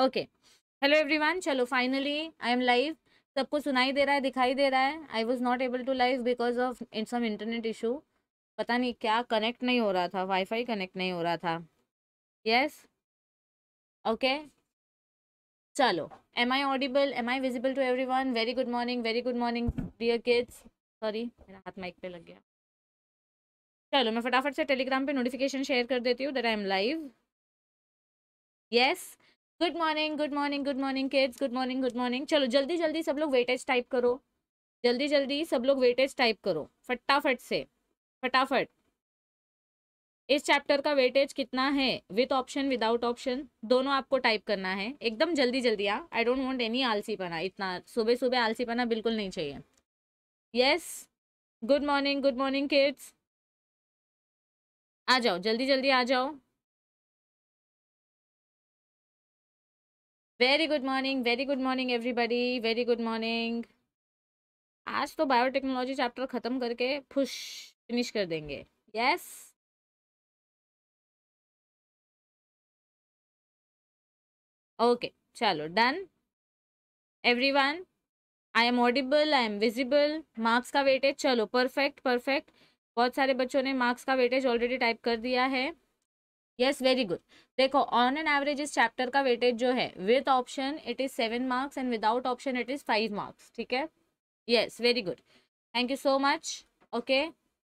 Okay hello everyone चलो finally I am live सबको सुनाई दे रहा है दिखाई दे रहा है I was not able to live because of in some internet issue पता नहीं क्या कनेक्ट नहीं हो रहा था वाईफाई कनेक्ट नहीं हो रहा था यस ओके चलो am I audible am I visible to everyone very good morning very good morning dear kids sorry मेरा हाथ माइक पे लग गया चलो मैं फटाफट से टेलीग्राम पे नोटिफिकेशन शेयर कर देती हूँ that I am live yes good morning good morning good morning kids good morning good morning चलो जल्दी जल्दी सब लोग वेटेज टाइप करो जल्दी जल्दी सब लोग वेटेज टाइप करो फटाफट से फटाफट इस चैप्टर का वेटेज कितना है विथ ऑप्शन विदाउट ऑप्शन दोनों आपको टाइप करना है एकदम जल्दी जल्दी आ आई डोंट वॉन्ट एनी आलसीपना इतना सुबह सुबह आलसीपना बिल्कुल नहीं चाहिए yes good morning good morning kids आ जाओ जल्दी जल्दी आ जाओ very good morning very good morning everybody very good morning आज तो बायोटेक्नोलॉजी चैप्टर ख़त्म करके खुश फिनिश कर देंगे यस yes? ओके okay, चलो done everyone I am audible I am visible marks का वेटेज चलो परफेक्ट परफेक्ट बहुत सारे बच्चों ने मार्क्स का वेटेज ऑलरेडी टाइप कर दिया है यस वेरी गुड देखो ऑन एन एवरेज इस चैप्टर का वेटेज जो है with option it is seven marks and without option it is five marks ठीक है yes very good thank you so much okay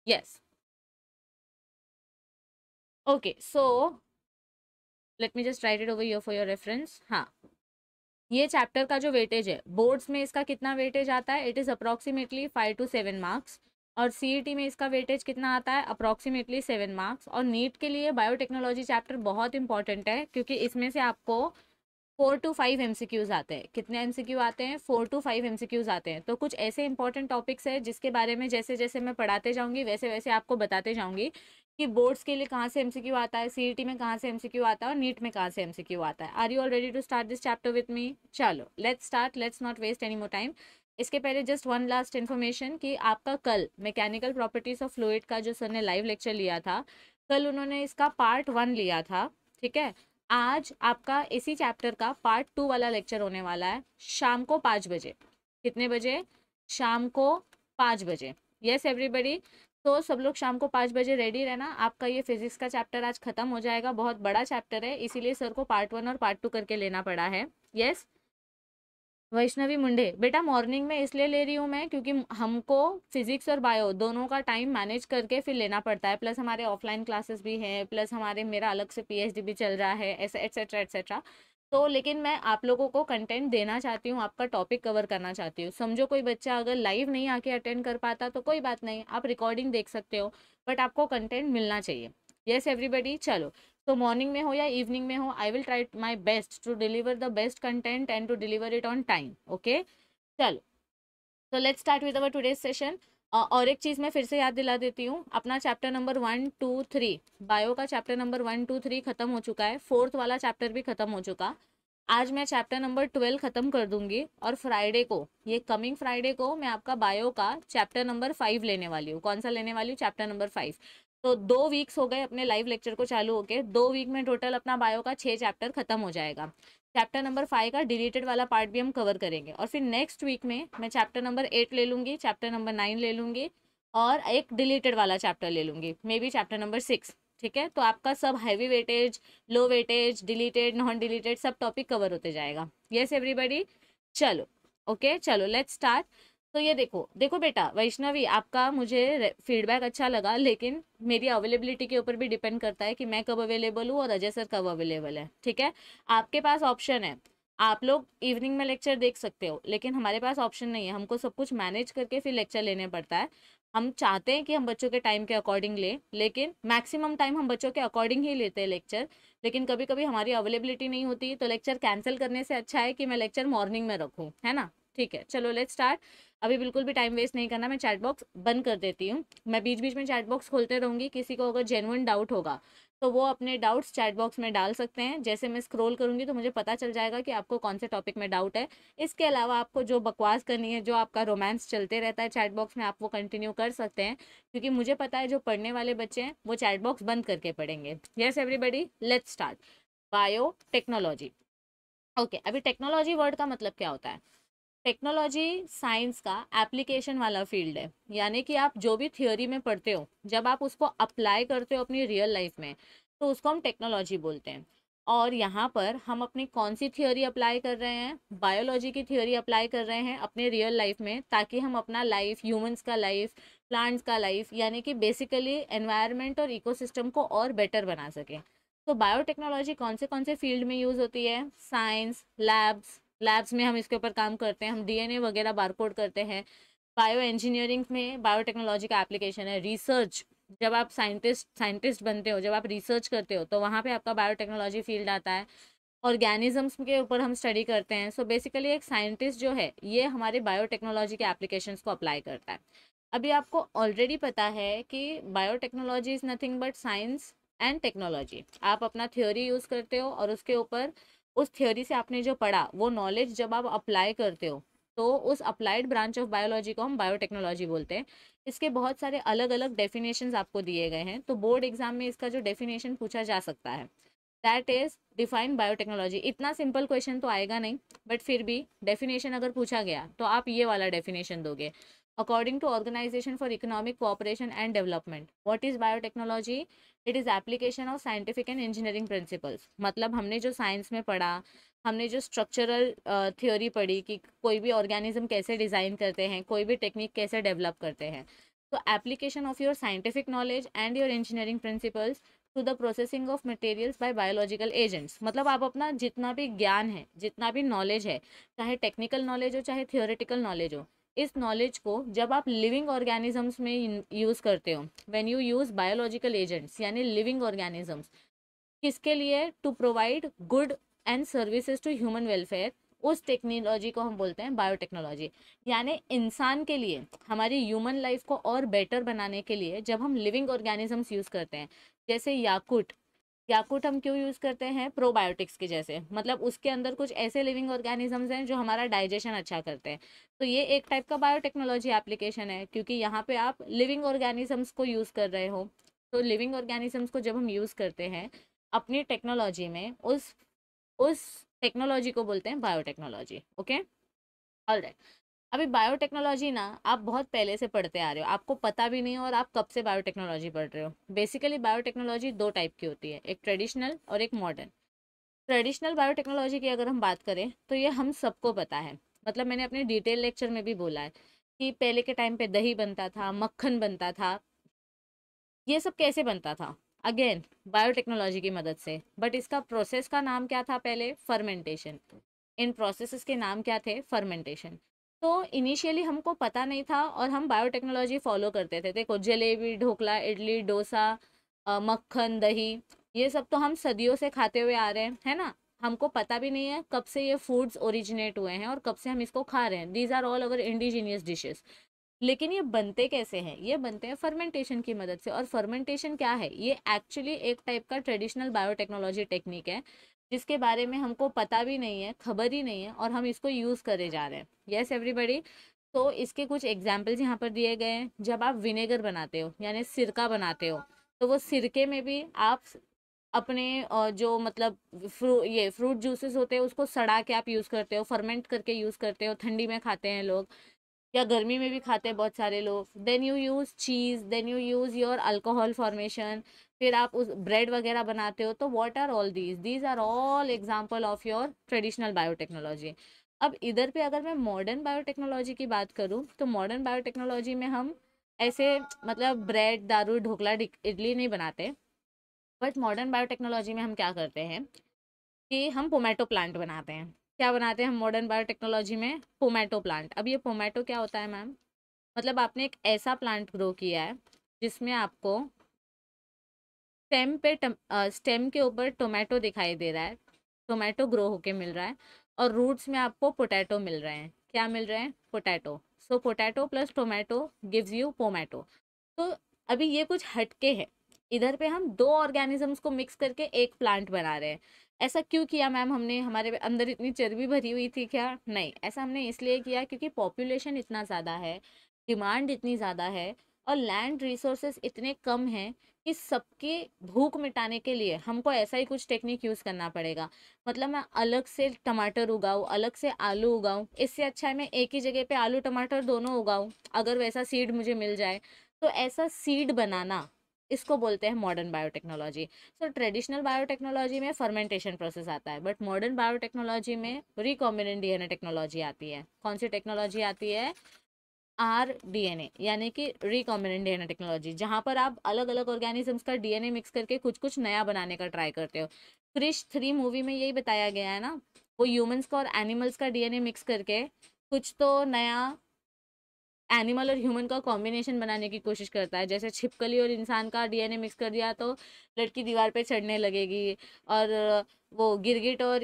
yes okay so let me just write it over your for your reference हाँ ये chapter का जो weightage है boards में इसका कितना वेटेज आता है it is approximately five to seven marks और सीईटी e में इसका वेटेज कितना आता है अप्रॉक्सीमेटली सेवन मार्क्स और नीट के लिए बायोटेक्नोलॉजी चैप्टर बहुत इंपॉर्टेंट है क्योंकि इसमें से आपको फोर टू फाइव एमसीक्यूज आते हैं कितने एमसीक्यू आते हैं फोर टू फाइव एमसीक्यूज आते हैं तो कुछ ऐसे इंपॉर्टेंट टॉपिक्स है जिसके बारे में जैसे जैसे मैं पढ़ाते जाऊँगी वैसे वैसे आपको बताते जाऊँगी कि बोर्ड्स के लिए कहाँ से एमसीक्यू आता है सीईटी e में कहाँ से एमसीक्यू आता है और नीट में कहाँ से एमसीक्यू आता है are you already to start this chapter with me चलो let's start let's not waste any more time इसके पहले जस्ट वन लास्ट इन्फॉर्मेशन कि आपका कल मैकेनिकल प्रॉपर्टीज ऑफ फ्लूड का जो सर ने लाइव लेक्चर लिया था कल उन्होंने इसका पार्ट वन लिया था ठीक है आज आपका इसी चैप्टर का पार्ट टू वाला लेक्चर होने वाला है शाम को पाँच बजे कितने बजे शाम को पाँच बजे यस एवरीबडी तो सब लोग शाम को पाँच बजे रेडी रहना आपका ये फिजिक्स का चैप्टर आज खत्म हो जाएगा बहुत बड़ा चैप्टर है इसीलिए सर को पार्ट वन और पार्ट टू करके लेना पड़ा है यस वैष्णवी मुंडे बेटा मॉर्निंग में इसलिए ले रही हूँ मैं क्योंकि हमको फिजिक्स और बायो दोनों का टाइम मैनेज करके फिर लेना पड़ता है प्लस हमारे ऑफलाइन क्लासेस भी हैं प्लस हमारे मेरा अलग से पीएचडी भी चल रहा है ऐसे एट्सेट्रा एट्सेट्रा तो लेकिन मैं आप लोगों को कंटेंट देना चाहती हूँ आपका टॉपिक कवर करना चाहती हूँ समझो कोई बच्चा अगर लाइव नहीं आके अटेंड कर पाता तो कोई बात नहीं आप रिकॉर्डिंग देख सकते हो बट आपको कंटेंट मिलना चाहिए येस एवरीबडी चलो सो मॉर्निंग में हो या इवनिंग में हो I will try my best to deliver the best content and to deliver it on time okay चलो so let start with our today's session और एक चीज़ मैं फिर से याद दिला देती हूँ अपना chapter number one two three bio का chapter number one two three खत्म हो चुका है फोर्थ वाला चैप्टर भी खत्म हो चुका आज मैं चैप्टर नंबर ट्वेल्व खत्म कर दूंगी और फ्राइडे को ये कमिंग फ्राइडे को मैं आपका बायो का चैप्टर नंबर फाइव लेने वाली हूँ कौन सा लेने वाली हूँ चैप्टर नंबर फाइव तो दो वीक्स हो गए अपने लाइव लेक्चर को चालू होकर दो वीक में टोटल अपना बायो का छः चैप्टर खत्म हो जाएगा चैप्टर नंबर फाइव का डिलीटेड वाला पार्ट भी हम कवर करेंगे और फिर नेक्स्ट वीक में मैं चैप्टर नंबर एट ले लूँगी चैप्टर नंबर नाइन ले लूँगी और एक डिलीटेड वाला चैप्टर ले लूँगी maybe chapter number six ठीक है तो आपका सब heavy weightage low weightage deleted non deleted सब टॉपिक कवर होते जाएगा येस एवरीबडी चलो ओके चलो लेट्स स्टार्ट तो ये देखो देखो बेटा वैष्णवी आपका मुझे फीडबैक अच्छा लगा लेकिन मेरी अवेलेबिलिटी के ऊपर भी डिपेंड करता है कि मैं कब अवेलेबल हूँ और अजय सर कब अवेलेबल है ठीक है आपके पास ऑप्शन है आप लोग इवनिंग में लेक्चर देख सकते हो लेकिन हमारे पास ऑप्शन नहीं है हमको सब कुछ मैनेज करके फिर लेक्चर लेने पड़ता है हम चाहते हैं कि हम बच्चों के टाइम के अकॉर्डिंग लें लेकिन मैक्सिमम टाइम हम बच्चों के अकॉर्डिंग ही लेते हैं लेक्चर लेकिन कभी कभी हमारी अवेलेबिलिटी नहीं होती तो लेक्चर कैंसिल करने से अच्छा है कि मैं लेक्चर मॉर्निंग में रखूँ है ना ठीक है चलो लेट स्टार्ट अभी बिल्कुल भी टाइम वेस्ट नहीं करना मैं चैट बॉक्स बंद कर देती हूँ मैं बीच बीच में चैट बॉक्स खोलते रहूँगी किसी को अगर जेनुअन डाउट होगा तो वो अपने डाउट्स चैट बॉक्स में डाल सकते हैं जैसे मैं स्क्रॉल करूँगी तो मुझे पता चल जाएगा कि आपको कौन से टॉपिक में डाउट है इसके अलावा आपको जो बकवास करनी है जो आपका रोमांस चलते रहता है चैट बॉक्स में आप वो कंटिन्यू कर सकते हैं क्योंकि मुझे पता है जो पढ़ने वाले बच्चे हैं वो चैट बॉक्स बंद करके पढ़ेंगे yes everybody let's start biotechnology okay अभी टेक्नोलॉजी वर्ड का मतलब क्या होता है टेक्नोलॉजी साइंस का एप्लीकेशन वाला फील्ड है यानी कि आप जो भी थियोरी में पढ़ते हो जब आप उसको अप्लाई करते हो अपनी रियल लाइफ में तो उसको हम टेक्नोलॉजी बोलते हैं और यहाँ पर हम अपनी कौन सी थियोरी अप्लाई कर रहे हैं बायोलॉजी की थियोरी अप्लाई कर रहे हैं अपने रियल लाइफ में ताकि हम अपना लाइफ ह्यूमंस का लाइफ प्लांट्स का लाइफ यानी कि बेसिकली एनवायरनमेंट और इकोसिस्टम को और बेटर बना सकें तो बायोटेक्नोलॉजी कौन से कौन से फील्ड में यूज़ होती है साइंस लैब्स लैब्स में हम इसके ऊपर काम करते हैं हम डीएनए वगैरह बारकोड करते हैं बायो इंजीनियरिंग में बायोटेक्नोलॉजी का एप्लीकेशन है रिसर्च जब आप साइंटिस्ट साइंटिस्ट बनते हो जब आप रिसर्च करते हो तो वहाँ पे आपका बायोटेक्नोलॉजी फील्ड आता है ऑर्गेनिजम्स के ऊपर हम स्टडी करते हैं सो so बेसिकली एक साइंटिस्ट जो है ये हमारे बायोटेक्नोलॉजी के एप्लीकेशन को अप्लाई करता है अभी आपको ऑलरेडी पता है कि biotechnology is nothing but science and technology आप अपना थ्योरी यूज़ करते हो और उसके ऊपर उस थ्योरी से आपने जो पढ़ा वो नॉलेज जब आप अप्लाई करते हो तो उस अप्लाइड ब्रांच ऑफ बायोलॉजी को हम बायोटेक्नोलॉजी बोलते हैं इसके बहुत सारे अलग अलग डेफिनेशन आपको दिए गए हैं तो बोर्ड एग्जाम में इसका जो डेफिनेशन पूछा जा सकता है दैट इज डिफाइन बायोटेक्नोलॉजी इतना सिंपल क्वेश्चन तो आएगा नहीं बट फिर भी डेफिनेशन अगर पूछा गया तो आप ये वाला डेफिनेशन दोगे according to organization for economic cooperation and development what is biotechnology it is application of scientific and engineering principles मतलब हमने जो साइंस में पढ़ा हमने जो स्ट्रक्चरल थियोरी uh, पढ़ी कि कोई भी ऑर्गेनिज्म कैसे डिज़ाइन करते हैं कोई भी टेक्निक कैसे डेवलप करते हैं तो application of your scientific knowledge and your engineering principles to the processing of materials by biological agents मतलब आप अपना जितना भी ज्ञान है जितना भी नॉलेज है चाहे टेक्निकल नॉलेज हो चाहे थियोरेटिकल नॉलेज हो इस नॉलेज को जब आप लिविंग ऑर्गेनिजम्स में यूज़ करते हो when you use biological agents यानी लिविंग ऑर्गेनिजम्स किसके लिए to provide good and services to human welfare उस टेक्नोलॉजी को हम बोलते हैं बायोटेक्नोलॉजी यानी इंसान के लिए हमारी ह्यूमन लाइफ को और बेटर बनाने के लिए जब हम लिविंग ऑर्गेनिजम्स यूज़ करते हैं जैसे याकुट याकूट हम क्यों यूज़ करते हैं प्रोबायोटिक्स के जैसे मतलब उसके अंदर कुछ ऐसे लिविंग ऑर्गेनिजम्स हैं जो हमारा डाइजेशन अच्छा करते हैं तो ये एक टाइप का बायोटेक्नोलॉजी एप्लीकेशन है क्योंकि यहाँ पे आप लिविंग ऑर्गेनिजम्स को यूज़ कर रहे हो तो लिविंग ऑर्गेनिजम्स को जब हम यूज़ करते हैं अपनी टेक्नोलॉजी में उस उस टेक्नोलॉजी को बोलते हैं बायोटेक्नोलॉजी ओके ऑल राइट अभी बायोटेक्नोलॉजी ना आप बहुत पहले से पढ़ते आ रहे हो आपको पता भी नहीं हो और आप कब से बायोटेक्नोलॉजी पढ़ रहे हो बेसिकली बायोटेक्नोलॉजी दो टाइप की होती है एक ट्रेडिशनल और एक मॉडर्न ट्रेडिशनल बायोटेक्नोलॉजी की अगर हम बात करें तो ये हम सबको पता है मतलब मैंने अपने डिटेल लेक्चर में भी बोला है कि पहले के टाइम पे दही बनता था मक्खन बनता था ये सब कैसे बनता था अगेन बायोटेक्नोलॉजी की मदद से बट इसका प्रोसेस का नाम क्या था पहले फर्मेंटेशन इन प्रोसेसेस के नाम क्या थे फर्मेंटेशन तो इनिशियली हमको पता नहीं था और हम बायोटेक्नोलॉजी फॉलो करते थे देखो जलेबी ढोकला इडली डोसा मक्खन दही ये सब तो हम सदियों से खाते हुए आ रहे हैं है ना हमको पता भी नहीं है कब से ये फूड्स ओरिजिनेट हुए हैं और कब से हम इसको खा रहे हैं these are all our indigenous dishes लेकिन ये बनते कैसे हैं ये बनते हैं फर्मेंटेशन की मदद से और फर्मेंटेशन क्या है ये एक्चुअली एक टाइप का ट्रेडिशनल बायोटेक्नोलॉजी टेक्निक है जिसके बारे में हमको पता भी नहीं है खबर ही नहीं है और हम इसको यूज़ करे जा रहे हैं येस एवरीबडी तो इसके कुछ एग्जाम्पल्स यहाँ पर दिए गए हैं जब आप विनेगर बनाते हो यानी सिरका बनाते हो तो वो सिरके में भी आप अपने जो मतलब फ्रू ये फ्रूट जूसेस होते हैं उसको सड़ा के आप यूज़ करते हो फर्मेंट करके यूज़ करते हो ठंडी में खाते हैं लोग या गर्मी में भी खाते हैं बहुत सारे लोग then you use cheese then you use your alcohol formation फिर आप उस ब्रेड वगैरह बनाते हो तो what are all these these are all example of your traditional biotechnology अब इधर पे अगर मैं मॉडर्न बायोटेक्नोलॉजी की बात करूँ तो मॉडर्न बायोटेक्नोलॉजी में हम ऐसे मतलब ब्रेड दारू ढोकला इडली नहीं बनाते बट मॉडर्न बायोटेक्नोलॉजी में हम क्या करते हैं कि हम पोमेटो प्लांट बनाते हैं क्या बनाते हैं हम मॉडर्न बायोटेक्नोलॉजी में पोमेटो प्लांट अब ये पोमेटो क्या होता है मैम मतलब आपने एक ऐसा प्लांट ग्रो किया है जिसमें आपको स्टेम पे स्टेम के ऊपर टोमेटो दिखाई दे रहा है टोमेटो ग्रो होके मिल रहा है और रूट्स में आपको पोटैटो मिल रहे हैं क्या मिल रहे हैं potato so potato plus tomato gives you pomato तो अभी ये कुछ हटके है इधर पे हम दो ऑर्गेनिजम्स को मिक्स करके एक प्लांट बना रहे हैं ऐसा क्यों किया मैम हमने हमारे अंदर इतनी चर्बी भरी हुई थी क्या नहीं ऐसा हमने इसलिए किया क्योंकि पॉपुलेशन इतना ज़्यादा है डिमांड इतनी ज़्यादा है और लैंड रिसोर्सेस इतने कम हैं कि सबकी भूख मिटाने के लिए हमको ऐसा ही कुछ टेक्निक यूज़ करना पड़ेगा मतलब मैं अलग से टमाटर उगाऊँ अलग से आलू उगाऊँ इससे अच्छा है मैं एक ही जगह पे आलू टमाटर दोनों उगाऊँ अगर वैसा सीड मुझे मिल जाए तो ऐसा सीड बनाना इसको बोलते हैं modern biotechnology sir traditional biotechnology में फर्मेंटेशन प्रोसेस आता है बट मॉडर्न बायोटेक्नोलॉजी में रिकॉम्बिनेंट डीएनए टेक्नोलॉजी आती है कौन सी टेक्नोलॉजी आती है आर डीएनए यानी कि रिकॉम्बिनेंट डीएनए टेक्नोलॉजी जहाँ पर आप अलग अलग ऑर्गेनिजम्स का डीएनए मिक्स करके कुछ कुछ नया बनाने का ट्राई करते हो क्रिश थ्री मूवी में यही बताया गया है ना वो ह्यूमंस का और एनिमल्स का डीएनए मिक्स करके कुछ तो नया एनिमल और ह्यूमन का कॉम्बिनेशन बनाने की कोशिश करता है जैसे छिपकली और इंसान का डीएनए मिक्स कर दिया तो लड़की दीवार पे चढ़ने लगेगी और वो गिरगिट और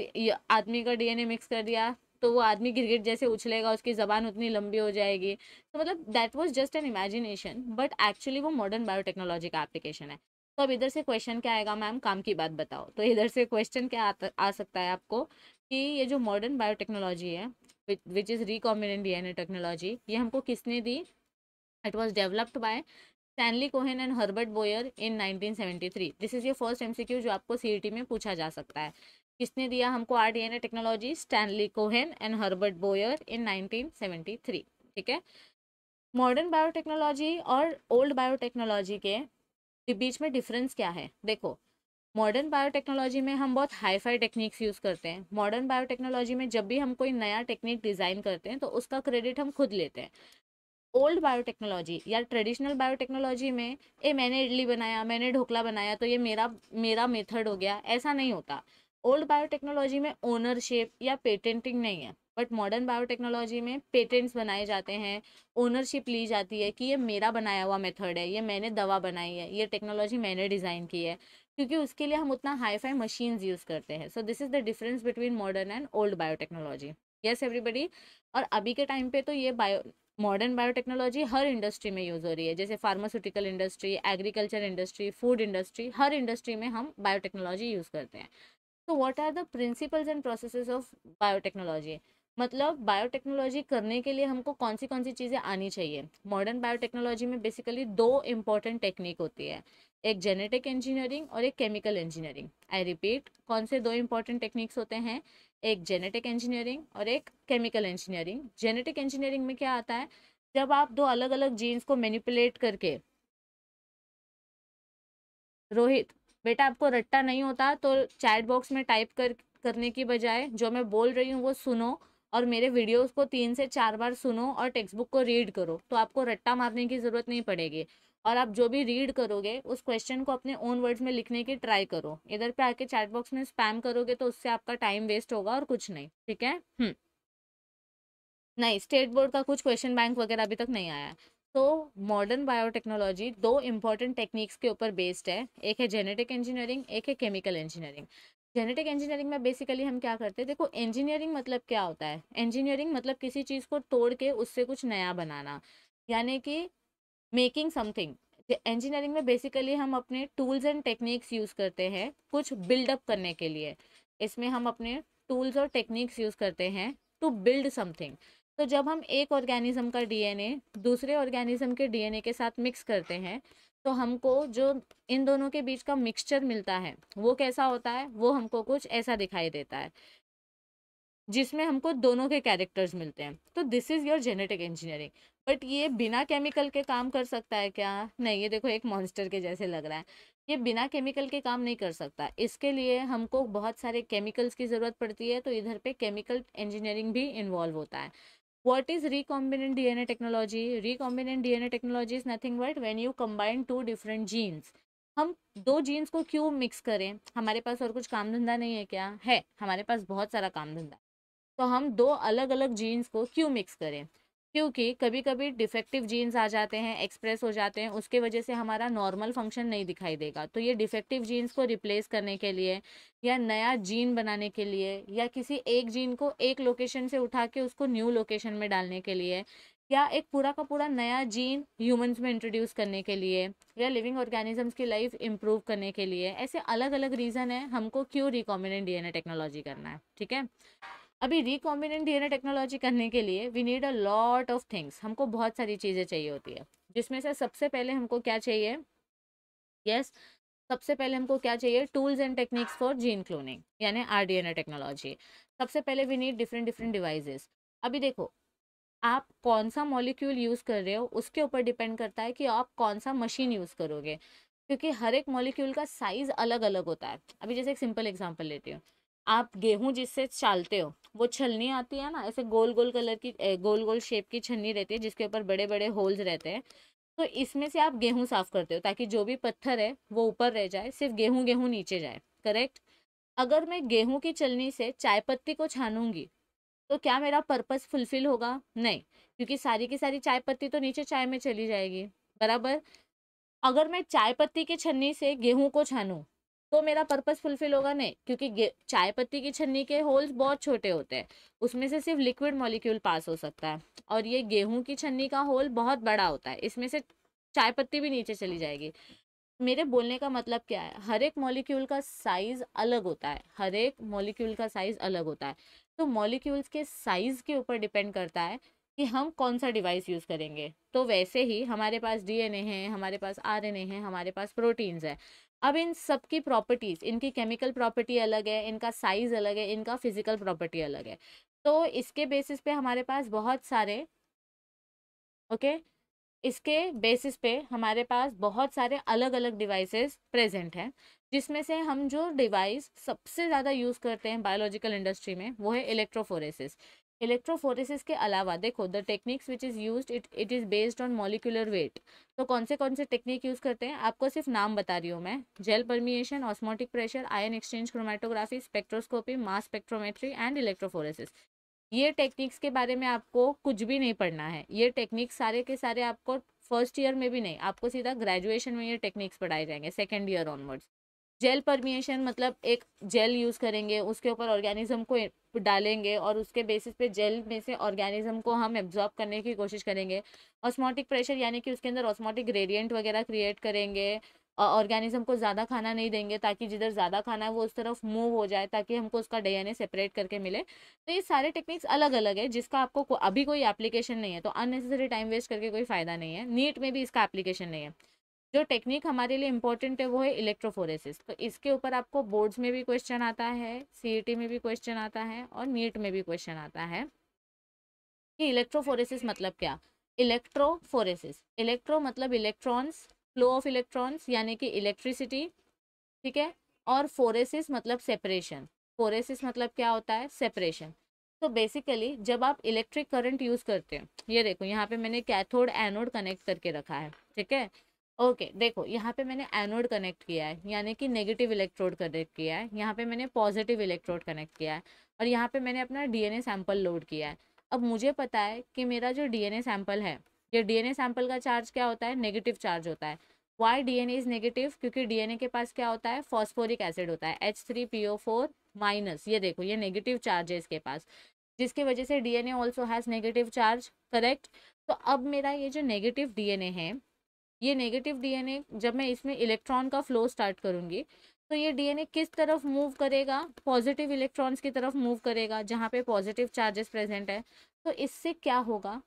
आदमी का डीएनए मिक्स कर दिया तो वो आदमी गिरगिट जैसे उछलेगा उसकी ज़बान उतनी लंबी हो जाएगी तो मतलब that was just an imagination but actually वो मॉडर्न बायोटेक्नोलॉजी का एप्लीकेशन है तो अब इधर से क्वेश्चन क्या आएगा मैम काम की बात बताओ तो इधर से क्वेश्चन क्या आ, आ सकता है आपको कि ये जो मॉडर्न बायोटेक्नोलॉजी है which is recombinant a technology ये हमको किसने दी it was developed by Stanley Cohen and Herbert Boyer in nineteen seventy three this is ये फर्स्ट एम सी क्यू जो आपको सी ई टी में पूछा जा सकता है किसने दिया हमको R D N A technology Stanley Cohen and Herbert Boyer in nineteen three ठीक है मॉडर्न बायोटेक्नोलॉजी और ओल्ड बायोटेक्नोलॉजी के बीच में डिफरेंस क्या है देखो मॉडर्न बायोटेक्नोलॉजी में हम बहुत हाई फाई टेक्निक्स यूज़ करते हैं मॉडर्न बायोटेक्नोलॉजी में जब भी हम कोई नया टेक्निक डिज़ाइन करते हैं तो उसका क्रेडिट हम खुद लेते हैं ओल्ड बायोटेक्नोलॉजी या ट्रेडिशनल बायोटेक्नोलॉजी में ए मैंने इडली बनाया मैंने ढोकला बनाया तो ये मेरा मेरा मेथड हो गया ऐसा नहीं होता ओल्ड बायोटेक्नोलॉजी में ओनरशिप या पेटेंटिंग नहीं है बट मॉडर्न बायोटेक्नोलॉजी में पेटेंट्स बनाए जाते हैं ओनरशिप ली जाती है कि ये मेरा बनाया हुआ मेथड है ये मैंने दवा बनाई है ये टेक्नोलॉजी मैंने डिज़ाइन की है क्योंकि उसके लिए हम उतना हाई फाई मशीन यूज़ करते हैं so this is the difference between modern and old biotechnology yes everybody और अभी के टाइम पे तो ये बायो मॉडर्न बायोटेक्नोलॉजी हर इंडस्ट्री में यूज़ हो रही है जैसे pharmaceutical industry agriculture industry food industry हर इंडस्ट्री में हम बायोटेक्नोलॉजी यूज़ करते हैं तो what are the principles and processes of biotechnology मतलब बायोटेक्नोलॉजी करने के लिए हमको कौन सी कौन सी चीज़ें आनी चाहिए मॉडर्न बायोटेक्नोलॉजी में बेसिकली दो इम्पॉर्टेंट टेक्निक होती है एक जेनेटिक इंजीनियरिंग और एक केमिकल इंजीनियरिंग आई रिपीट कौन से दो इंपॉर्टेंट टेक्निक्स होते हैं एक जेनेटिक इंजीनियरिंग और एक केमिकल इंजीनियरिंग जेनेटिक इंजीनियरिंग में क्या आता है जब आप दो अलग अलग जीन्स को मैनिपुलेट करके रोहित बेटा आपको रट्टा नहीं होता तो चैट बॉक्स में टाइप कर करने की बजाय जो मैं बोल रही हूँ वो सुनो और मेरे वीडियोस को तीन से चार बार सुनो और टेक्स्ट बुक को रीड करो तो आपको रट्टा मारने की ज़रूरत नहीं पड़ेगी और आप जो भी रीड करोगे उस क्वेश्चन को अपने ओन वर्ड्स में लिखने की ट्राई करो इधर पे आके चैट बॉक्स में स्पैम करोगे तो उससे आपका टाइम वेस्ट होगा और कुछ नहीं ठीक है हम्म। नहीं स्टेट बोर्ड का कुछ क्वेश्चन बैंक वगैरह अभी तक नहीं आया है तो मॉडर्न बायोटेक्नोलॉजी दो इम्पॉर्टेंट टेक्निक्स के ऊपर बेस्ड है एक है जेनेटिक इंजीनियरिंग एक है केमिकल इंजीनियरिंग जेनेटिक इंजीनियरिंग में बेसिकली हम क्या करते हैं देखो इंजीनियरिंग मतलब क्या होता है इंजीनियरिंग मतलब किसी चीज़ को तोड़ के उससे कुछ नया बनाना यानी कि मेकिंग समथिंग इंजीनियरिंग में बेसिकली हम अपने टूल्स एंड टेक्निक्स यूज़ करते हैं कुछ बिल्डअप करने के लिए इसमें हम अपने टूल्स और टेक्निक्स यूज़ करते हैं टू बिल्ड समथिंग तो जब हम एक ऑर्गेनिज्म का डीएनए दूसरे ऑर्गेनिज्म के डीएनए के साथ मिक्स करते हैं तो हमको जो इन दोनों के बीच का मिक्सचर मिलता है वो कैसा होता है वो हमको कुछ ऐसा दिखाई देता है जिसमें हमको दोनों के कैरेक्टर्स मिलते हैं तो this is your genetic engineering but ये बिना केमिकल के काम कर सकता है क्या नहीं ये देखो एक मॉन्स्टर के जैसे लग रहा है ये बिना केमिकल के काम नहीं कर सकता इसके लिए हमको बहुत सारे केमिकल्स की ज़रूरत पड़ती है तो इधर पे केमिकल इंजीनियरिंग भी इन्वॉल्व होता है what is D N A technology recombinant D N A technology is nothing but when you combine two different genes हम दो जीन्स को क्यों मिक्स करें हमारे पास और कुछ काम धंधा नहीं है क्या है हमारे पास बहुत सारा काम धंधा तो हम दो अलग अलग जीन्स को क्यों मिक्स करें क्योंकि कभी कभी डिफेक्टिव जीन्स आ जाते हैं एक्सप्रेस हो जाते हैं उसके वजह से हमारा नॉर्मल फंक्शन नहीं दिखाई देगा तो ये डिफेक्टिव जीन्स को रिप्लेस करने के लिए या नया जीन बनाने के लिए या किसी एक जीन को एक लोकेशन से उठा के उसको न्यू लोकेशन में डालने के लिए या एक पूरा का पूरा नया जीन ह्यूमन्स में इंट्रोड्यूस करने के लिए या लिविंग ऑर्गेनिजम्स की लाइफ इम्प्रूव करने के लिए ऐसे अलग अलग रीज़न है हमको क्यों रिकॉम्बिनेंट डी टेक्नोलॉजी करना है ठीक है अभी रिकॉम्बिनेंट डी टेक्नोलॉजी करने के लिए we need a lot of things हमको बहुत सारी चीज़ें चाहिए होती है जिसमें से सबसे पहले हमको क्या चाहिए यस yes, सबसे पहले हमको क्या चाहिए tools and techniques for gene cloning यानी आर डी टेक्नोलॉजी सबसे पहले we need different different devices अभी देखो आप कौन सा मॉलिक्यूल यूज़ कर रहे हो उसके ऊपर डिपेंड करता है कि आप कौन सा मशीन यूज़ करोगे क्योंकि हर एक मॉलिक्यूल का साइज़ अलग अलग होता है अभी जैसे एक सिंपल एग्जाम्पल लेती हूँ आप गेहूं जिससे चालते हो वो छलनी आती है ना ऐसे गोल गोल कलर की गोल गोल शेप की छलनी रहती है जिसके ऊपर बड़े बड़े होल्स रहते हैं तो इसमें से आप गेहूं साफ करते हो ताकि जो भी पत्थर है वो ऊपर रह जाए सिर्फ गेहूं गेहूं नीचे जाए करेक्ट अगर मैं गेहूं की चलनी से चाय पत्ती को छानूंगी तो क्या मेरा पर्पस फुलफिल होगा नहीं क्योंकि सारी की सारी चाय पत्ती तो नीचे चाय में चली जाएगी बराबर अगर मैं चाय पत्ती की छन्नी से गेहूं को छानूं तो मेरा पर्पज़ फुलफिल होगा नहीं क्योंकि चाय पत्ती की छन्नी के होल्स बहुत छोटे होते हैं उसमें से सिर्फ लिक्विड मॉलिक्यूल पास हो सकता है और ये गेहूं की छन्नी का होल बहुत बड़ा होता है इसमें से चाय पत्ती भी नीचे चली जाएगी मेरे बोलने का मतलब क्या है हर एक मॉलिक्यूल का साइज अलग होता है हर एक मॉलिक्यूल का साइज अलग होता है तो मॉलिक्यूल्स के साइज के ऊपर डिपेंड करता है कि हम कौन सा डिवाइस यूज़ करेंगे तो वैसे ही हमारे पास डीएनए है हमारे पास आरएनए है हमारे पास प्रोटीन्स है अब इन सब की प्रॉपर्टीज़ इनकी केमिकल प्रॉपर्टी अलग है इनका साइज़ अलग है इनका फिजिकल प्रॉपर्टी अलग है तो इसके बेसिस पे हमारे पास बहुत सारे ओके okay, इसके बेसिस पे हमारे पास बहुत सारे अलग अलग डिवाइसेस प्रेजेंट हैं जिसमें से हम जो डिवाइस सबसे ज़्यादा यूज़ करते हैं बायोलॉजिकल इंडस्ट्री में वो है इलेक्ट्रोफोरेसिस इलेक्ट्रोफोरेसिस के अलावा देखो the techniques which is use it it is based on molecular weight तो कौन से कौन से टेक्निक यूज़ करते हैं आपको सिर्फ नाम बता रही हूँ मैं gel permeation osmotic pressure ion exchange chromatography spectroscopy mass spectrometry and electrophoresis ये टेक्निक्स के बारे में आपको कुछ भी नहीं पढ़ना है ये टेक्निक्स सारे के सारे आपको फर्स्ट ईयर में भी नहीं आपको सीधा ग्रेजुएशन में ये टेक्निक्स पढ़ाए जाएंगे second year onwards gel permeation मतलब एक जेल यूज़ करेंगे उसके ऊपर ऑर्गेनिज्म को डालेंगे और उसके बेसिस पे जेल में से ऑर्गेनिज्म को हम एब्जॉर्ब करने की कोशिश करेंगे ऑस्मोटिक प्रेशर यानी कि उसके अंदर ऑस्मोटिक ग्रेडियंट वगैरह क्रिएट करेंगे ऑर्गेनिज्म को ज़्यादा खाना नहीं देंगे ताकि जिधर ज़्यादा खाना है वो उस तरफ मूव हो जाए ताकि हमको उसका डीएनए सेपरेट करके मिले तो ये सारे टेक्निक्स अलग अलग है जिसका आपको को, अभी कोई एप्लीकेशन नहीं है तो अननेसेसरी टाइम वेस्ट करके कोई फ़ायदा नहीं है नीट में भी इसका एप्लीकेशन नहीं है जो टेक्निक हमारे लिए इम्पोर्टेंट है वो है इलेक्ट्रोफोरेसिस तो इसके ऊपर आपको बोर्ड्स में भी क्वेश्चन आता है सी e में भी क्वेश्चन आता है और नीट में भी क्वेश्चन आता है कि इलेक्ट्रोफोरेसिस मतलब क्या इलेक्ट्रोफोरेसिस इलेक्ट्रो मतलब इलेक्ट्रॉन्स फ्लो ऑफ इलेक्ट्रॉन्स यानी कि इलेक्ट्रिसिटी ठीक है और फोरेसिस मतलब सेपरेशन फोरेसिस मतलब क्या होता है सेपरेशन तो बेसिकली जब आप इलेक्ट्रिक करंट यूज़ करते हैं ये देखो यहाँ पे मैंने कैथोड एनोड कनेक्ट करके रखा है ठीक है ओके okay, देखो यहाँ पे मैंने एनोड कनेक्ट किया है यानी कि नेगेटिव इलेक्ट्रोड कनेक्ट किया है यहाँ पे मैंने पॉजिटिव इलेक्ट्रोड कनेक्ट किया है और यहाँ पे मैंने अपना डीएनए सैंपल लोड किया है अब मुझे पता है कि मेरा जो डीएनए सैंपल है ये डीएनए सैंपल का चार्ज क्या होता है नेगेटिव चार्ज होता है वाई डी इज नेगेटिव क्योंकि डी के पास क्या होता है फॉस्फोरिक एसिड होता है H three P O four minus ये देखो ये नेगेटिव चार्ज है इसके पास जिसकी वजह से D N has negative charge correct तो अब मेरा ये जो नेगेटिव डी है ये नेगेटिव डीएनए जब मैं इसमें इलेक्ट्रॉन का फ्लो स्टार्ट करूँगी तो ये डीएनए किस तरफ मूव करेगा पॉजिटिव इलेक्ट्रॉन्स की तरफ मूव करेगा जहाँ पे पॉजिटिव चार्जेस प्रेजेंट है तो इससे क्या होगा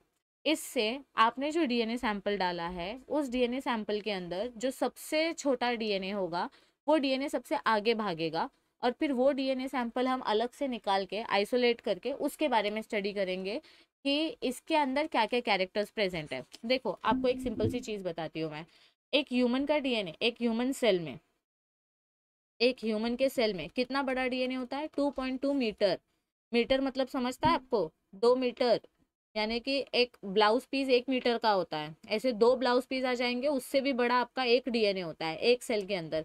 इससे आपने जो डीएनए सैंपल डाला है उस डीएनए सैंपल के अंदर जो सबसे छोटा डीएनए होगा वो डीएनए सबसे आगे भागेगा और फिर वो डीएनए सैंपल हम अलग से निकाल के आइसोलेट करके उसके बारे में स्टडी करेंगे कि इसके अंदर क्या क्या कैरेक्टर्स प्रेजेंट है देखो आपको एक सिंपल सी चीज़ बताती हूँ मैं एक ह्यूमन का डीएनए एक ह्यूमन सेल में एक ह्यूमन के सेल में कितना बड़ा डीएनए होता है 2.2 मीटर मीटर मतलब समझता है आपको दो मीटर यानी कि एक ब्लाउज पीस एक मीटर का होता है ऐसे दो ब्लाउज पीस आ जाएंगे उससे भी बड़ा आपका एक डीएनए होता है एक सेल के अंदर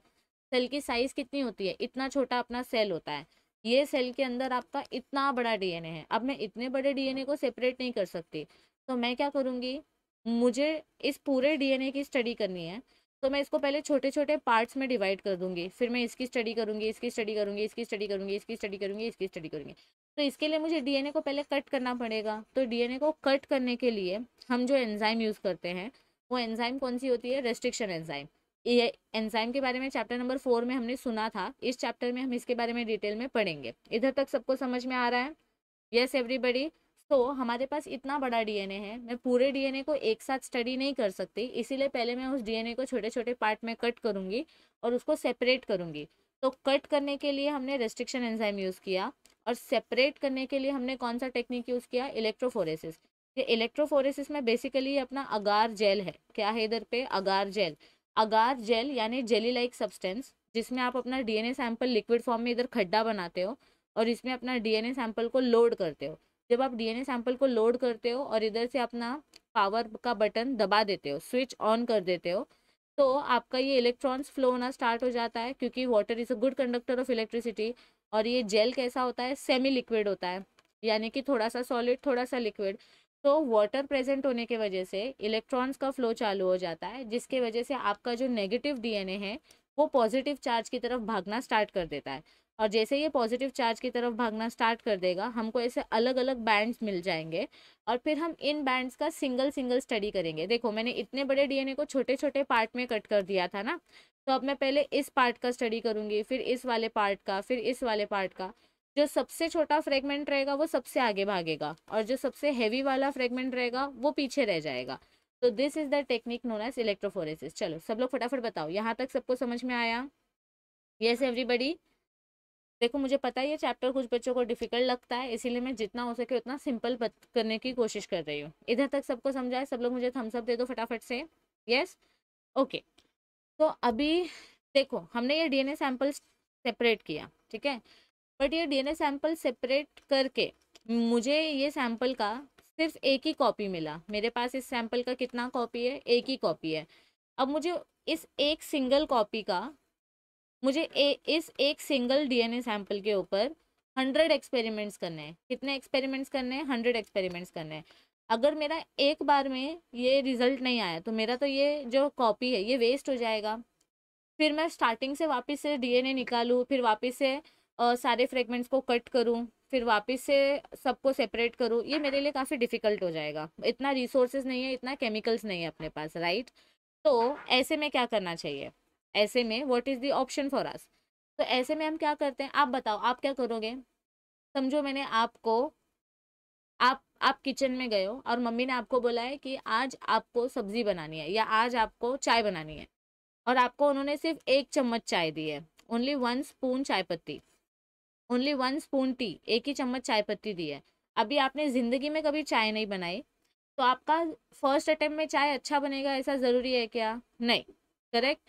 सेल की साइज कितनी होती है इतना छोटा अपना सेल होता है ये सेल के अंदर आपका इतना बड़ा डीएनए है अब मैं इतने बड़े डीएनए को सेपरेट नहीं कर सकती तो मैं क्या करूँगी मुझे इस पूरे डीएनए की स्टडी करनी है तो मैं इसको पहले छोटे छोटे पार्ट्स में डिवाइड कर दूंगी फिर मैं इसकी स्टडी करूंगी इसकी स्टडी करूंगी इसकी स्टडी करूंगी इसकी स्टडी करूंगी इसकी स्टडी करूंगी तो इसके लिए मुझे डीएनए को पहले कट करना पड़ेगा तो डीएनए को कट करने के लिए हम जो एंजाइम यूज़ करते हैं वो एंजाइम कौन सी होती है रेस्ट्रिक्शन एंजाइम ये एंजाइम के बारे में चैप्टर नंबर फोर में हमने सुना था इस चैप्टर में हम इसके बारे में डिटेल में पढ़ेंगे इधर तक सबको समझ में आ रहा है यस एवरीबडी तो हमारे पास इतना बड़ा डीएनए है मैं पूरे डीएनए को एक साथ स्टडी नहीं कर सकती इसीलिए पहले मैं उस डीएनए को छोटे छोटे पार्ट में कट करूँगी और उसको सेपरेट करूँगी तो कट करने के लिए हमने रेस्ट्रिक्शन एंजाइम यूज़ किया और सेपरेट करने के लिए हमने कौन सा टेक्निक यूज़ किया इलेक्ट्रोफोरेसिस ये इलेक्ट्रोफोरेसिस में बेसिकली अपना अगार जेल है क्या है इधर पे अगार जेल अगार जेल यानी जेली लाइक सब्सटेंस जिसमें आप अपना डीएनए सैंपल लिक्विड फॉर्म में इधर खड्डा बनाते हो और इसमें अपना डीएनए सैंपल को लोड करते हो जब आप डीएनए सैंपल को लोड करते हो और इधर से अपना पावर का बटन दबा देते हो स्विच ऑन कर देते हो तो आपका ये इलेक्ट्रॉन्स फ्लो होना स्टार्ट हो जाता है क्योंकि water is a good conductor of electricity और ये जेल कैसा होता है सेमी लिक्विड होता है यानी कि थोड़ा सा सॉलिड थोड़ा सा लिक्विड तो वाटर प्रेजेंट होने के वजह से इलेक्ट्रॉन्स का फ्लो चालू हो जाता है जिसके वजह से आपका जो नेगेटिव डीएनए है वो पॉजिटिव चार्ज की तरफ भागना स्टार्ट कर देता है और जैसे ये पॉजिटिव चार्ज की तरफ भागना स्टार्ट कर देगा हमको ऐसे अलग अलग बैंड्स मिल जाएंगे और फिर हम इन बैंड्स का सिंगल सिंगल स्टडी करेंगे देखो मैंने इतने बड़े डीएनए को छोटे छोटे पार्ट में कट कर दिया था ना तो अब मैं पहले इस पार्ट का स्टडी करूँगी फिर इस वाले पार्ट का फिर इस वाले पार्ट का जो सबसे छोटा फ्रेगमेंट रहेगा वो सबसे आगे भागेगा और जो सबसे हैवी वाला फ्रेगमेंट रहेगा वो पीछे रह जाएगा तो this is the technique known as electrophoresis चलो सब लोग फटाफट बताओ यहाँ तक सबको समझ में आया येस एवरीबडी देखो मुझे पता है ये चैप्टर कुछ बच्चों को डिफिकल्ट लगता है इसीलिए मैं जितना हो सके उतना सिंपल करने की कोशिश कर रही हूँ इधर तक सबको समझा है सब लोग मुझे थम्सअप दे दो फटाफट से यस ओके तो अभी देखो हमने ये डीएनए सैंपल सेपरेट किया ठीक है बट ये डीएनए सैंपल सेपरेट करके मुझे ये सैंपल का सिर्फ एक ही कॉपी मिला मेरे पास इस सैंपल का कितना कॉपी है एक ही कॉपी है अब मुझे इस एक सिंगल कॉपी का मुझे ए, इस एक सिंगल डीएनए सैंपल के ऊपर हंड्रेड एक्सपेरिमेंट्स करने हैं कितने एक्सपेरिमेंट्स करने हैं हंड्रेड एक्सपेरिमेंट्स करने हैं अगर मेरा एक बार में ये रिजल्ट नहीं आया तो मेरा तो ये जो कॉपी है ये वेस्ट हो जाएगा फिर मैं स्टार्टिंग से वापस से डीएनए निकालूं फिर वापस से और सारे फ्रेगमेंट्स को कट करूँ फिर वापस से सबको सेपरेट करूँ ये मेरे लिए काफ़ी डिफिकल्ट हो जाएगा इतना रिसोर्सेज नहीं है इतना केमिकल्स नहीं है अपने पास राइट तो ऐसे में क्या करना चाहिए ऐसे में what is the option for us तो ऐसे में हम क्या करते हैं आप बताओ आप क्या करोगे समझो मैंने आपको आप आप किचन में गए हो और मम्मी ने आपको बोला है कि आज आपको सब्जी बनानी है या आज आपको चाय बनानी है और आपको उन्होंने सिर्फ एक चम्मच चाय दी है ओनली वन स्पून चाय पत्ती ओनली वन स्पून टी एक ही चम्मच चाय पत्ती दी है अभी आपने ज़िंदगी में कभी चाय नहीं बनाई तो आपका फर्स्ट अटेम्प्ट में चाय अच्छा बनेगा ऐसा ज़रूरी है क्या नहीं करेक्ट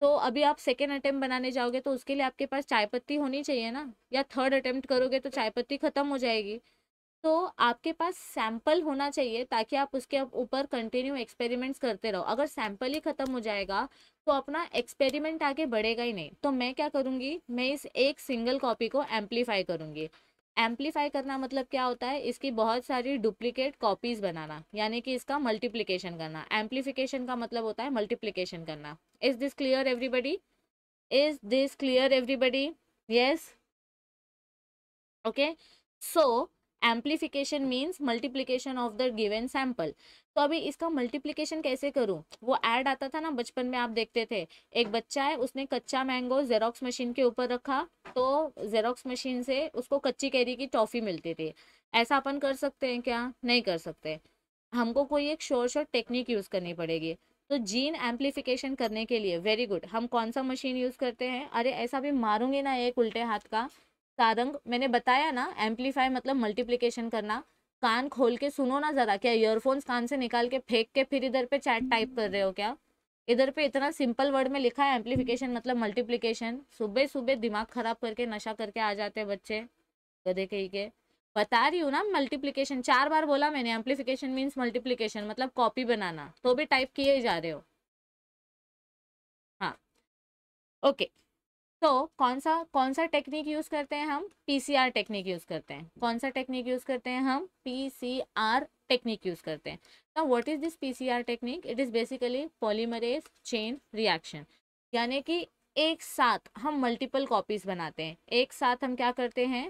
तो अभी आप सेकेंड अटेम्प्ट बनाने जाओगे तो उसके लिए आपके पास चाय पत्ती होनी चाहिए ना या थर्ड अटेम्प्ट करोगे तो चाय पत्ती ख़त्म हो जाएगी तो आपके पास सैंपल होना चाहिए ताकि आप उसके ऊपर कंटिन्यू एक्सपेरिमेंट्स करते रहो अगर सैंपल ही ख़त्म हो जाएगा तो अपना एक्सपेरिमेंट आगे बढ़ेगा ही नहीं तो मैं क्या करूँगी मैं इस एक सिंगल कॉपी को एम्पलीफाई करूँगी एम्पलीफाई करना मतलब क्या होता है इसकी बहुत सारी डुप्लीकेट कॉपीज़ बनाना यानी कि इसका मल्टीप्लीकेशन करना एम्पलीफिकेशन का मतलब होता है मल्टीप्लीकेशन करना is this clear everybody is this clear everybody yes okay so amplification means multiplication of the given sample तो अभी इसका मल्टीप्लीकेशन कैसे करूँ वो एड आता था ना बचपन में आप देखते थे एक बच्चा है उसने कच्चा मैंगो जेरोक्स मशीन के ऊपर रखा तो जेरोक्स मशीन से उसको कच्ची कैरी की टॉफ़ी मिलती थी ऐसा अपन कर सकते हैं क्या नहीं कर सकते हमको कोई एक शोर शोर टेक्निक यूज़ करनी पड़ेगी तो जीन एम्प्लीफिकेशन करने के लिए वेरी गुड हम कौन सा मशीन यूज़ करते हैं अरे ऐसा भी मारूंगे ना एक उल्टे हाथ का सारंग मैंने बताया ना एम्पलीफाई मतलब मल्टीप्लीकेशन करना कान खोल के सुनो ना ज़रा क्या ईयरफोन्स कान से निकाल के फेंक के फिर इधर पे चैट टाइप कर रहे हो क्या इधर पे इतना सिंपल वर्ड में लिखा है एम्पलीफिकेशन मतलब मल्टीप्लीकेशन सुबह सुबह दिमाग खराब करके नशा करके आ जाते हैं बच्चे गधे कहीं के बता रही हूँ ना मल्टीप्लीकेशन चार बार बोला मैंने एम्पलीफिकेशन मीन्स मल्टीप्लीकेशन मतलब कॉपी बनाना तो भी टाइप किए जा रहे हो हाँ ओके okay. तो कौन सा कौन सा टेक्निक यूज़ करते हैं हम पीसीआर टेक्निक यूज़ करते हैं कौन सा टेक्निक यूज़ करते हैं हम पीसीआर टेक्निक यूज़ करते हैं ना what is this PCR technique it is basically polymerase chain reaction यानी कि एक साथ हम मल्टीपल कॉपीज़ बनाते हैं एक साथ हम क्या करते हैं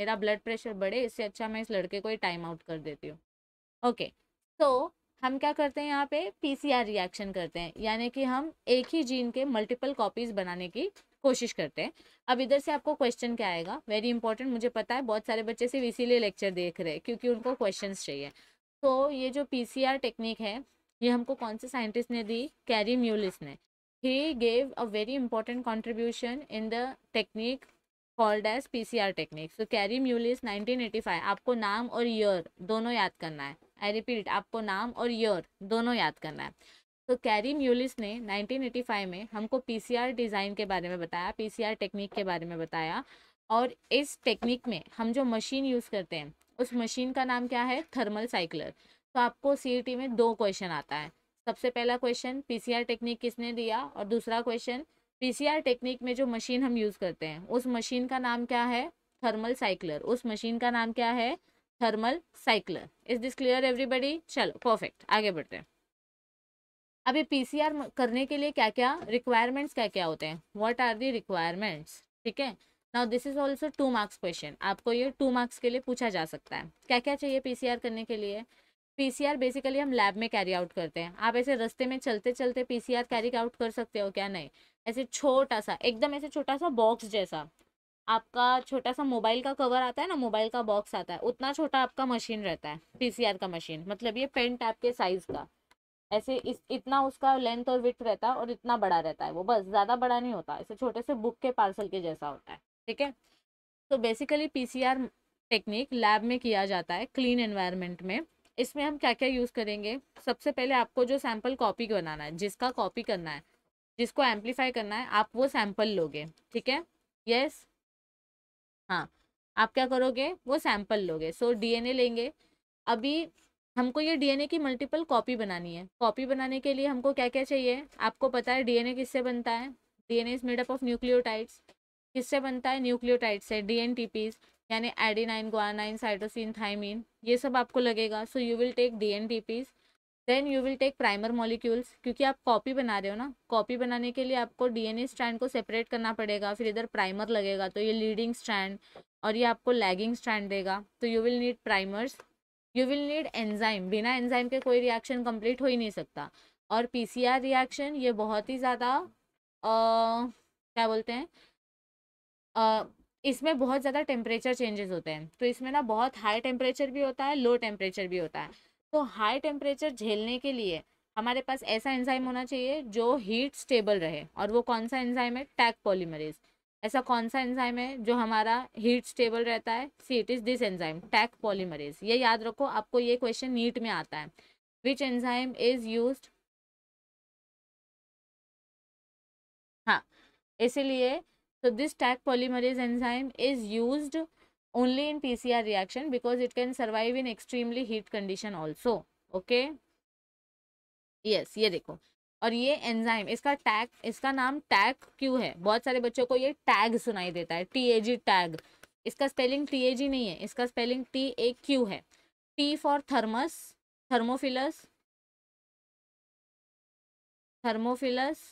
मेरा ब्लड प्रेशर बढ़े इससे अच्छा मैं इस लड़के को ही टाइम आउट कर देती हूँ ओके तो हम क्या करते हैं यहाँ पे पीसीआर रिएक्शन करते हैं यानी कि हम एक ही जीन के मल्टीपल कॉपीज बनाने की कोशिश करते हैं अब इधर से आपको क्वेश्चन क्या आएगा वेरी इंपॉर्टेंट मुझे पता है बहुत सारे बच्चे सिर्फ इसीलिए लेक्चर देख रहे हैं क्योंकि उनको क्वेश्चन चाहिए तो ये जो पी टेक्निक है ये हमको कौन से साइंटिस्ट ने दी कैरी म्यूलिस ने he gave a very important contribution in the technique called as P C R technique so Kary Mullis nineteen eighty five आपको नाम और ईयर दोनों याद करना है आई रिपीट आपको नाम और ईयर दोनों याद करना है तो कैरी म्यूलिस ने 1985 में हमको पीसीआर डिज़ाइन के बारे में बताया पीसीआर टेक्निक के बारे में बताया और इस टेक्निक में हम जो मशीन यूज़ करते हैं उस मशीन का नाम क्या है थर्मल साइकिलर तो आपको सी e में दो क्वेश्चन आता है सबसे पहला क्वेश्चन पीसीआर टेक्निक किसने दिया और दूसरा क्वेश्चन पीसीआर टेक्निक में जो मशीन हम यूज़ करते हैं उस मशीन का नाम क्या है थर्मल साइकिलर उस मशीन का नाम क्या है thermal cycler is this clear everybody चलो परफेक्ट आगे बढ़ते हैं अभी पीसीआर करने के लिए क्या क्या रिक्वायरमेंट्स क्या क्या होते हैं व्हाट आर दी रिक्वायरमेंट्स ठीक है now this is also two marks question आपको ये टू मार्क्स के लिए पूछा जा सकता है क्या क्या चाहिए पीसीआर करने के लिए पीसीआर बेसिकली हम लैब में कैरी आउट करते हैं आप ऐसे रस्ते में चलते चलते पी कैरी आउट कर सकते हो क्या नहीं ऐसे छोटा सा एकदम ऐसे छोटा सा बॉक्स जैसा आपका छोटा सा मोबाइल का कवर आता है ना मोबाइल का बॉक्स आता है उतना छोटा आपका मशीन रहता है पीसीआर का मशीन मतलब ये पेन टैप के साइज़ का ऐसे इस इतना उसका लेंथ और विथ रहता है और इतना बड़ा रहता है वो बस ज़्यादा बड़ा नहीं होता ऐसे छोटे से बुक के पार्सल के जैसा होता है ठीक है तो बेसिकली पी टेक्निक लैब में किया जाता है क्लीन एनवायरमेंट में इसमें हम क्या क्या यूज़ करेंगे सबसे पहले आपको जो सैम्पल कॉपी बनाना है जिसका कॉपी करना है जिसको एम्पलीफाई करना है आप वो सैम्पल लोगे ठीक है यस हाँ आप क्या करोगे वो सैंपल लोगे सो so, डीएनए लेंगे अभी हमको ये डीएनए की मल्टीपल कॉपी बनानी है कॉपी बनाने के लिए हमको क्या क्या चाहिए आपको पता है डीएनए किससे बनता है DNA is made up of nucleotides किससे बनता है न्यूक्लियोटाइड्स से डी एन यानी एडीनाइन गुआनाइन साइटोसिन थाइमिन ये सब आपको लगेगा so you will take D N T Ps then you will take primer molecules क्योंकि आप कॉपी बना रहे हो ना कॉपी बनाने के लिए आपको डीएनए स्ट्रैंड को सेपरेट करना पड़ेगा फिर इधर प्राइमर लगेगा तो ये लीडिंग स्ट्रैंड और ये आपको लैगिंग स्ट्रैंड देगा तो you will need primers you will need enzyme बिना एंजाइम के कोई रिएक्शन कम्प्लीट हो ही नहीं सकता और आर रिएक्शन ये बहुत ही ज़्यादा क्या बोलते हैं आ, इसमें बहुत ज़्यादा टेम्परेचर चेंजेस होते हैं तो इसमें ना बहुत हाई टेम्परेचर भी होता है लो टेम्परेचर भी होता है तो हाई टेम्परेचर झेलने के लिए हमारे पास ऐसा एंजाइम होना चाहिए जो हीट स्टेबल रहे और वो कौन सा एंजाइम है टैक पॉलीमरेज ऐसा कौन सा एंजाइम है जो हमारा हीट स्टेबल रहता है see it is this enzyme Taq polymerase ये याद रखो आपको ये क्वेश्चन नीट में आता है विच एंजाइम इज यूज हाँ इसीलिए तो this Taq polymerase enzyme is used only in PCR reaction because it can survive in extremely heat condition also. Okay? Yes, ye dekho और ये एंजाइम इसका टैग इसका नाम टैग क्यों है बहुत सारे बच्चों को ये टैग सुनाई देता है टी ए जी टैग इसका स्पेलिंग टी ए जी नहीं है इसका स्पेलिंग टी ए क्यू है T for thermus thermophilus thermophilus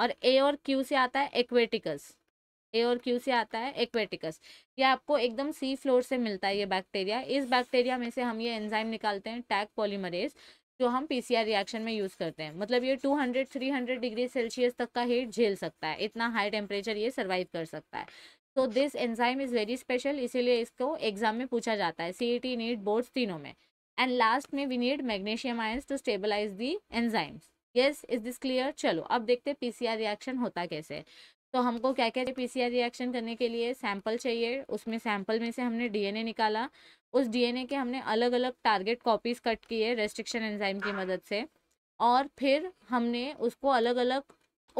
और ए और क्यू से आता है एक्वेटिकस ए और क्यू से आता है एक्वेटिकस ये आपको एकदम सी फ्लोर से मिलता है ये बैक्टीरिया इस बैक्टीरिया में से हम ये एंजाइम निकालते हैं टैग पॉलीमरेज जो हम पीसीआर रिएक्शन में यूज़ करते हैं मतलब ये 200 300 डिग्री सेल्सियस तक का हीट झेल सकता है इतना हाई टेम्परेचर ये सर्वाइव कर सकता है तो this enzyme is very special इसीलिए इसको एग्जाम में पूछा जाता है सी ई टी बोर्ड्स तीनों में एंड लास्ट में we need magnesium ion to stabilize the enzymes yes is this clear चलो अब देखते हैं आर रिएक्शन होता कैसे तो हमको क्या क्या पीसीआर रिएक्शन करने के लिए सैंपल चाहिए उसमें सैंपल में से हमने डीएनए निकाला उस डीएनए के हमने अलग अलग टारगेट कॉपीज कट किए रेस्ट्रिक्शन एंजाइम की मदद से और फिर हमने उसको अलग अलग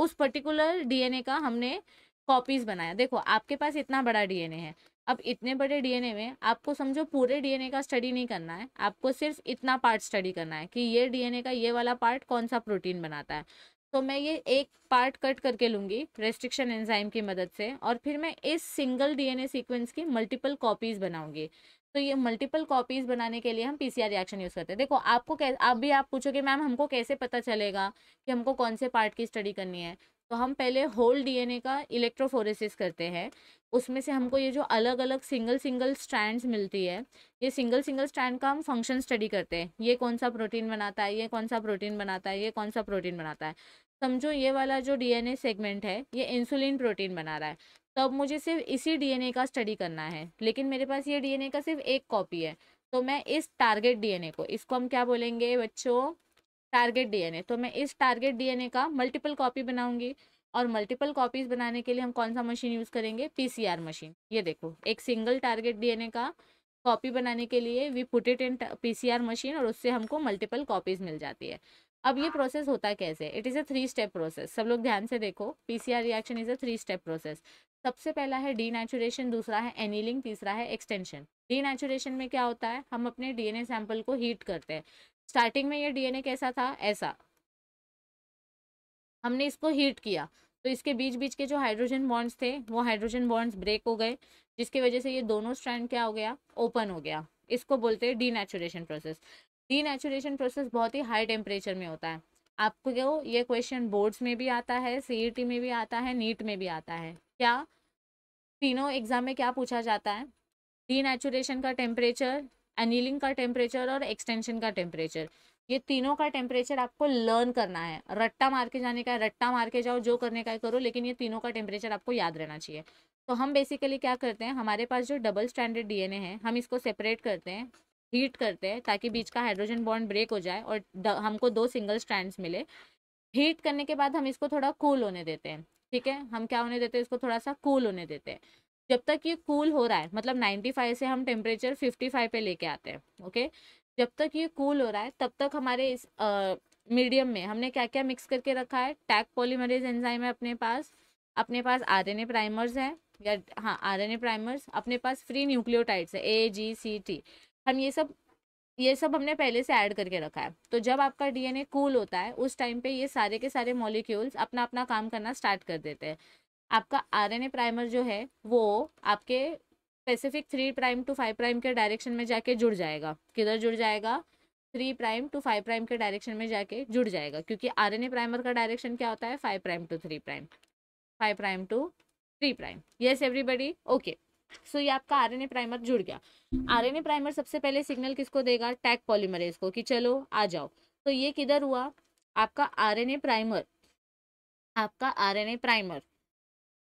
उस पर्टिकुलर डीएनए का हमने कॉपीज बनाया देखो आपके पास इतना बड़ा डीएनए है अब इतने बड़े डीएनए में आपको समझो पूरे डीएनए का स्टडी नहीं करना है आपको सिर्फ इतना पार्ट स्टडी करना है कि ये डीएनए का ये वाला पार्ट कौन सा प्रोटीन बनाता है तो मैं ये एक पार्ट कट करके लूँगी रेस्ट्रिक्शन एंजाइम की मदद से और फिर मैं इस सिंगल डीएनए सीक्वेंस की मल्टीपल कॉपीज़ बनाऊँगी तो ये मल्टीपल कॉपीज़ बनाने के लिए हम पीसीआर रिएक्शन यूज़ करते हैं देखो आपको कैसे आप भी आप पूछोगे मैम हमको कैसे पता चलेगा कि हमको कौन से पार्ट की स्टडी करनी है तो हम पहले होल डीएनए का इलेक्ट्रोफोरेसिस करते हैं उसमें से हमको ये जो अलग अलग सिंगल सिंगल स्ट्रैंड्स मिलती है ये सिंगल सिंगल स्ट्रैंड का हम फंक्शन स्टडी करते हैं ये कौन सा प्रोटीन बनाता है ये कौन सा प्रोटीन बनाता है ये कौन सा प्रोटीन बनाता है समझो ये वाला जो डीएनए सेगमेंट है ये इंसुलिन प्रोटीन बना रहा है तब मुझे सिर्फ इसी डीएनए का स्टडी करना है लेकिन मेरे पास ये डीएनए का सिर्फ एक कॉपी है तो मैं इस टारगेट डीएनए को इसको हम क्या बोलेंगे बच्चों टारगेट डीएनए तो मैं इस टारगेट डीएनए का मल्टीपल कॉपी बनाऊंगी और मल्टीपल कॉपीज बनाने के लिए हम कौन सा मशीन यूज़ करेंगे पीसीआर मशीन ये देखो एक सिंगल टारगेट डीएनए का कॉपी बनाने के लिए we put it in PCR machine और उससे हमको मल्टीपल कॉपीज मिल जाती है अब ये प्रोसेस होता कैसे it is a three step process सब लोग ध्यान से देखो P reaction is a three step process सबसे पहला है डी दूसरा है एनीलिंग तीसरा है एक्सटेंशन डी में क्या होता है हम अपने डी सैंपल को हीट करते हैं स्टार्टिंग में ये डीएनए कैसा था ऐसा हमने इसको हीट किया तो इसके बीच बीच के जो हाइड्रोजन बॉन्ड्स थे वो हाइड्रोजन बॉन्ड्स ब्रेक हो गए जिसकी वजह से ये दोनों स्ट्रैंड क्या हो गया ओपन हो गया इसको बोलते हैं डीनेचुरेशन प्रोसेस डीनेचुरेशन प्रोसेस बहुत ही हाई टेम्परेचर में होता है आपको ये क्वेश्चन बोर्ड्स में भी आता है सी में भी आता है नीट में भी आता है क्या तीनों एग्जाम में क्या पूछा जाता है नेचुरेशन का टेम्परेचर एनिलिंग का टेम्परेचर और एक्सटेंशन का टेम्परेचर ये तीनों का टेम्परेचर आपको लर्न करना है रट्टा मार के जाने का है रट्टा मार के जाओ जो करने का है करो लेकिन ये तीनों का टेम्परेचर आपको याद रहना चाहिए तो हम बेसिकली क्या करते हैं हमारे पास जो डबल स्टैंडर्ड डीएनए है हम इसको सेपरेट करते हैं हीट करते हैं ताकि बीच का हाइड्रोजन बॉन्ड ब्रेक हो जाए और हमको दो सिंगल स्टैंड मिले हीट करने के बाद हम इसको थोड़ा कूल होने देते हैं ठीक है हम क्या होने देते हैं इसको थोड़ा सा कूल होने देते हैं जब तक ये कूल हो रहा है मतलब 95 से हम टेम्परेचर 55 पे लेके आते हैं ओके जब तक ये कूल हो रहा है तब तक हमारे इस मीडियम में हमने क्या क्या मिक्स करके रखा है टैग पॉलीमरेज एंजाइम है अपने पास अपने पास ए प्राइमर्स हैं या हाँ ए प्राइमर्स अपने पास फ्री न्यूक्लियोटाइड्स है ए जी सी टी हम ये सब ये सब हमने पहले से ऐड करके रखा है तो जब आपका डीएनए कूल होता है उस टाइम पे ये सारे के सारे मॉलिक्यूल्स अपना अपना काम करना स्टार्ट कर देते हैं आपका आरएनए प्राइमर जो है वो आपके specific three prime to five prime के डायरेक्शन में जाके जुड़ जाएगा किधर जुड़ जाएगा three prime to five prime के डायरेक्शन में जाके जुड़ जाएगा क्योंकि आरएनए प्राइमर का डायरेक्शन क्या होता है five prime to three prime five prime to three prime yes everybody okay so ये आपका आरएनए प्राइमर जुड़ गया आरएनए प्राइमर सबसे पहले सिग्नल किसको देगा टैग पॉलीमरेज को कि चलो आ जाओ तो ये किधर हुआ आपका आरएनए प्राइमर आपका आरएनए प्राइमर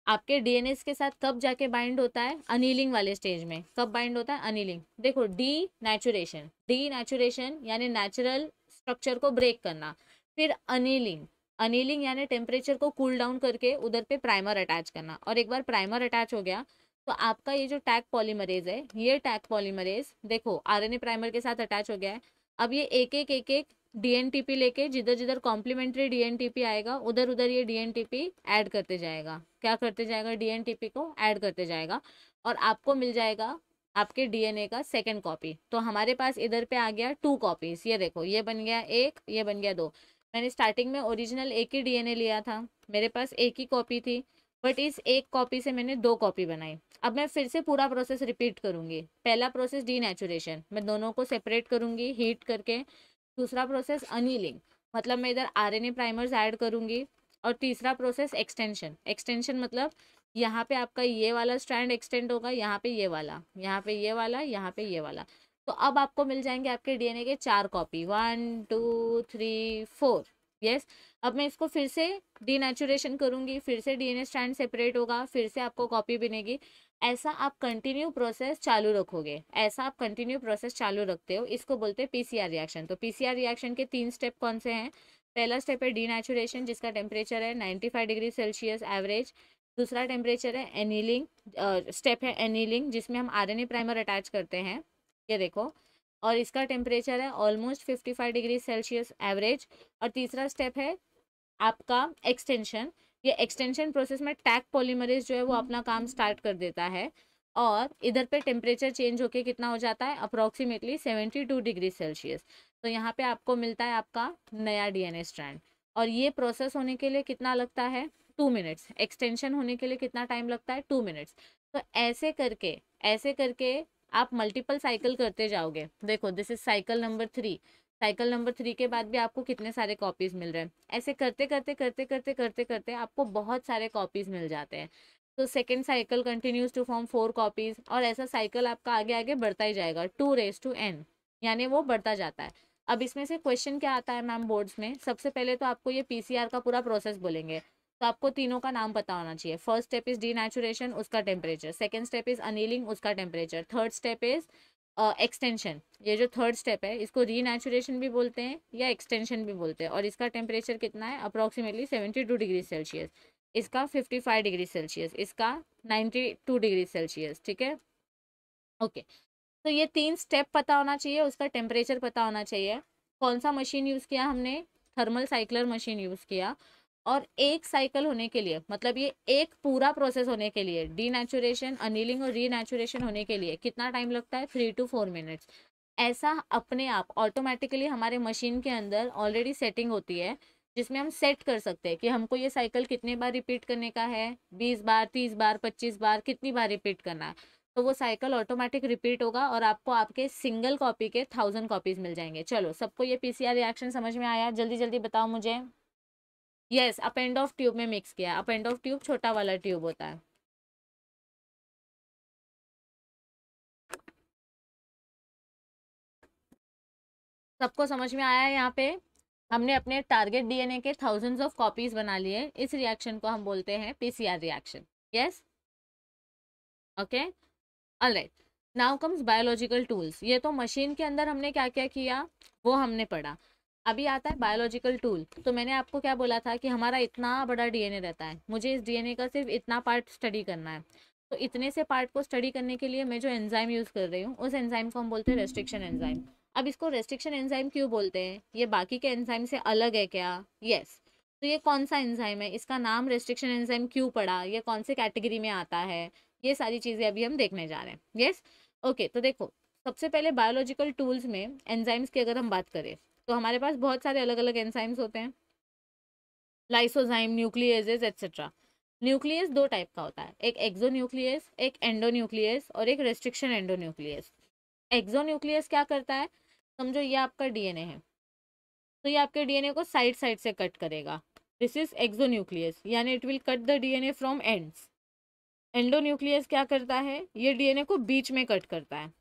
आपके डीएनए के साथ कब जाके बाइंड होता है अनिलिंग वाले स्टेज में कब बाइंड होता है अनिलिंग देखो डी नेचुरेशन डी नेचुरेशन यानी नेचुरल स्ट्रक्चर को ब्रेक करना फिर अनिलिंग अनिलिंग यानी टेम्परेचर को कूल डाउन करके उधर पे प्राइमर अटैच करना और एक बार प्राइमर अटैच हो गया तो आपका ये जो टैग पॉलीमरेज है ये टैग पॉलीमरेज देखो आर प्राइमर के साथ अटैच हो गया है अब ये एक एक एक एक डीएनटीपी लेके जिधर जिधर कॉम्प्लीमेंट्री डीएनटीपी आएगा उधर उधर ये डीएनटीपी ऐड करते जाएगा क्या करते जाएगा डीएनटीपी को ऐड करते जाएगा और आपको मिल जाएगा आपके डीएनए का सेकंड कॉपी तो हमारे पास इधर पे आ गया टू कॉपीज ये देखो ये बन गया एक ये बन गया दो मैंने स्टार्टिंग में ओरिजिनल एक ही डीएनए लिया था मेरे पास एक ही कॉपी थी बट इस एक कॉपी से मैंने दो कॉपी बनाई अब मैं फिर से पूरा प्रोसेस रिपीट करूंगी पहला प्रोसेस डी मैं दोनों को सेपरेट करूंगी हीट करके दूसरा प्रोसेस अनिलिंग मतलब मैं इधर आरएनए प्राइमर्स ऐड करूँगी और तीसरा प्रोसेस एक्सटेंशन एक्सटेंशन मतलब यहाँ पे आपका ये वाला स्ट्रैंड एक्सटेंड होगा यहाँ पे ये वाला यहाँ पे ये वाला यहाँ पे ये वाला तो अब आपको मिल जाएंगे आपके डीएनए के चार copy one two three four yes अब मैं इसको फिर से डीनेचुरेशन करूँगी फिर से डीएनए स्ट्रैंड सेपरेट होगा फिर से आपको कॉपी बनेगी ऐसा आप कंटिन्यू प्रोसेस चालू रखोगे ऐसा आप कंटिन्यू प्रोसेस चालू रखते हो इसको बोलते हैं पीसीआर रिएक्शन तो पीसीआर रिएक्शन के तीन स्टेप कौन से हैं पहला स्टेप है डीनेचुरेशन जिसका टेम्परेचर है ninety five degree Celsius average दूसरा टेम्परेचर है एनीलिंग स्टेप है एनीलिंग जिसमें हम आर प्राइमर अटैच करते हैं ये देखो और इसका टेम्परेचर है almost fifty degree Celsius average और तीसरा स्टेप है आपका एक्सटेंशन ये एक्सटेंशन प्रोसेस में टैग पॉलीमरेज जो है वो अपना काम स्टार्ट कर देता है और इधर पे टेम्परेचर चेंज होके कितना हो जाता है approximately seventy two degree Celsius तो यहाँ पे आपको मिलता है आपका नया डीएनए स्ट्रैंड और ये प्रोसेस होने के लिए कितना लगता है टू मिनट्स एक्सटेंशन होने के लिए कितना टाइम लगता है टू मिनट्स तो ऐसे करके ऐसे करके आप मल्टीपल साइकिल करते जाओगे देखो this is cycle number three cycle number three के बाद भी आपको कितने सारे कॉपीज मिल रहे हैं ऐसे करते करते करते करते करते करते आपको बहुत सारे कॉपीज मिल जाते हैं तो second cycle continues to form four copies और ऐसा साइकिल आपका आगे आगे बढ़ता ही जाएगा टू रेस टू एन यानी वो बढ़ता जाता है अब इसमें से क्वेश्चन क्या आता है मैम बोर्ड्स में सबसे पहले तो आपको ये पीसीआर का पूरा प्रोसेस बोलेंगे तो आपको तीनों का नाम पता होना चाहिए फर्स्ट स्टेप इज डी उसका temperature second step is annealing उसका temperature third step is extension ये जो थर्ड स्टेप है इसको रीनेचुरेशन भी बोलते हैं या एक्सटेंशन भी बोलते हैं और इसका टेम्परेचर कितना है approximately seventy two degree Celsius इसका फिफ्टी फाइव डिग्री सेल्सियस इसका नाइन्टी टू डिग्री सेल्सियस ठीक है ओके तो ये तीन स्टेप पता होना चाहिए उसका टेम्परेचर पता होना चाहिए कौन सा मशीन यूज़ किया हमने थर्मल साइक्लर मशीन यूज़ किया और एक साइकिल होने के लिए मतलब ये एक पूरा प्रोसेस होने के लिए डीनेचुरेशन अनिलिंग और रीनेचुरेशन होने के लिए कितना टाइम लगता है थ्री टू फोर मिनट्स ऐसा अपने आप ऑटोमेटिकली हमारे मशीन के अंदर ऑलरेडी सेटिंग होती है जिसमें हम सेट कर सकते हैं कि हमको ये साइकिल कितने बार रिपीट करने का है बीस बार तीस बार पच्चीस बार कितनी बार रिपीट करना है तो वो साइकिल ऑटोमेटिक रिपीट होगा और आपको आपके सिंगल कॉपी के थाउजेंड कॉपीज मिल जाएंगे चलो सबको ये पीसीआर रिएक्शन समझ में आया जल्दी जल्दी बताओ मुझे yes up end of tube में मिक्स किया अप एंड ऑफ ट्यूब छोटा वाला ट्यूब होता है सबको समझ में आया यहाँ पे हमने अपने टारगेट डीएनए के थाउजेंड्स ऑफ कॉपीज बना लिए इस रिएक्शन को हम बोलते हैं PCR reaction yes okay alright now comes biological tools ये तो मशीन के अंदर हमने क्या क्या किया वो हमने पढ़ा अभी आता है बायोलॉजिकल टूल तो मैंने आपको क्या बोला था कि हमारा इतना बड़ा डीएनए रहता है मुझे इस डीएनए का सिर्फ इतना पार्ट स्टडी करना है तो इतने से पार्ट को स्टडी करने के लिए मैं जो एंजाइम यूज़ कर रही हूँ उस एंजाइम को हम बोलते हैं रेस्ट्रिक्शन एंजाइम अब इसको रेस्ट्रिक्शन एंजाइम क्यों बोलते हैं ये बाकी के एंजाइम से अलग है क्या यस yes. तो ये कौन सा एंजाइम है इसका नाम रेस्ट्रिक्शन एंजाइम क्यों पड़ा ये कौन से कैटेगरी में आता है ये सारी चीज़ें अभी हम देखने जा रहे हैं यस ओके तो देखो सबसे पहले बायोलॉजिकल टूल्स में एंजाइम्स की अगर हम बात करें तो हमारे पास बहुत सारे अलग अलग एंजाइम्स होते हैं लाइसोजाइम न्यूक्लियजेज एक्सेट्रा न्यूक्लियस दो टाइप का होता है एक एक्जो न्यूक्लियस एक एंडो न्यूक्लियस और एक restriction endo nuclease exo nuclease क्या करता है समझो ये आपका डीएनए है तो ये आपके डीएनए को साइड साइड से कट करेगा दिस इज एक्जो न्यूक्लियस यानी it will cut the DNA from ends endo nuclease क्या करता है ये डीएनए को बीच में कट करता है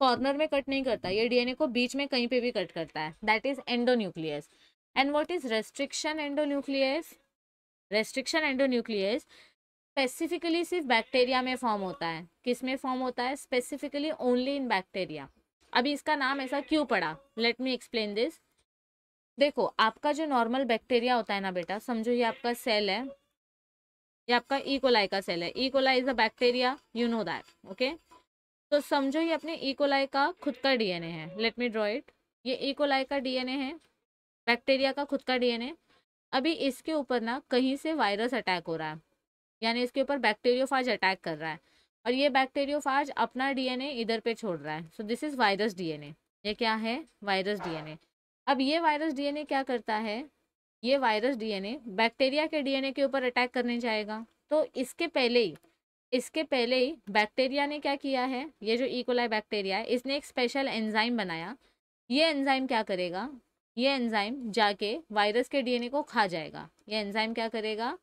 कॉर्नर में कट नहीं करता ये डीएनए को बीच में कहीं पे भी कट करता है that is endonuclease and what is restriction endonuclease restriction endonuclease specifically सिर्फ बैक्टीरिया में फॉर्म होता है किस में फॉर्म होता है स्पेसिफिकली ओनली इन बैक्टीरिया अभी इसका नाम ऐसा क्यों पड़ा लेट मी एक्सप्लेन दिस देखो आपका जो नॉर्मल बैक्टीरिया होता है ना बेटा समझो ये आपका सेल है ये आपका ईकोलाई e. कोलाई का सेल है E coli is a bacteria you know that okay तो समझो ये अपने इकोलाई e का खुद का डीएनए है लेट मी ड्रॉ इट ये ईकोलाई e का डीएनए है बैक्टीरिया का खुद का डीएनए अभी इसके ऊपर ना कहीं से वायरस अटैक हो रहा है यानी इसके ऊपर बैक्टीरियोफाज अटैक कर रहा है और ये बैक्टीरियोफाज अपना डीएनए इधर पे छोड़ रहा है so this is virus DNA ये क्या है वायरस डीएनए अब ये वायरस डीएनए क्या करता है ये वायरस डीएनए बैक्टीरिया के डीएनए के ऊपर अटैक करने जाएगा तो इसके पहले ही इसके पहले ही बैक्टीरिया ने क्या किया है ये जो इकोलाई e. बैक्टीरिया है इसने एक स्पेशल एंजाइम बनाया ये एंजाइम क्या करेगा ये एंजाइम जाके वायरस के डीएनए को खा जाएगा ये एंजाइम क्या करेगा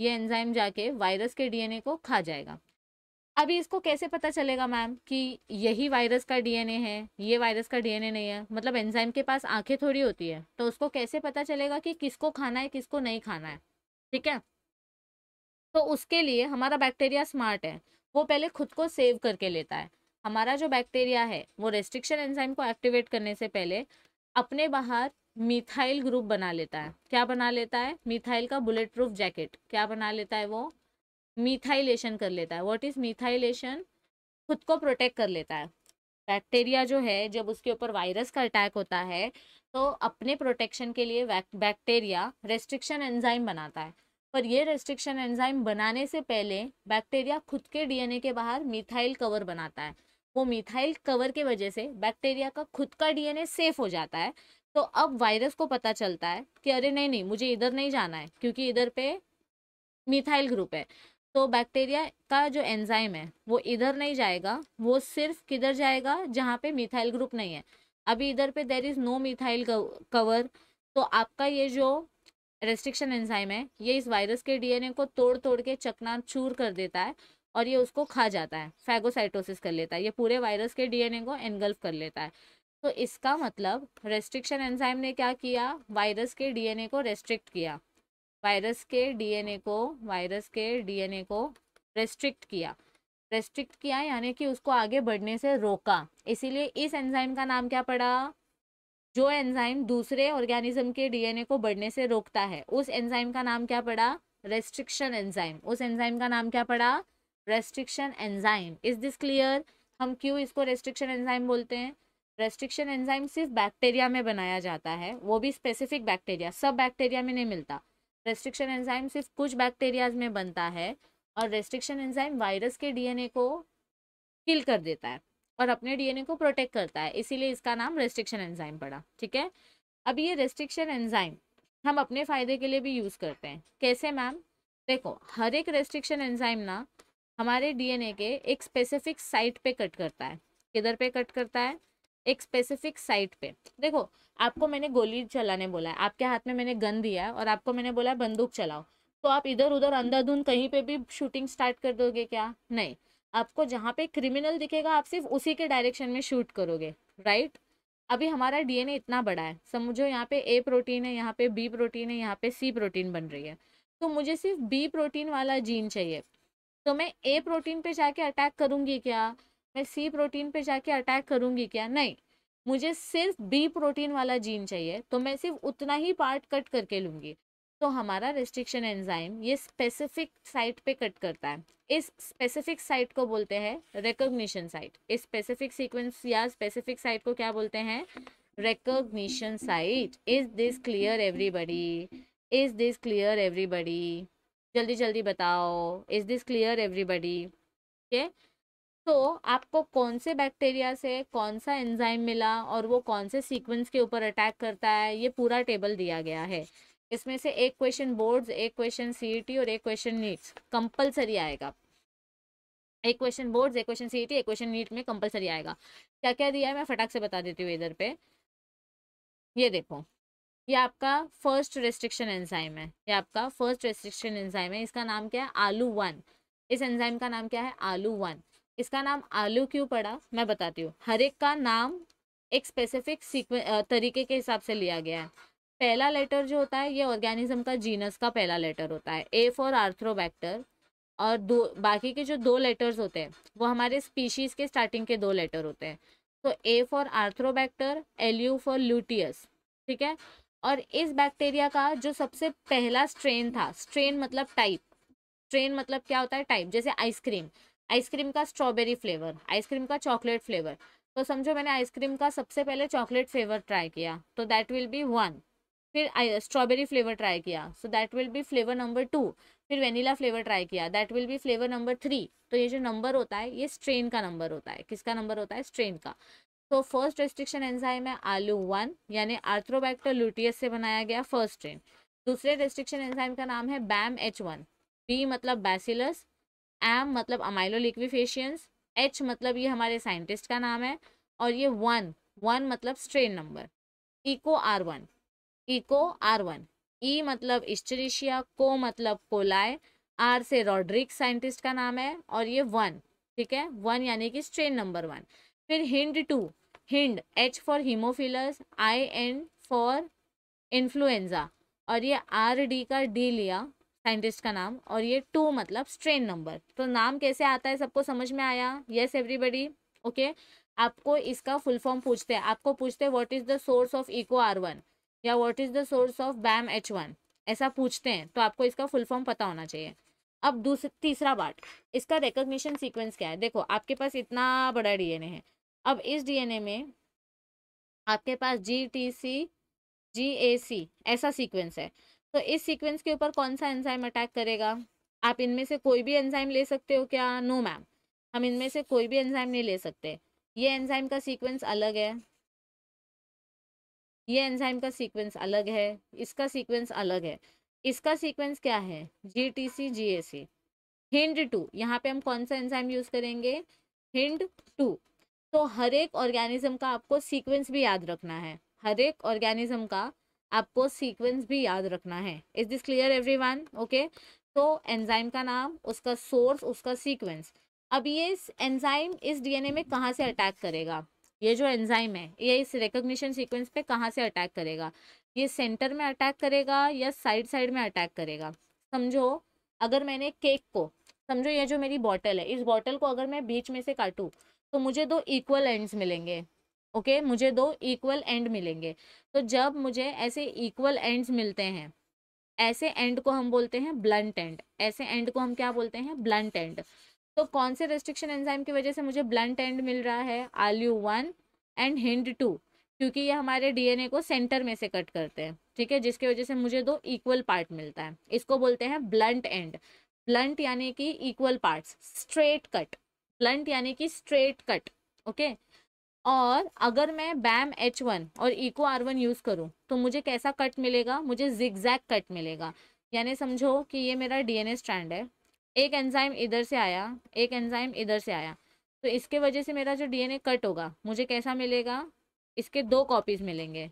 ये एंजाइम जाके वायरस के डीएनए को खा जाएगा अभी इसको कैसे पता चलेगा मैम कि यही वायरस का डीएनए है ये वायरस का डीएनए नहीं है मतलब एंजाइम के पास आंखें थोड़ी होती है तो उसको कैसे पता चलेगा कि किसको खाना है किसको नहीं खाना है ठीक है तो उसके लिए हमारा बैक्टीरिया स्मार्ट है वो पहले खुद को सेव करके लेता है हमारा जो बैक्टीरिया है वो रेस्ट्रिक्शन एंजाइम को एक्टिवेट करने से पहले अपने बाहर मिथाइल ग्रुप बना लेता है क्या बना लेता है मिथाइल का बुलेट प्रूफ जैकेट क्या बना लेता है वो मिथाइलेशन कर लेता है व्हाट इज मिथाइलेशन खुद को प्रोटेक्ट कर लेता है बैक्टीरिया जो है जब उसके ऊपर वायरस का अटैक होता है तो अपने प्रोटेक्शन के लिए बैक्टीरिया रेस्ट्रिक्शन एंजाइम बनाता है पर यह रेस्ट्रिक्शन एंजाइम बनाने से पहले बैक्टीरिया खुद के डीएनए के बाहर मिथाइल कवर बनाता है वो मिथाइल कवर के वजह से बैक्टीरिया का खुद का डीएनए सेफ हो जाता है तो अब वायरस को पता चलता है कि अरे नहीं नहीं मुझे इधर नहीं जाना है क्योंकि इधर पे मिथाइल ग्रुप है तो बैक्टीरिया का जो एंजाइम है वो इधर नहीं जाएगा वो सिर्फ किधर जाएगा जहाँ पे मिथाइल ग्रुप नहीं है अभी इधर पे there is no methyl cover तो आपका ये जो रेस्ट्रिक्शन एंजाइम है ये इस वायरस के डीएनए को तोड़ तोड़ के चकनाचूर कर देता है और ये उसको खा जाता है फैगोसाइटोसिस कर लेता है ये पूरे वायरस के डीएनए को एनगल्फ कर लेता है तो इसका मतलब रेस्ट्रिक्शन एंजाइम ने क्या किया वायरस के डीएनए को रेस्ट्रिक्ट किया वायरस के डीएनए को वायरस के डीएनए को रेस्ट्रिक्ट किया रेस्ट्रिक्ट किया यानी कि उसको आगे बढ़ने से रोका इसीलिए इस एंजाइम का नाम क्या पड़ा जो एंजाइम दूसरे ऑर्गेनिज्म के डीएनए को बढ़ने से रोकता है उस एंजाइम का नाम क्या पड़ा रेस्ट्रिक्शन एंजाइम उस एंजाइम का नाम क्या पड़ा restriction enzyme is this clear हम क्यों इसको रेस्ट्रिक्शन एंजाइम बोलते हैं रेस्ट्रिक्शन एंजाइम सिर्फ बैक्टीरिया में बनाया जाता है वो भी स्पेसिफिक बैक्टीरिया सब बैक्टीरिया में नहीं मिलता रेस्ट्रिक्शन एंजाइम सिर्फ कुछ बैक्टीरियाज में बनता है और रेस्ट्रिक्शन एंजाइम वायरस के डीएनए को किल कर देता है और अपने डीएनए को प्रोटेक्ट करता है इसीलिए इसका नाम रेस्ट्रिक्शन एंजाइम पड़ा ठीक है अब ये रेस्ट्रिक्शन एंजाइम हम अपने फ़ायदे के लिए भी यूज़ करते हैं कैसे मैम देखो हर एक रेस्ट्रिक्शन एंजाइम ना हमारे डीएनए के एक स्पेसिफिक साइट पे कट करता है किधर पे कट करता है एक स्पेसिफिक साइट पे देखो आपको मैंने गोली चलाने बोला है आपके हाथ में मैंने गन दिया है और आपको मैंने बोला बंदूक चलाओ तो आप इधर उधर अंधाधुंध कहीं पे भी शूटिंग स्टार्ट कर दोगे क्या नहीं आपको जहाँ पे क्रिमिनल दिखेगा आप सिर्फ उसी के डायरेक्शन में शूट करोगे राइट अभी हमारा डीएनए इतना बड़ा है समझो यहाँ पे ए प्रोटीन है यहाँ पे बी प्रोटीन है यहाँ पे सी प्रोटीन बन रही है तो मुझे सिर्फ बी प्रोटीन वाला जीन चाहिए तो मैं ए प्रोटीन पे जाके अटैक करूँगी क्या मैं सी प्रोटीन पे जाके अटैक करूँगी क्या नहीं मुझे सिर्फ बी प्रोटीन वाला जीन चाहिए तो मैं सिर्फ उतना ही पार्ट कट करके लूँगी तो हमारा रेस्ट्रिक्शन एंजाइम ये स्पेसिफिक साइट पे कट करता है इस स्पेसिफिक साइट को बोलते हैं रिकॉग्निशन साइट इस स्पेसिफिक सीक्वेंस या स्पेसिफिक साइट को क्या बोलते हैं recognition site is this clear everybody is this clear everybody जल्दी जल्दी बताओ इज दिस क्लियर एवरीबडी है तो आपको कौन से बैक्टीरिया से कौन सा एंजाइम मिला और वो कौन से सीक्वेंस के ऊपर अटैक करता है ये पूरा टेबल दिया गया है इसमें से एक क्वेश्चन बोर्ड्स एक क्वेश्चन सीईटी e और एक क्वेश्चन नीट्स कंपलसरी आएगा एक क्वेश्चन बोर्ड्स एक क्वेश्चन सीईटी e एक क्वेश्चन नीट में कंपलसरी आएगा क्या क्या दिया है मैं फटाक से बता देती हूँ इधर पे ये देखो ये आपका फर्स्ट रेस्ट्रिक्शन एंजाइम है ये आपका फर्स्ट रेस्ट्रिक्शन एंजाइम है इसका नाम क्या है आलू वन इस एंजाइम का नाम क्या है आलू वन इसका नाम आलू क्यों पड़ा मैं बताती हूँ हर एक का नाम एक स्पेसिफिक तरीके के हिसाब से लिया गया है पहला लेटर जो होता है ये ऑर्गेनिज्म का जीनस का पहला लेटर होता है ए फॉर आर्थ्रोबैक्टर और दो बाकी के जो दो लेटर्स होते हैं वो हमारे स्पीशीज़ के स्टार्टिंग के दो लेटर होते हैं तो A for Arthrobacter L U for luteus ठीक है और इस बैक्टीरिया का जो सबसे पहला स्ट्रेन था स्ट्रेन मतलब टाइप स्ट्रेन मतलब क्या होता है टाइप जैसे आइसक्रीम आइसक्रीम का स्ट्रॉबेरी फ्लेवर आइसक्रीम का चॉकलेट फ्लेवर तो समझो मैंने आइसक्रीम का सबसे पहले चॉकलेट फ्लेवर ट्राई किया तो दैट विल बी वन फिर स्ट्रॉबेरी फ्लेवर ट्राई किया so that will be flavour number two फिर वेनिला फ्लेवर ट्राई किया that will be flavour number three तो ये जो नंबर होता है ये स्ट्रेन का नंबर होता है किसका नंबर होता है स्ट्रेन का तो फर्स्ट रेस्ट्रिक्शन एंजाइम है आलू वन यानी आर्थ्रोबैक्टर लुटियस से बनाया गया फर्स्ट स्ट्रेन दूसरे रेस्ट्रिक्शन एंजाइम का नाम है बैम एच वन बी मतलब बैसिलस एम मतलब अमाइलो लिक्विफेशियंस एच मतलब ये हमारे साइंटिस्ट का नाम है और ये वन वन मतलब strain number Eco R one Eco R one E मतलब इस्टरिशिया को मतलब कोलाय आर से रॉड्रिक साइंटिस्ट का नाम है और ये वन ठीक है वन यानी कि स्ट्रेन नंबर वन फिर Hind two Hind H for Haemophilus I N for influenza और ये आर डी का डी लिया साइंटिस्ट का नाम और ये टू मतलब स्ट्रेन नंबर तो नाम कैसे आता है सबको समझ में आया येस एवरीबडी ओके आपको इसका फुल फॉर्म पूछते हैं आपको पूछते हैं what is the source of Eco R one या what is the source of Bam H one ऐसा पूछते हैं तो आपको इसका फुल फॉर्म पता होना चाहिए अब दूसरा तीसरा पार्ट इसका रिकोगनीशन सीक्वेंस क्या है देखो आपके पास इतना बड़ा डीएनए है अब इस डीएनए में आपके पास जी टी सी जी ए सी ऐसा सीक्वेंस है तो इस सीक्वेंस के ऊपर कौन सा एंजाइम अटैक करेगा आप इनमें से कोई भी एंजाइम ले सकते हो क्या नो no, मैम हम इनमें से कोई भी एंजाइम नहीं ले सकते ये एंजाइम का सीक्वेंस अलग है ये एंजाइम का सीक्वेंस अलग है इसका सीक्वेंस अलग है इसका सीक्वेंस क्या है G T C G A C Hind two यहाँ पे हम कौन सा एंजाइम यूज करेंगे हिंड टू तो हर एक ऑर्गेनिज्म का आपको सीक्वेंस भी याद रखना है हर एक ऑर्गेनिज्म का आपको सीक्वेंस भी याद रखना है is this clear everyone okay तो एंजाइम का नाम उसका सोर्स उसका सीक्वेंस अब ये एंजाइम इस डीएनए में कहाँ से अटैक करेगा ये जो एंजाइम है ये इस रिकोगशन सीक्वेंस पे कहाँ से अटैक करेगा ये सेंटर में अटैक करेगा या साइड साइड में अटैक करेगा समझो अगर मैंने केक को समझो ये जो मेरी बॉटल है इस बॉटल को अगर मैं बीच में से काटूँ तो मुझे दो इक्वल एंड्स मिलेंगे ओके okay? मुझे दो इक्वल एंड मिलेंगे तो जब मुझे ऐसे इक्वल एंड्स मिलते हैं ऐसे एंड को हम बोलते हैं ब्लंट एंड ऐसे एंड को हम क्या बोलते हैं ब्लंट एंड तो कौन से रेस्ट्रिक्शन एंजाइम की वजह से मुझे ब्लंट एंड मिल रहा है Alu one and Hind two क्योंकि ये हमारे डीएनए को सेंटर में से कट करते हैं ठीक है जिसकी वजह से मुझे दो इक्वल पार्ट मिलता है इसको बोलते हैं ब्लंट एंड ब्लंट यानी कि equal parts straight cut blunt यानी कि स्ट्रेट कट ओके और अगर मैं बैम एच वन और इको आर वन यूज़ करूँ तो मुझे कैसा कट मिलेगा मुझे जिगजैग कट मिलेगा यानी समझो कि ये मेरा डीएनए स्ट्रैंड है एक एंजाइम इधर से आया एक एंजाइम इधर से आया तो इसके वजह से मेरा जो डीएनए कट होगा मुझे कैसा मिलेगा इसके दो कॉपीज मिलेंगे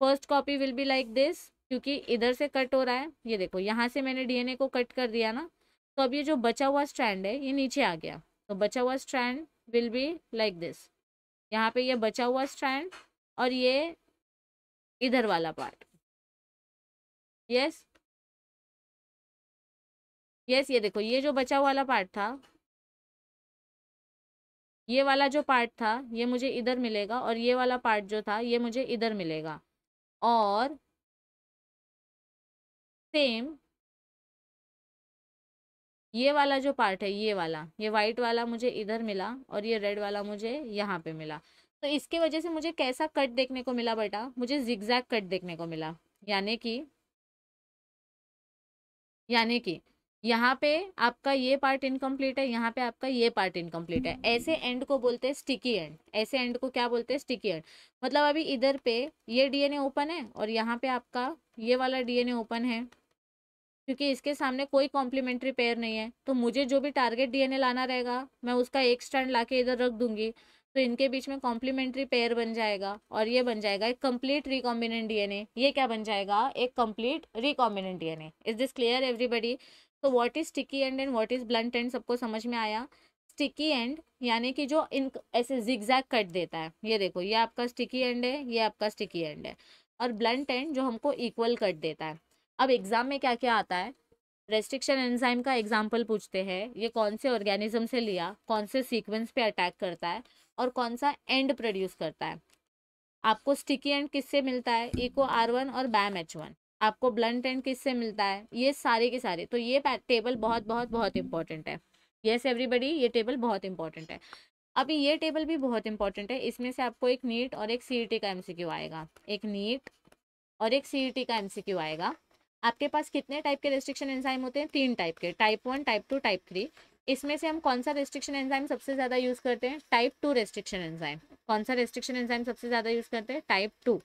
first copy will be like this क्योंकि इधर से कट हो रहा है ये देखो यहाँ से मैंने डीएनए को कट कर दिया ना तो अब ये जो बचा हुआ स्ट्रैंड है ये नीचे आ गया तो बचा हुआ strand will be like this यहाँ पे ये बचा हुआ स्ट्रैंड और ये इधर वाला पार्ट यस yes? यस ये देखो ये जो बचा वाला पार्ट था ये वाला जो पार्ट था ये मुझे इधर मिलेगा और ये वाला पार्ट जो था ये मुझे इधर मिलेगा और सेम ये वाला जो पार्ट है ये वाला ये वाइट वाला मुझे इधर मिला और ये रेड वाला मुझे यहाँ पे मिला तो इसके वजह से मुझे कैसा कट देखने को मिला बेटा मुझे जिग्जैग कट देखने को मिला यानी कि यानी कि यहाँ पे आपका ये पार्ट इनकम्प्लीट है यहाँ पे आपका ये पार्ट इनकम्प्लीट है ऐसे एंड को बोलते हैं स्टिकी एंड ऐसे एंड को क्या बोलते हैं स्टिकी एंड मतलब अभी इधर पे ये डीएनए ओपन है और यहाँ पे आपका ये वाला डीएनए ओपन है क्योंकि इसके सामने कोई कॉम्प्लीमेंट्री पेयर नहीं है तो मुझे जो भी टारगेट डीएनए लाना रहेगा मैं उसका एक स्टैंड ला के इधर रख दूंगी तो इनके बीच में कॉम्प्लीमेंट्री पेयर बन जाएगा और ये बन जाएगा एक कम्प्लीट रिकॉम्बिनेंट डीएनए ये क्या बन जाएगा एक complete recombinant DNA is this clear everybody तो what is sticky end and what is blunt end सबको समझ में आया स्टिकी एंड यानी कि जो इन ऐसे जिगजैग कट देता है ये देखो ये आपका स्टिकी एंड है ये आपका स्टिकी एंड है और ब्लंट एंड जो हमको इक्वल कट देता है अब एग्ज़ाम में क्या क्या आता है रेस्ट्रिक्शन एंजाइम का एग्जाम्पल पूछते हैं ये कौन से ऑर्गेनिज्म से लिया कौन से सीक्वेंस पे अटैक करता है और कौन सा एंड प्रोड्यूस करता है आपको स्टिकी एंड किससे मिलता है इको आर वन और बैम एच वन आपको ब्लंट एंड किससे मिलता है ये सारे के सारे तो ये टेबल बहुत बहुत बहुत इंपॉर्टेंट है येस एवरीबडी ये टेबल बहुत इंपॉर्टेंट है अभी ये टेबल भी बहुत इंपॉर्टेंट है इसमें से आपको एक नीट और एक सी e का एम आएगा एक नीट और एक सी e का एम आएगा आपके पास कितने टाइप के रेस्ट्रिक्शन एंजाइम होते हैं तीन टाइप के type one type two type three इसमें से हम कौन सा रेस्ट्रिक्शन एंजाइम सबसे ज़्यादा यूज़ करते हैं टाइप टू रेस्ट्रिक्शन एंजाइम कौन सा रेस्ट्रिक्शन एंजाइम सबसे ज़्यादा यूज़ करते हैं टाइप टू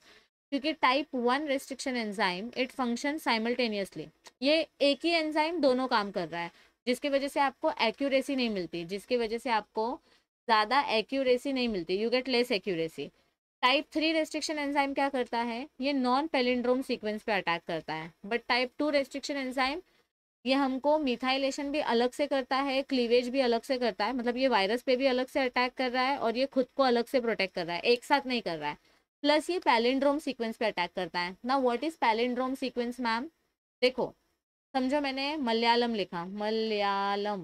क्योंकि type one restriction enzyme it function simultaneously ये एक ही एंजाइम दोनों काम कर रहा है जिसकी वजह से आपको एक्यूरेसी नहीं मिलती जिसकी वजह से आपको ज़्यादा एक्यूरेसी नहीं मिलती you get less accuracy type three restriction enzyme क्या करता है ये नॉन पेलिंड्रोम सीक्वेंस पे अटैक करता है but type two restriction enzyme ये हमको मिथाइलेशन भी अलग से करता है क्लीवेज भी अलग से करता है मतलब ये वायरस पे भी अलग से अटैक कर रहा है और ये खुद को अलग से प्रोटेक्ट कर रहा है एक साथ नहीं कर रहा है प्लस ये पैलेंड्रोम सीक्वेंस पे अटैक करता है ना what is palindrome sequence ma'am देखो समझो मैंने मलयालम लिखा मलयालम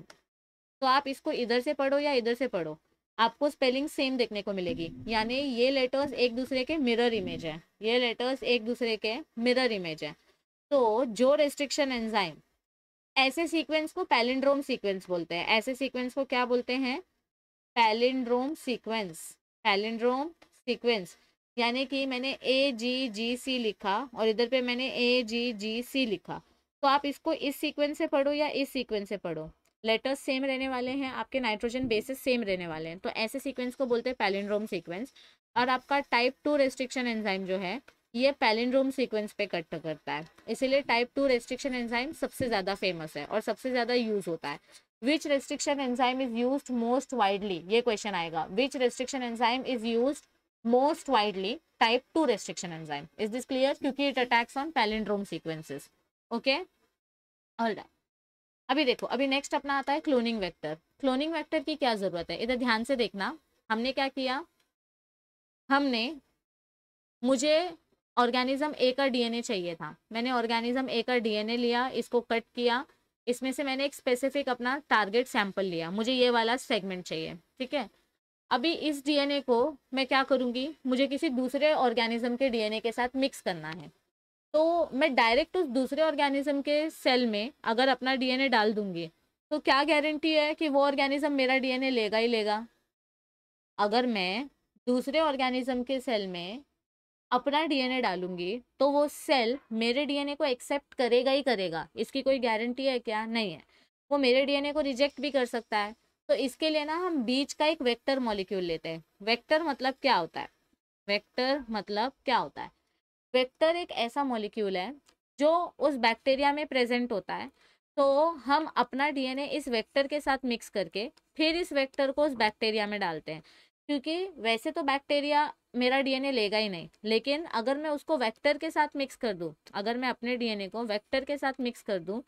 तो आप इसको इधर से पढ़ो या इधर से पढ़ो आपको स्पेलिंग सेम देखने को मिलेगी यानी ये लेटर्स एक दूसरे के मिरर इमेज है ये लेटर्स एक दूसरे के मिरर इमेज है तो जो रेस्ट्रिक्शन एंजाइम ऐसे सीक्वेंस को पैलिंड्रोम सीक्वेंस बोलते हैं ऐसे सीक्वेंस को क्या बोलते हैं पैलिंड्रोम सीक्वेंस पैलिंड्रोम सीक्वेंस यानी कि मैंने ए जी जी सी लिखा और इधर पे मैंने ए जी जी सी लिखा तो आप इसको इस सीक्वेंस से पढ़ो या इस सीक्वेंस से पढ़ो लेटर्स सेम रहने वाले हैं आपके नाइट्रोजन बेसिस सेम रहने वाले हैं तो ऐसे सीक्वेंस को बोलते हैं पैलिनड्रोम सीक्वेंस और आपका टाइप टू रेस्ट्रिक्शन एंजाइम जो है ये पैलिनड्रोम सीक्वेंस पे कट करता है इसीलिए टाइप टू रेस्ट्रिक्शन एंजाइम सबसे ज़्यादा फेमस है और सबसे ज़्यादा यूज़ होता है which restriction enzyme is use most widely ये क्वेश्चन आएगा which restriction enzyme is use most widely type 2 restriction enzyme. Is this clear? क्योंकि it attacks on palindrome sequences. Okay? All right. अभी देखो अभी नेक्स्ट अपना आता है क्लोनिंग वेक्टर क्लोनिंग वेक्टर की क्या जरूरत है इधर ध्यान से देखना हमने क्या किया हमने मुझे ऑर्गेनिज्म ए का डीएनए चाहिए था मैंने ऑर्गेनिज्म ए का डीएनए लिया इसको कट किया इसमें से मैंने एक स्पेसिफिक अपना टारगेट सैंपल लिया मुझे ये वाला सेगमेंट चाहिए ठीक है अभी इस डीएनए को मैं क्या करूँगी मुझे किसी दूसरे ऑर्गेनिज्म के डीएनए के साथ मिक्स करना है तो मैं डायरेक्ट उस दूसरे ऑर्गेनिज्म के सेल में अगर अपना डीएनए डाल दूंगी तो क्या गारंटी है कि वो ऑर्गेनिज्म मेरा डीएनए लेगा ही लेगा अगर मैं दूसरे ऑर्गेनिज्म के सेल में अपना डीएनए डालूंगी तो वो सेल मेरे डीएनए को एक्सेप्ट करेगा ही करेगा इसकी कोई गारंटी है क्या नहीं है वो मेरे डीएनए को रिजेक्ट भी कर सकता है तो इसके लिए ना हम बीच का एक वेक्टर मॉलिक्यूल लेते हैं वेक्टर मतलब क्या होता है वेक्टर मतलब क्या होता है वेक्टर एक ऐसा मॉलिक्यूल है जो उस बैक्टीरिया में प्रेजेंट होता है तो हम अपना डीएनए इस वेक्टर के साथ मिक्स करके फिर इस वेक्टर को उस बैक्टीरिया में डालते हैं क्योंकि वैसे तो बैक्टीरिया मेरा डीएनए लेगा ही नहीं लेकिन अगर मैं उसको वेक्टर के साथ मिक्स कर दूं अगर मैं अपने डीएनए को वेक्टर के साथ मिक्स कर दूं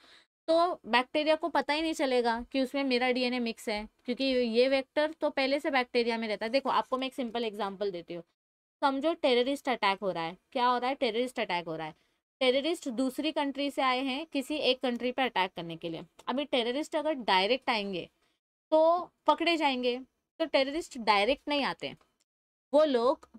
तो बैक्टीरिया को पता ही नहीं चलेगा कि उसमें मेरा डीएनए मिक्स है क्योंकि ये वेक्टर तो पहले से बैक्टीरिया में रहता है देखो आपको मैं एक सिंपल एग्जांपल देती हूँ समझो टेररिस्ट अटैक हो रहा है क्या हो रहा है टेररिस्ट अटैक हो रहा है टेररिस्ट दूसरी कंट्री से आए हैं किसी एक कंट्री पर अटैक करने के लिए अभी टेररिस्ट अगर डायरेक्ट आएंगे तो पकड़े जाएंगे तो टेररिस्ट डायरेक्ट नहीं आते वो लोग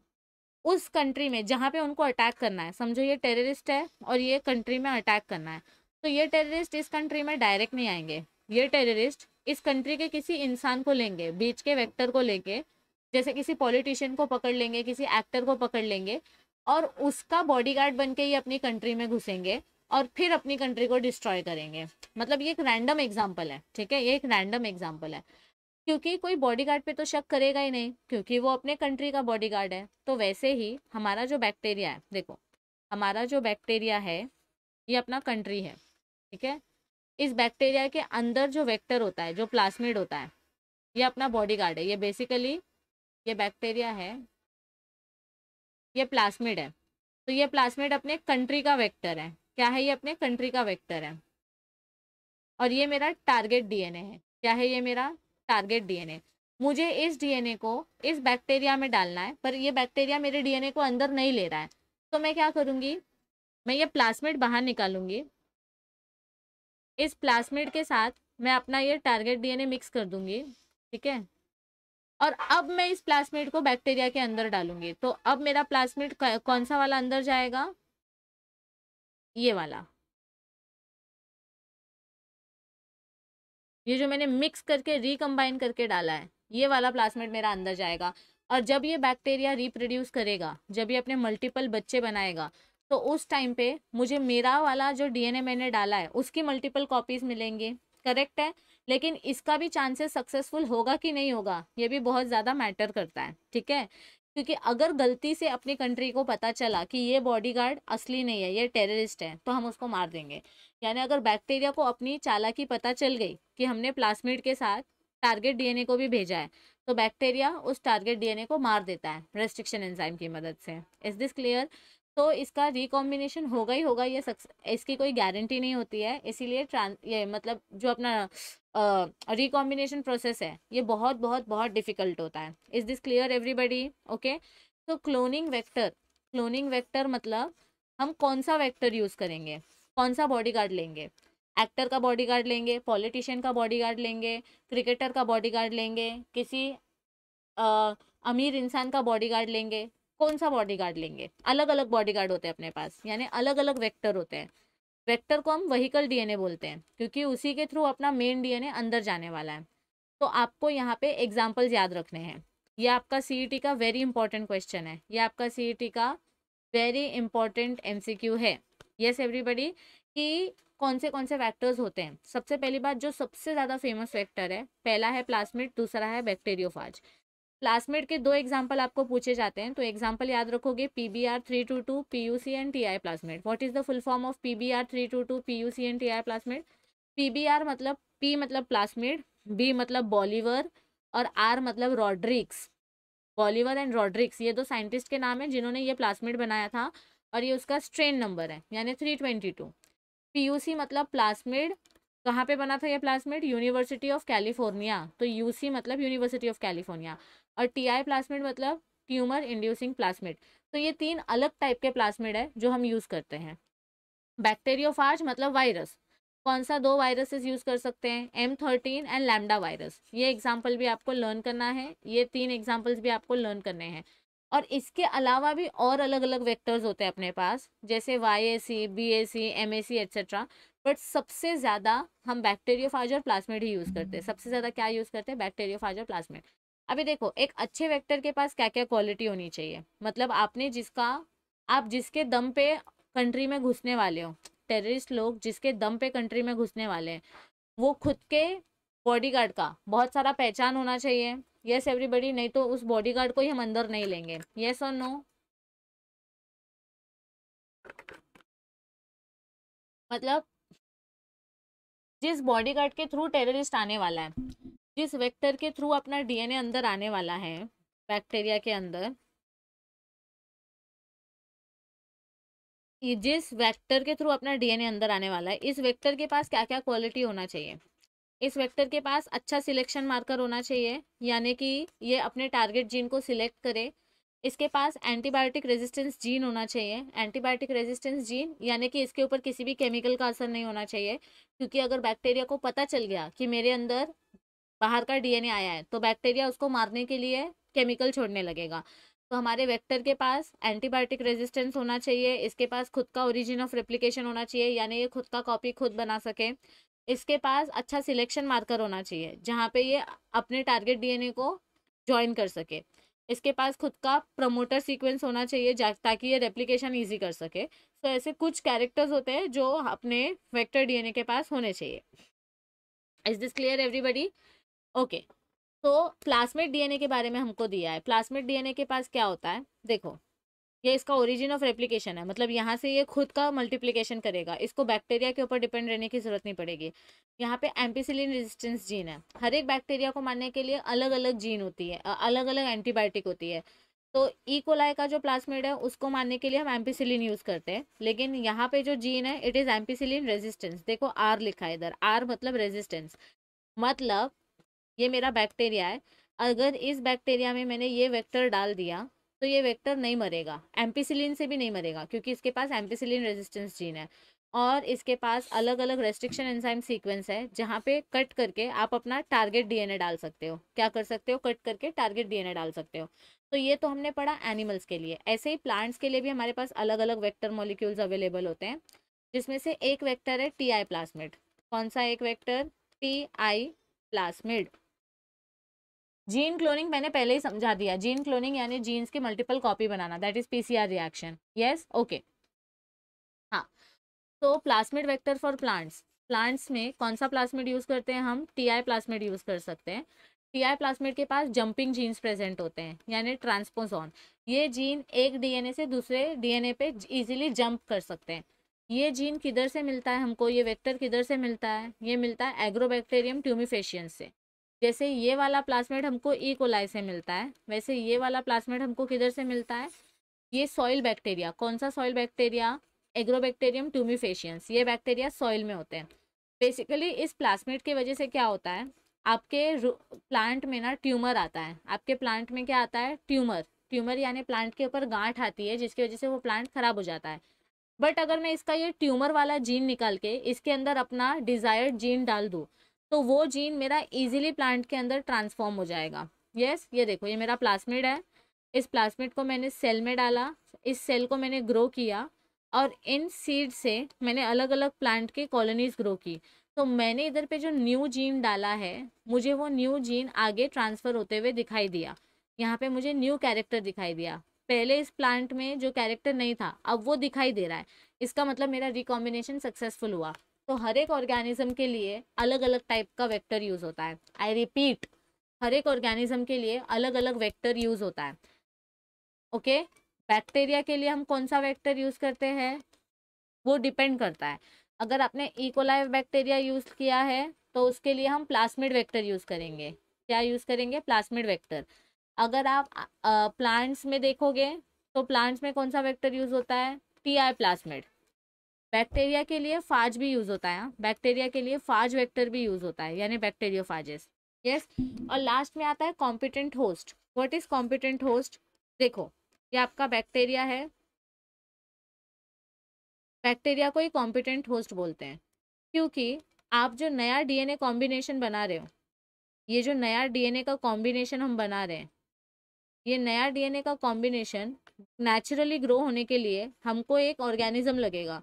उस कंट्री में जहाँ पे उनको अटैक करना है समझो ये टेररिस्ट है और ये कंट्री में अटैक करना है तो ये टेररिस्ट इस कंट्री में डायरेक्ट नहीं आएंगे ये टेररिस्ट इस कंट्री के किसी इंसान को लेंगे बीच के वेक्टर को लेके जैसे किसी पॉलिटिशियन को पकड़ लेंगे किसी एक्टर को पकड़ लेंगे और उसका बॉडीगार्ड बन के ये अपनी कंट्री में घुसेंगे और फिर अपनी कंट्री को डिस्ट्रॉय करेंगे मतलब ये एक रैंडम एग्जाम्पल है ठीक है ये एक रैंडम एग्जाम्पल है क्योंकि कोई बॉडीगार्ड पे तो शक करेगा ही नहीं क्योंकि वो अपने कंट्री का बॉडीगार्ड है तो वैसे ही हमारा जो बैक्टीरिया है देखो हमारा जो बैक्टीरिया है ये अपना कंट्री है ठीक है इस बैक्टीरिया के अंदर जो वेक्टर होता है जो प्लास्मिड होता है ये अपना बॉडी गार्ड है ये बेसिकली ये बैक्टीरिया है ये प्लास्मिड है तो ये प्लास्मिड अपने कंट्री का वेक्टर है क्या है ये अपने कंट्री का वेक्टर है और ये मेरा टारगेट डीएनए है क्या है ये मेरा टारगेट डीएनए मुझे इस डीएनए को इस बैक्टीरिया में डालना है पर ये बैक्टीरिया मेरे डीएनए को अंदर नहीं ले रहा है तो मैं क्या करूँगी मैं ये प्लास्मिड बाहर निकालूंगी इस प्लास्मिड के साथ मैं अपना ये टारगेट डीएनए मिक्स कर दूंगी ठीक है और अब मैं इस प्लास्मिड को बैक्टीरिया के अंदर डालूंगी तो अब मेरा प्लास्मिड कौन सा वाला अंदर जाएगा ये वाला ये जो मैंने मिक्स करके रिकम्बाइन करके डाला है ये वाला प्लास्मिड मेरा अंदर जाएगा और जब ये बैक्टीरिया रिप्रोड्यूस करेगा जब ये अपने मल्टीपल बच्चे बनाएगा तो उस टाइम पे मुझे मेरा वाला जो डीएनए मैंने डाला है उसकी मल्टीपल कॉपीज मिलेंगी करेक्ट है लेकिन इसका भी चांसेस सक्सेसफुल होगा कि नहीं होगा ये भी बहुत ज़्यादा मैटर करता है ठीक है क्योंकि अगर गलती से अपनी कंट्री को पता चला कि ये बॉडीगार्ड असली नहीं है ये टेररिस्ट है तो हम उसको मार देंगे यानी अगर बैक्टीरिया को अपनी चालाकी पता चल गई कि हमने प्लास्मिड के साथ टारगेट डीएनए को भी भेजा है तो बैक्टीरिया उस टारगेट डीएनए को मार देता है रेस्ट्रिक्शन एंजाइम की मदद से इज दिस क्लियर तो इसका रिकॉम्बिनेशन होगा ही होगा ये इसकी कोई गारंटी नहीं होती है इसीलिए ट्रांस ये मतलब जो अपना रिकॉम्बिनेशन प्रोसेस है ये बहुत बहुत बहुत डिफिकल्ट होता है is this clear everybody okay तो क्लोनिंग वेक्टर क्लोनिंग वेक्टर मतलब हम कौन सा वेक्टर यूज़ करेंगे कौन सा गार्ड लेंगे एक्टर का गार्ड लेंगे पॉलिटिशियन का गार्ड लेंगे क्रिकेटर का गार्ड लेंगे किसी आ, अमीर इंसान का बॉडीगार्ड लेंगे कौन सा बॉडीगार्ड लेंगे अलग अलग बॉडीगार्ड होते हैं अपने पास यानी अलग अलग वेक्टर होते हैं वेक्टर को हम वहीकल डीएनए बोलते हैं क्योंकि उसी के थ्रू अपना मेन डीएनए अंदर जाने वाला है तो आपको यहाँ पे एग्जाम्पल्स याद रखने हैं ये आपका सी e का वेरी इंपॉर्टेंट क्वेश्चन है ये आपका सी e का वेरी इंपॉर्टेंट एम है यस एवरीबडी कि कौन से कौन से फैक्टर्स होते हैं सबसे पहली बात जो सबसे ज़्यादा फेमस फैक्टर है पहला है प्लास्मिड दूसरा है बैक्टेरियोफाज क्लासमेट के दो एग्जाम्पल आपको पूछे जाते हैं तो एग्जाम्पल याद रखोगे P B R three two two P U C and T I plasmid what is the full form of P B R three two two P U C and T I plasmid P B R मतलब P मतलब plasmid B मतलब Bolivar और R मतलब Rodriguez Bolivar and Rodrigues ये दो scientist के नाम हैं जिन्होंने ये प्लासमेट बनाया था और ये उसका स्ट्रेन नंबर है यानी three twenty two P U C मतलब प्लासमेट कहाँ पे बना था ये प्लासमेट यूनिवर्सिटी ऑफ कैलिफोर्निया तो यूसी मतलब यूनिवर्सिटी ऑफ कैलिफोर्निया और टीआई प्लासमेट मतलब ट्यूमर इंड्यूसिंग प्लास्मेट तो ये तीन अलग टाइप के प्लास्मेट है जो हम यूज़ करते हैं बैक्टेरियोफाज मतलब वायरस कौन सा दो वायरसेस यूज़ कर सकते हैं M thirteen and lambda virus ये एग्जाम्पल भी आपको लर्न करना है ये तीन एग्जाम्पल्स भी आपको लर्न करने हैं और इसके अलावा भी और अलग अलग वेक्टर्स होते हैं अपने पास जैसे Y A C B A C M A C etcetera but सबसे ज़्यादा हम बैक्टेरियोफाज और प्लाज्मेट ही यूज़ करते हैं सबसे ज़्यादा क्या यूज़ करते हैं बैक्टेरियोफाज और प्लाज्मेट अभी देखो एक अच्छे वेक्टर के पास क्या क्या क्वालिटी होनी चाहिए मतलब आपने जिसका आप जिसके दम पे कंट्री में घुसने वाले हो टेररिस्ट लोग जिसके दम पे कंट्री में घुसने वाले हैं वो खुद के बॉडीगार्ड का बहुत सारा पहचान होना चाहिए यस एवरीबडी नहीं तो उस बॉडीगार्ड को ही हम अंदर नहीं लेंगे यस और नो मतलब जिस बॉडीगार्ड के थ्रू टेररिस्ट आने वाला है जिस वेक्टर के थ्रू अपना डीएनए अंदर आने वाला है बैक्टीरिया के अंदर जिस वेक्टर के थ्रू अपना डीएनए अंदर आने वाला है इस वेक्टर के पास क्या क्या क्वालिटी होना चाहिए इस वेक्टर के पास अच्छा सिलेक्शन मार्कर होना चाहिए यानी कि ये अपने टारगेट जीन को सिलेक्ट करे इसके पास एंटीबायोटिक रेजिस्टेंस जीन होना चाहिए एंटीबायोटिक रेजिस्टेंस जीन यानी कि इसके ऊपर किसी भी केमिकल का असर नहीं होना चाहिए क्योंकि अगर बैक्टीरिया को पता चल गया कि मेरे अंदर बाहर का डीएनए आया है तो बैक्टीरिया उसको मारने के लिए केमिकल छोड़ने लगेगा तो हमारे वेक्टर के पास एंटीबायोटिक रेजिस्टेंस होना चाहिए इसके पास खुद का ओरिजिन ऑफ रेप्लीकेशन होना चाहिए यानी ये खुद का कॉपी खुद बना सके इसके पास अच्छा सिलेक्शन मार्कर होना चाहिए जहाँ पे ये अपने टारगेट डीएनए को ज्वाइन कर सके इसके पास खुद का प्रमोटर सीक्वेंस होना चाहिए ताकि ये रेप्लीकेशन ईजी कर सके सो so, ऐसे कुछ कैरेक्टर्स होते हैं जो अपने वेक्टर डीएनए के पास होने चाहिए is this clear everybody okay तो प्लास्मिक डीएनए के बारे में हमको दिया है प्लास्मिक डीएनए के पास क्या होता है देखो ये इसका ओरिजिन ऑफ रेप्लीकेशन है मतलब यहाँ से ये खुद का मल्टीप्लिकेशन करेगा इसको बैक्टीरिया के ऊपर डिपेंड रहने की जरूरत नहीं पड़ेगी यहाँ पे एम्पीसिलिन रेजिस्टेंस जीन है हर एक बैक्टीरिया को मारने के लिए अलग अलग जीन होती है अलग अलग एंटीबायोटिक होती है तो ईकोलाई e. का जो प्लास्मिड है उसको मारने के लिए हम एम्पीसिलिन यूज़ करते हैं लेकिन यहाँ पे जो जीन है इट इज़ एम्पीसिलिन रेजिस्टेंस देखो आर लिखा है इधर आर मतलब रेजिस्टेंस मतलब ये मेरा बैक्टीरिया है अगर इस बैक्टीरिया में मैंने ये वेक्टर डाल दिया तो ये वेक्टर नहीं मरेगा एम्पीसिलिन से भी नहीं मरेगा क्योंकि इसके पास एम्पीसिलिन रेजिस्टेंस जीन है और इसके पास अलग अलग रेस्ट्रिक्शन एंजाइम सीक्वेंस है जहाँ पे कट करके आप अपना टारगेट डीएनए डाल सकते हो क्या कर सकते हो कट करके टारगेट डीएनए डाल सकते हो तो ये तो हमने पढ़ा एनिमल्स के लिए ऐसे ही प्लांट्स के लिए भी हमारे पास अलग अलग वेक्टर मॉलिक्यूल्स अवेलेबल होते हैं जिसमें से एक वैक्टर है टी आई प्लास्मिड कौन सा एक vector T I plasmid gene cloning मैंने पहले ही समझा दिया जीन क्लोनिंग यानी जीन्स की मल्टीपल कॉपी बनाना that is PCR reaction yes okay हाँ तो plasmid vector for plants plants में कौन सा प्लास्मिड यूज़ करते हैं हम टी आई प्लास्मिड यूज़ कर सकते हैं टी आई प्लास्मिड के पास जंपिंग जीन्स प्रेजेंट होते हैं यानी ट्रांसपोजॉन ये जीन एक डीएनए से दूसरे डीएनए पे इजीली जंप कर सकते हैं ये जीन किधर से मिलता है हमको ये वेक्टर किधर से मिलता है ये मिलता है एग्रोबैक्टेरियम ट्यूमिफेशियन से जैसे ये वाला प्लास्मेट हमको ई e. कोलाई से मिलता है वैसे ये वाला प्लास्मेट हमको किधर से मिलता है ये सॉइल बैक्टीरिया कौन सा सॉइल बैक्टीरिया एग्रोबैक्टेरियम ट्यूमिफेशियंस ये बैक्टीरिया सॉइल में होते हैं बेसिकली इस प्लास्मेट की वजह से क्या होता है आपके प्लांट में ना ट्यूमर आता है आपके प्लांट में क्या आता है ट्यूमर ट्यूमर यानी प्लांट के ऊपर गांठ आती है जिसकी वजह से वो प्लांट खराब हो जाता है बट अगर मैं इसका ये ट्यूमर वाला जीन निकाल के इसके अंदर अपना डिजायर्ड जीन डाल दूँ तो वो जीन मेरा इजीली प्लांट के अंदर ट्रांसफॉर्म हो जाएगा यस yes, ये देखो ये मेरा प्लास्मिड है इस प्लास्मिड को मैंने सेल में डाला इस सेल को मैंने ग्रो किया और इन सीड से मैंने अलग अलग प्लांट के कॉलोनीज ग्रो की तो मैंने इधर पे जो न्यू जीन डाला है मुझे वो न्यू जीन आगे ट्रांसफ़र होते हुए दिखाई दिया यहाँ पे मुझे न्यू कैरेक्टर दिखाई दिया पहले इस प्लांट में जो कैरेक्टर नहीं था अब वो दिखाई दे रहा है इसका मतलब मेरा रिकॉम्बिनेशन सक्सेसफुल हुआ तो हर एक ऑर्गेनिज्म के लिए अलग अलग टाइप का वेक्टर यूज़ होता है आई रिपीट हर एक ऑर्गेनिज्म के लिए अलग अलग वेक्टर यूज़ होता है ओके okay? बैक्टीरिया के लिए हम कौन सा वेक्टर यूज़ करते हैं वो डिपेंड करता है अगर आपने इकोलाइव बैक्टीरिया यूज़ किया है तो उसके लिए हम प्लास्मिड वेक्टर यूज़ करेंगे क्या यूज़ करेंगे प्लास्मिड वेक्टर अगर आप प्लांट्स में देखोगे तो प्लांट्स में कौन सा वेक्टर यूज़ होता है टी आई प्लास्मिड बैक्टीरिया के लिए फाज भी यूज़ होता है हाँ। बैक्टीरिया के लिए फाज वेक्टर भी यूज़ होता है यानी बैक्टेरियो फाजेस यस और लास्ट में आता है competent host what is competent host देखो ये आपका बैक्टेरिया है बैक्टेरिया को ही कॉम्पिटेंट होस्ट बोलते हैं क्योंकि आप जो नया डीएनए कॉम्बिनेशन बना रहे हो ये जो नया डीएनए का कॉम्बिनेशन हम बना रहे हैं ये नया डीएनए का कॉम्बिनेशन नेचुरली ग्रो होने के लिए हमको एक ऑर्गेनिज्म लगेगा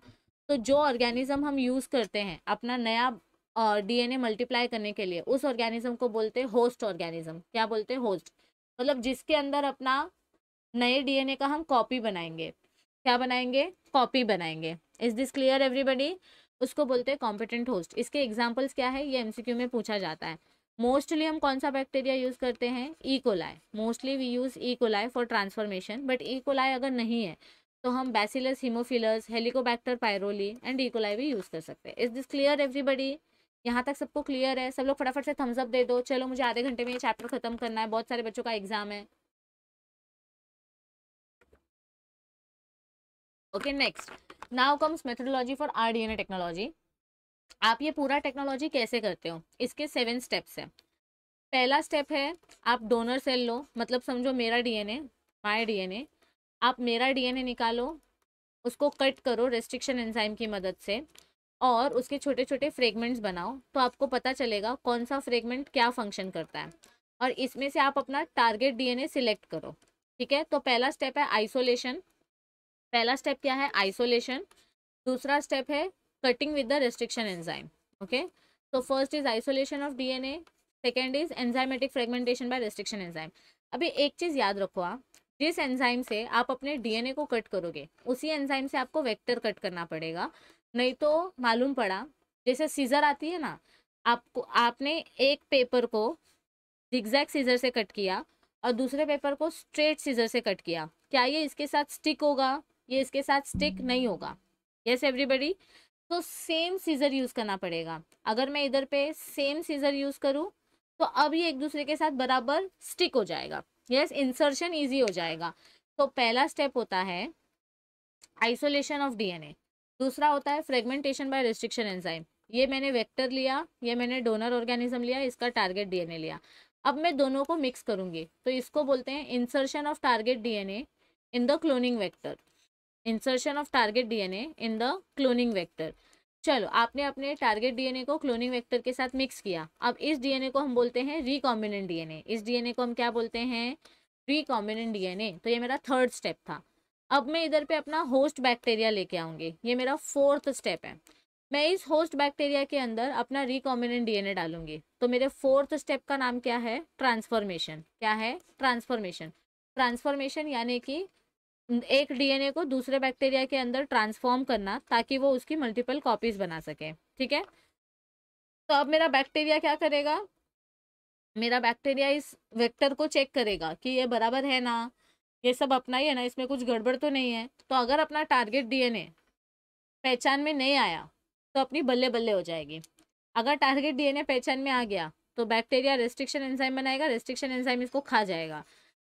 तो जो ऑर्गेनिज्म हम यूज़ करते हैं अपना नया डीएनए मल्टीप्लाई करने के लिए उस ऑर्गेनिज्म को बोलते हैं होस्ट ऑर्गेनिज्म क्या बोलते हैं होस्ट मतलब जिसके अंदर अपना नए डीएनए का हम कॉपी बनाएंगे क्या बनाएंगे कॉपी बनाएंगे इज दिस क्लियर एवरीबडी उसको बोलते हैं कॉम्पिटेंट होस्ट इसके एग्जाम्पल्स क्या है ये क्यू में पूछा जाता है मोस्टली हम कौन सा बैक्टीरिया यूज़ करते हैं E coli mostly we use E coli for transformation but E coli अगर नहीं है तो हम Bacillus Haemophilus Helicobacter pylori and E coli भी यूज़ कर सकते हैं इज दिस क्लियर एवरीबडी यहाँ तक सबको क्लियर है सब लोग फटाफट से थम्स अप दे दो चलो मुझे आधे घंटे में ये चैप्टर खत्म करना है बहुत सारे बच्चों का एग्जाम है okay next now comes methodology for rDNA technology आप ये पूरा टेक्नोलॉजी कैसे करते हो इसके सेवन स्टेप्स हैं पहला स्टेप है आप डोनर सेल लो मतलब समझो मेरा डीएनए माय डीएनए आप मेरा डीएनए निकालो उसको कट करो रेस्ट्रिक्शन एंजाइम की मदद से और उसके छोटे छोटे फ्रेगमेंट्स बनाओ तो आपको पता चलेगा कौन सा फ्रेगमेंट क्या फंक्शन करता है और इसमें से आप अपना टारगेट डीएनए सिलेक्ट करो ठीक है तो पहला स्टेप है आइसोलेशन पहला स्टेप क्या है आइसोलेशन दूसरा स्टेप है cutting with the restriction enzyme okay तो first is isolation of DNA second is enzymatic fragmentation by restriction enzyme अभी एक चीज़ याद रखो आप जिस एंजाइम से आप अपने डीएनए को कट करोगे उसी एंजाइम से आपको वेक्टर कट करना पड़ेगा नहीं तो मालूम पड़ा जैसे सीजर आती है ना आपको आपने एक पेपर को एग्जैक्ट सीजर से कट किया और दूसरे पेपर को स्ट्रेट सीजर से कट किया क्या ये इसके साथ स्टिक होगा ये इसके साथ स्टिक नहीं होगा यस एवरीबडी तो सेम सीजर यूज़ करना पड़ेगा अगर मैं इधर पे सेम सीजर यूज़ करूँ तो अब ये एक दूसरे के साथ बराबर स्टिक हो जाएगा यस इंसर्शन ईजी हो जाएगा तो पहला स्टेप होता है आइसोलेशन ऑफ डीएनए दूसरा होता है फ्रेगमेंटेशन बाय रिस्ट्रिक्शन एंजाइम ये मैंने वेक्टर लिया ये मैंने डोनर ऑर्गेनिज्म लिया इसका टारगेट डीएनए लिया अब मैं दोनों को मिक्स करूंगी तो इसको बोलते हैं insertion of target DNA in the cloning vector insertion of target DNA in the cloning vector चलो आपने अपने टारगेट डीएनए को क्लोनिंग वेक्टर के साथ मिक्स किया अब इस डीएनए को हम बोलते हैं रिकॉम्बिनेंट डीएनए इस डीएनए को हम क्या बोलते हैं रिकॉम्बिनेंट डीएनए तो ये मेरा थर्ड स्टेप था अब मैं इधर पे अपना होस्ट बैक्टीरिया लेके आऊंगी ये मेरा फोर्थ स्टेप है मैं इस होस्ट बैक्टीरिया के अंदर अपना रिकॉम्बिनेंट डीएनए डालूंगी तो मेरे फोर्थ स्टेप का नाम क्या है ट्रांसफॉर्मेशन क्या है ट्रांसफॉर्मेशन ट्रांसफॉर्मेशन यानी कि एक डीएनए को दूसरे बैक्टीरिया के अंदर ट्रांसफॉर्म करना ताकि वो उसकी मल्टीपल कॉपीज बना सके ठीक है तो अब मेरा बैक्टीरिया क्या करेगा मेरा बैक्टीरिया इस वेक्टर को चेक करेगा कि ये बराबर है ना ये सब अपना ही है ना इसमें कुछ गड़बड़ तो नहीं है तो अगर अपना टारगेट डीएनए पहचान में नहीं आया तो अपनी बल्ले बल्ले हो जाएगी अगर टारगेट डीएनए पहचान में आ गया तो बैक्टीरिया रेस्ट्रिक्शन एंजाइम बनाएगा रेस्ट्रिक्शन एंजाइम इसको खा जाएगा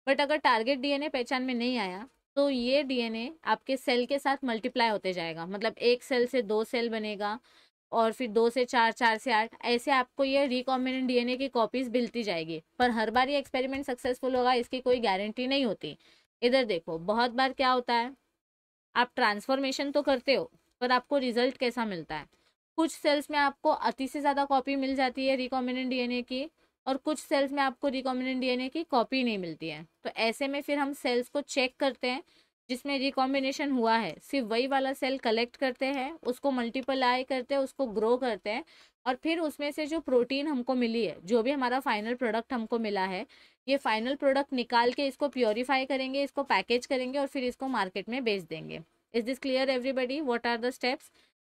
बट अगर टारगेट डीएनए पहचान में नहीं आया तो ये डीएनए आपके सेल के साथ मल्टीप्लाई होते जाएगा मतलब एक सेल से दो सेल बनेगा और फिर दो से चार चार से आठ ऐसे आपको ये रिकॉम्बिनेंट डीएनए की कॉपीज मिलती जाएगी पर हर बार ये एक्सपेरिमेंट सक्सेसफुल होगा इसकी कोई गारंटी नहीं होती इधर देखो बहुत बार क्या होता है आप ट्रांसफॉर्मेशन तो करते हो पर आपको रिजल्ट कैसा मिलता है कुछ सेल्स में आपको अति से ज़्यादा कॉपी मिल जाती है रिकॉम्बिनेंट डीएनए की और कुछ सेल्स में आपको रिकॉम्बिनेंट डीएनए की कॉपी नहीं मिलती है तो ऐसे में फिर हम सेल्स को चेक करते हैं जिसमें रिकॉम्बिनेशन हुआ है सिर्फ वही वाला सेल कलेक्ट करते हैं उसको मल्टीप्लाई करते हैं उसको ग्रो करते हैं और फिर उसमें से जो प्रोटीन हमको मिली है जो भी हमारा फाइनल प्रोडक्ट हमको मिला है ये फाइनल प्रोडक्ट निकाल के इसको प्योरीफाई करेंगे इसको पैकेज करेंगे और फिर इसको मार्केट में बेच देंगे is this clear everybody what are the steps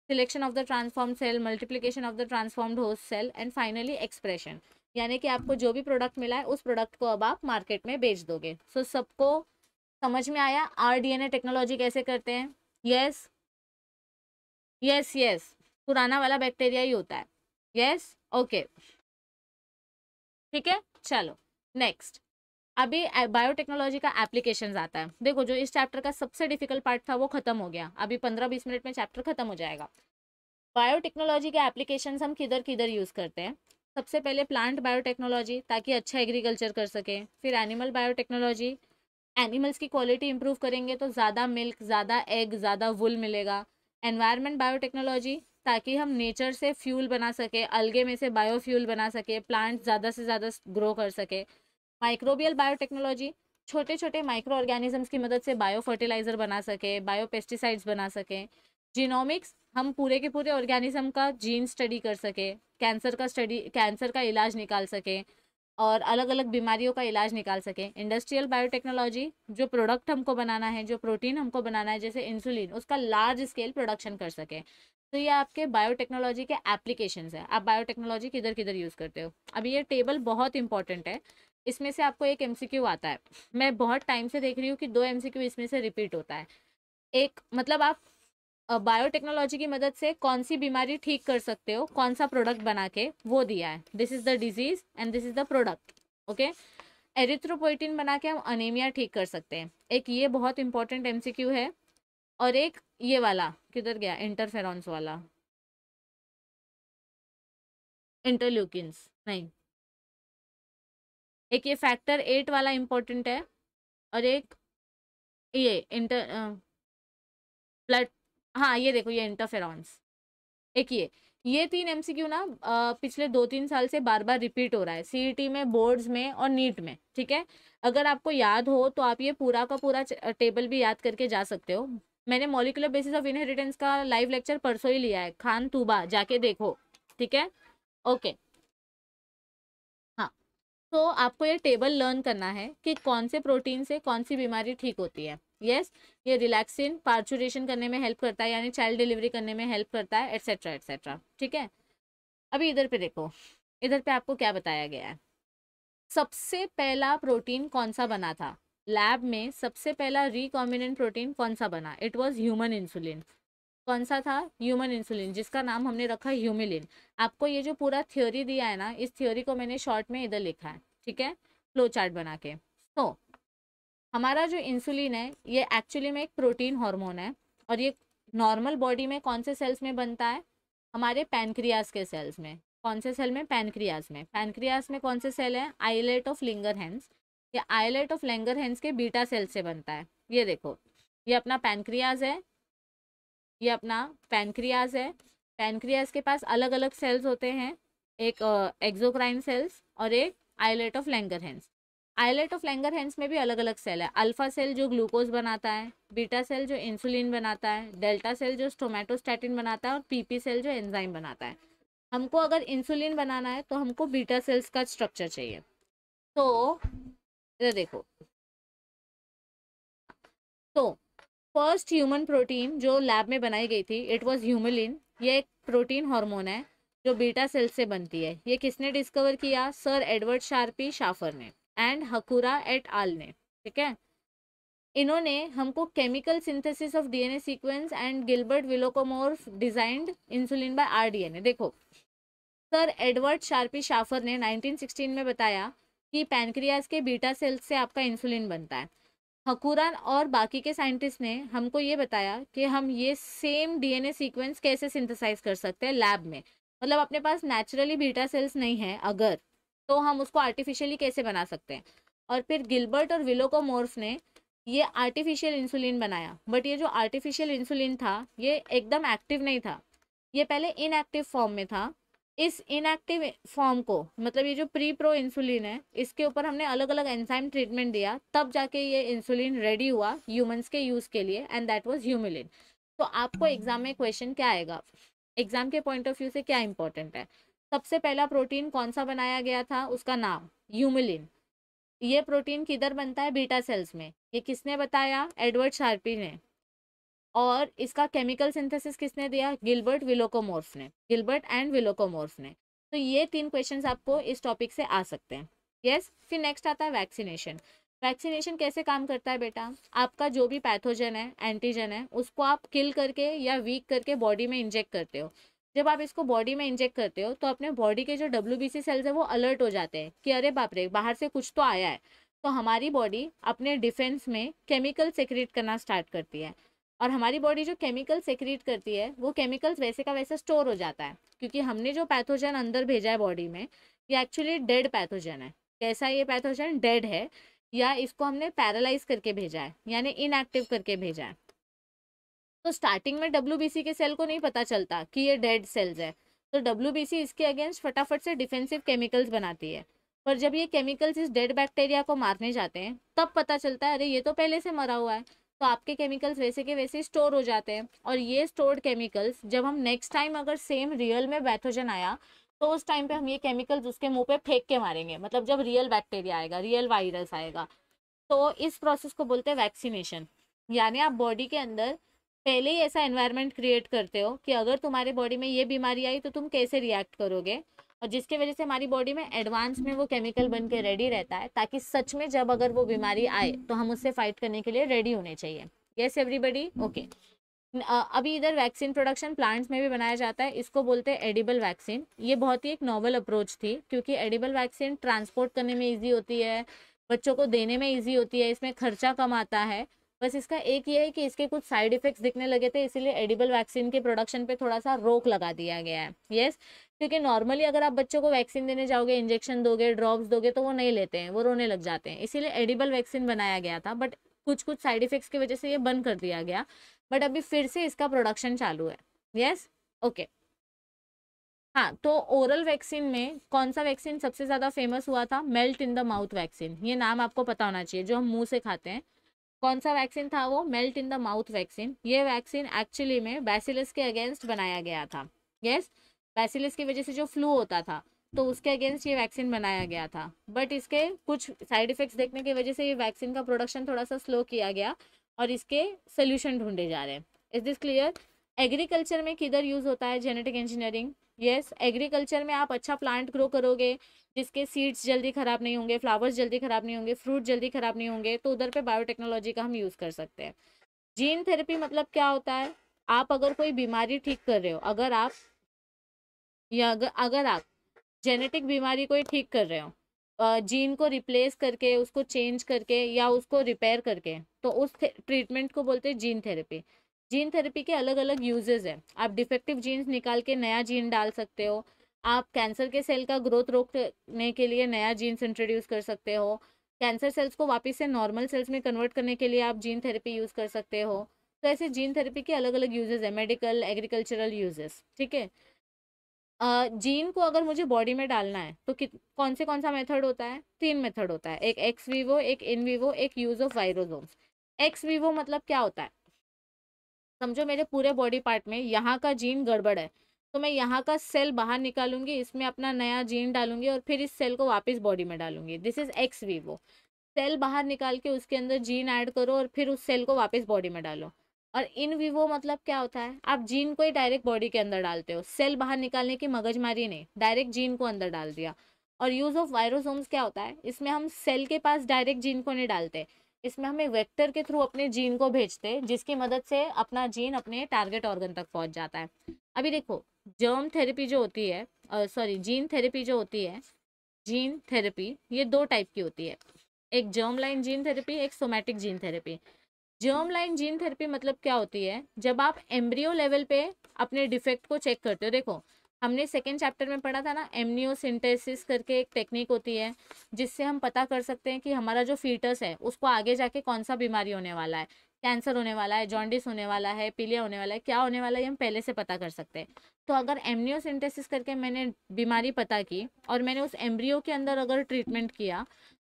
selection of the transform cell multiplication of the transformed host cell and finally expression यानी कि आपको जो भी प्रोडक्ट मिला है उस प्रोडक्ट को अब आप मार्केट में बेच दोगे सो so, सबको समझ में आया ए टेक्नोलॉजी कैसे करते हैं यस यस यस पुराना वाला बैक्टीरिया ही होता है यस ओके ठीक है चलो नेक्स्ट अभी बायोटेक्नोलॉजी का एप्लीकेशन आता है देखो जो इस चैप्टर का सबसे डिफिकल्ट पार्ट था वो खत्म हो गया अभी पंद्रह बीस मिनट में चैप्टर खत्म हो जाएगा बायोटेक्नोलॉजी के एप्लीकेशन हम किधर किधर यूज़ करते हैं सबसे पहले प्लांट बायोटेक्नोलॉजी ताकि अच्छा एग्रीकल्चर कर सके फिर एनिमल बायोटेक्नोलॉजी एनिमल्स की क्वालिटी इंप्रूव करेंगे तो ज़्यादा मिल्क ज़्यादा एग ज़्यादा वुल मिलेगा एनवायरनमेंट बायोटेक्नोलॉजी ताकि हम नेचर से फ्यूल बना सके अलगे में से बायोफ्यूल बना सके प्लांट ज़्यादा से ज़्यादा ग्रो कर सके माइक्रोबियल बायोटेक्नोलॉजी छोटे छोटे माइक्रो ऑर्गेनिजम्स की मदद से बायो फर्टिलाइज़र बना सके बायो पेस्टिसाइड्स बना सके जीनोमिक्स हम पूरे के पूरे ऑर्गेनिज्म का जीन स्टडी कर सके कैंसर का स्टडी कैंसर का इलाज निकाल सके और अलग अलग बीमारियों का इलाज निकाल सके इंडस्ट्रियल बायोटेक्नोलॉजी जो प्रोडक्ट हमको बनाना है जो प्रोटीन हमको बनाना है जैसे इंसुलिन उसका लार्ज स्केल प्रोडक्शन कर सके तो ये आपके बायोटेक्नोलॉजी के एप्लीकेशन है आप बायोटेक्नोलॉजी किधर किधर यूज़ करते हो अब ये टेबल बहुत इंपॉर्टेंट है इसमें से आपको एक एमसीक्यू आता है मैं बहुत टाइम से देख रही हूँ कि दो एमसीक्यू इसमें से रिपीट होता है एक मतलब आप बायोटेक्नोलॉजी की मदद से कौन सी बीमारी ठीक कर सकते हो कौन सा प्रोडक्ट बना के वो दिया है this is the disease and this is the product okay erythropoietin बना के हम अनेमिया ठीक कर सकते हैं एक ये बहुत इंपॉर्टेंट एमसीक्यू है और एक ये वाला किधर गया इंटरफेरॉन्स वाला इंटरल्यूकिस नहीं एक ये फैक्टर एट वाला इम्पोर्टेंट है और एक ये इंटर ब्लड हाँ ये देखो ये इंटरफेरॉन्स एक ये ये तीन एमसीक्यू ना पिछले दो तीन साल से बार बार रिपीट हो रहा है सीईटी e में बोर्ड्स में और नीट में ठीक है अगर आपको याद हो तो आप ये पूरा का पूरा टेबल भी याद करके जा सकते हो मैंने मॉलिकुलर बेसिस ऑफ इनहेरिटेंस का लाइव लेक्चर परसों ही लिया है खान तूबा जाके देखो ठीक है ओके हाँ तो आपको ये टेबल लर्न करना है कि कौन से प्रोटीन से कौन सी बीमारी ठीक होती है यस ये रिलैक्सिन पार्चुरेशन करने में हेल्प करता है यानी चाइल्ड डिलीवरी करने में हेल्प करता है एट्सेट्रा एट्सेट्रा ठीक है अभी इधर पे देखो इधर पे आपको क्या बताया गया है सबसे पहला प्रोटीन कौन सा बना था लैब में सबसे पहला रिकॉम्बिनेंट प्रोटीन कौन सा बना इट वॉज ह्यूमन इंसुलिन कौन सा था ह्यूमन इंसुलिन जिसका नाम हमने रखा ह्यूमिलिन आपको ये जो पूरा थ्योरी दिया है ना इस थ्योरी को मैंने शॉर्ट में इधर लिखा है ठीक है फ्लो चार्ट बना के तो so, हमारा जो इंसुलिन है ये एक्चुअली में एक प्रोटीन हार्मोन है और ये नॉर्मल बॉडी में कौन से सेल्स में बनता है हमारे पैनक्रियाज के सेल्स में कौन से सेल में पैनक्रियाज में पैनक्रियाज में कौन से सेल हैं आईलेट ऑफ लिंगर हैंस ये आईलेट ऑफ लेंगर हैंस के बीटा सेल से बनता है ये देखो ये अपना पैनक्रियाज है ये अपना पैनक्रियाज है पैनक्रियाज के पास अलग अलग सेल्स होते हैं एक एक्जोक्राइन सेल्स और एक islet of Langerhans islet of Langerhans में भी अलग अलग सेल है अल्फा सेल जो ग्लूकोज बनाता है बीटा सेल जो इंसुलिन बनाता है डेल्टा सेल जो स्टोमेटोस्टैटिन बनाता है और पीपी सेल जो एंजाइम बनाता है हमको अगर इंसुलिन बनाना है तो हमको बीटा सेल्स का स्ट्रक्चर चाहिए तो ये देखो तो फर्स्ट ह्यूमन प्रोटीन जो लैब में बनाई गई थी इट वॉज़ ह्यूमिलिन ये एक प्रोटीन हॉर्मोन है जो बीटा सेल से बनती है ये किसने डिस्कवर किया सर एडवर्ड शार्पी शाफर ने एंड हकूरा एट आल ने ठीक है इन्होंने हमको chemical synthesis of DNA sequence and Gilbert विलोकोमोर्फ डिजाइंड इंसुलिन बाय आरडीएनए देखो सर एडवर्ड शार्पी शाफर ने 1916 में बताया कि पैनक्रियाज के बीटा सेल्स से आपका इंसुलिन बनता है हकूरान और बाकी के साइंटिस्ट ने हमको ये बताया कि हम ये सेम डीएनए सीक्वेंस कैसे सिंथेसाइज कर सकते हैं लैब में मतलब अपने पास नेचुरली बीटा सेल्स नहीं है अगर तो हम उसको आर्टिफिशियली कैसे बना सकते हैं और फिर गिलबर्ट और विलोकोमोर्फ ने ये आर्टिफिशियल इंसुलिन बनाया बट ये जो आर्टिफिशियल इंसुलिन था ये एकदम एक्टिव नहीं था ये पहले इनएक्टिव फॉर्म में था इस इनएक्टिव फॉर्म को मतलब ये जो प्री प्रो इंसुलिन है इसके ऊपर हमने अलग अलग एंजाइम ट्रीटमेंट दिया तब जाके ये इंसुलिन रेडी हुआ ह्यूमंस के यूज़ के लिए एंड दैट वाज ह्यूमिलिन तो आपको एग्जाम में क्वेश्चन क्या आएगा एग्जाम के पॉइंट ऑफ व्यू से क्या इंपॉर्टेंट है सबसे पहला प्रोटीन कौन सा बनाया गया था उसका नाम यूमिलिन ये प्रोटीन किधर बनता है बीटा सेल्स में ये किसने बताया एडवर्ड शार्पी ने और इसका केमिकल सिंथेसिस किसने दिया गिलबर्ट विलोकोमोर्फ ने गिलबर्ट एंड विलोकोमोर्फ ने तो ये तीन क्वेश्चंस आपको इस टॉपिक से आ सकते हैं यस yes? फिर नेक्स्ट आता है वैक्सीनेशन वैक्सीनेशन कैसे काम करता है बेटा आपका जो भी पैथोजन है एंटीजन है उसको आप किल करके या वीक करके बॉडी में इंजेक्ट करते हो जब आप इसको बॉडी में इंजेक्ट करते हो तो अपने बॉडी के जो डब्ल्यू सेल्स है वो अलर्ट हो जाते हैं कि अरे बाप रे बाहर से कुछ तो आया है तो हमारी बॉडी अपने डिफेंस में केमिकल सेक्रेट करना स्टार्ट करती है और हमारी बॉडी जो केमिकल सेक्रेट करती है वो केमिकल्स वैसे का वैसे स्टोर हो जाता है क्योंकि हमने जो पैथोजन अंदर भेजा है बॉडी में ये एक्चुअली डेड पैथोजन है कैसा ये पैथोजन डेड है या इसको हमने पैरालाइज करके भेजा है यानी इनएक्टिव करके भेजा है तो स्टार्टिंग में डब्ल्यू के सेल को नहीं पता चलता कि ये डेड सेल्स है तो डब्ल्यू इसके अगेंस्ट फटाफट से डिफेंसिव केमिकल्स बनाती है पर जब ये केमिकल्स इस डेड बैक्टीरिया को मारने जाते हैं तब पता चलता है अरे ये तो पहले से मरा हुआ है तो आपके केमिकल्स वैसे के वैसे स्टोर हो जाते हैं और ये स्टोर्ड केमिकल्स जब हम नेक्स्ट टाइम अगर सेम रियल में बैथोजन आया तो उस टाइम पे हम ये केमिकल्स उसके मुंह पे फेंक के मारेंगे मतलब जब रियल बैक्टीरिया आएगा रियल वायरस आएगा तो इस प्रोसेस को बोलते हैं वैक्सीनेशन यानी आप बॉडी के अंदर पहले ही ऐसा एनवायरनमेंट क्रिएट करते हो कि अगर तुम्हारे बॉडी में ये बीमारी आई तो तुम कैसे रिएक्ट करोगे और जिसके वजह से हमारी बॉडी में एडवांस में वो केमिकल बन के रेडी रहता है ताकि सच में जब अगर वो बीमारी आए तो हम उससे फाइट करने के लिए रेडी होने चाहिए येस एवरीबडी ओके अभी इधर वैक्सीन प्रोडक्शन प्लांट्स में भी बनाया जाता है इसको बोलते हैं एडिबल वैक्सीन ये बहुत ही एक नॉवल अप्रोच थी क्योंकि एडिबल वैक्सीन ट्रांसपोर्ट करने में ईजी होती है बच्चों को देने में ईजी होती है इसमें खर्चा कम आता है बस इसका एक ये है कि इसके कुछ साइड इफेक्ट्स दिखने लगे थे इसीलिए एडिबल वैक्सीन के प्रोडक्शन पे थोड़ा सा रोक लगा दिया गया है यस क्योंकि नॉर्मली अगर आप बच्चों को वैक्सीन देने जाओगे इंजेक्शन दोगे ड्रॉप्स दोगे तो वो नहीं लेते हैं वो रोने लग जाते हैं इसीलिए एडिबल वैक्सीन बनाया गया था बट कुछ कुछ साइड इफेक्ट्स की वजह से ये बंद कर दिया गया बट अभी फिर से इसका प्रोडक्शन चालू है यस ओके हाँ तो ओरल वैक्सीन में कौन सा वैक्सीन सबसे ज़्यादा फेमस हुआ था melt in the mouth vaccine ये नाम आपको पता होना चाहिए जो हम मुंह से खाते हैं कौन सा वैक्सीन था वो melt in the mouth vaccine ये वैक्सीन एक्चुअली में बैसिलस के अगेंस्ट बनाया गया था यस बैसिलस की वजह से जो फ्लू होता था तो उसके अगेंस्ट ये वैक्सीन बनाया गया था बट इसके कुछ साइड इफेक्ट्स देखने की वजह से ये वैक्सीन का प्रोडक्शन थोड़ा सा स्लो किया गया और इसके सोल्यूशन ढूंढे जा रहे हैं इज दिस क्लियर एग्रीकल्चर में किधर यूज़ होता है जेनेटिक इंजीनियरिंग यस एग्रीकल्चर में आप अच्छा प्लांट ग्रो करोगे जिसके सीड्स जल्दी ख़राब नहीं होंगे फ्लावर्स जल्दी ख़राब नहीं होंगे फ्रूट जल्दी ख़राब नहीं होंगे तो उधर पे बायोटेक्नोलॉजी का हम यूज़ कर सकते हैं जीन थेरेपी मतलब क्या होता है आप अगर कोई बीमारी ठीक कर रहे हो अगर आप या अगर, अगर आप जेनेटिक बीमारी कोई ठीक कर रहे हो जीन को रिप्लेस करके उसको चेंज करके या उसको रिपेयर करके तो उस ट्रीटमेंट को बोलते हैं जीन थेरेपी जीन थेरेपी के अलग अलग यूजेज हैं आप डिफेक्टिव जीन्स निकाल के नया जीन डाल सकते हो आप कैंसर के सेल का ग्रोथ रोकने के लिए नया जीन्स इंट्रोड्यूस कर सकते हो कैंसर सेल्स को वापस से नॉर्मल सेल्स में कन्वर्ट करने के लिए आप जीन थेरेपी यूज़ कर सकते हो तो ऐसे जीन थेरेपी के अलग अलग यूजेज है मेडिकल एग्रीकल्चरल यूजेस ठीक है जीन को अगर मुझे बॉडी में डालना है तो कौन से कौन सा मेथड होता है तीन मेथड होता है एक एक्स वीवो एक इन वीवो एक use of virosomes ex vivo मतलब क्या होता है समझो मेरे पूरे बॉडी पार्ट में यहाँ का जीन गड़बड़ है तो मैं यहाँ का सेल बाहर निकालूंगी इसमें अपना नया जीन डालूंगी और फिर इस सेल को वापस बॉडी में डालूंगी this is ex vivo cell बाहर निकाल के उसके अंदर जीन ऐड करो और फिर उस सेल को वापस बॉडी में डालो और इन वीवो मतलब क्या होता है आप जीन को ही डायरेक्ट बॉडी के अंदर डालते हो सेल बाहर निकालने की मगजमारी नहीं डायरेक्ट जीन को अंदर डाल दिया और यूज़ ऑफ वायरोसोम्स क्या होता है इसमें हम सेल के पास डायरेक्ट जीन को नहीं डालते इसमें हमें वेक्टर के थ्रू अपने जीन को भेजते हैं जिसकी मदद से अपना जीन अपने टारगेट ऑर्गन तक पहुंच जाता है अभी देखो जर्म थेरेपी जो होती है सॉरी जीन थेरेपी जो होती है जीन थेरेपी ये दो टाइप की होती है एक जर्म लाइन जीन थेरेपी एक somatic gene therapy germ line gene therapy मतलब क्या होती है जब आप एम्ब्रियो लेवल पे अपने डिफेक्ट को चेक करते हो देखो हमने सेकेंड चैप्टर में पढ़ा था ना एमनियोसिंटेसिस करके एक टेक्निक होती है जिससे हम पता कर सकते हैं कि हमारा जो फीटस है उसको आगे जाके कौन सा बीमारी होने वाला है कैंसर होने वाला है जॉन्डिस होने वाला है पीलिया होने वाला है क्या होने वाला है हम पहले से पता कर सकते हैं तो अगर एमनियोसिंटेसिस करके मैंने बीमारी पता की और मैंने उस एम्ब्रियो के अंदर अगर ट्रीटमेंट किया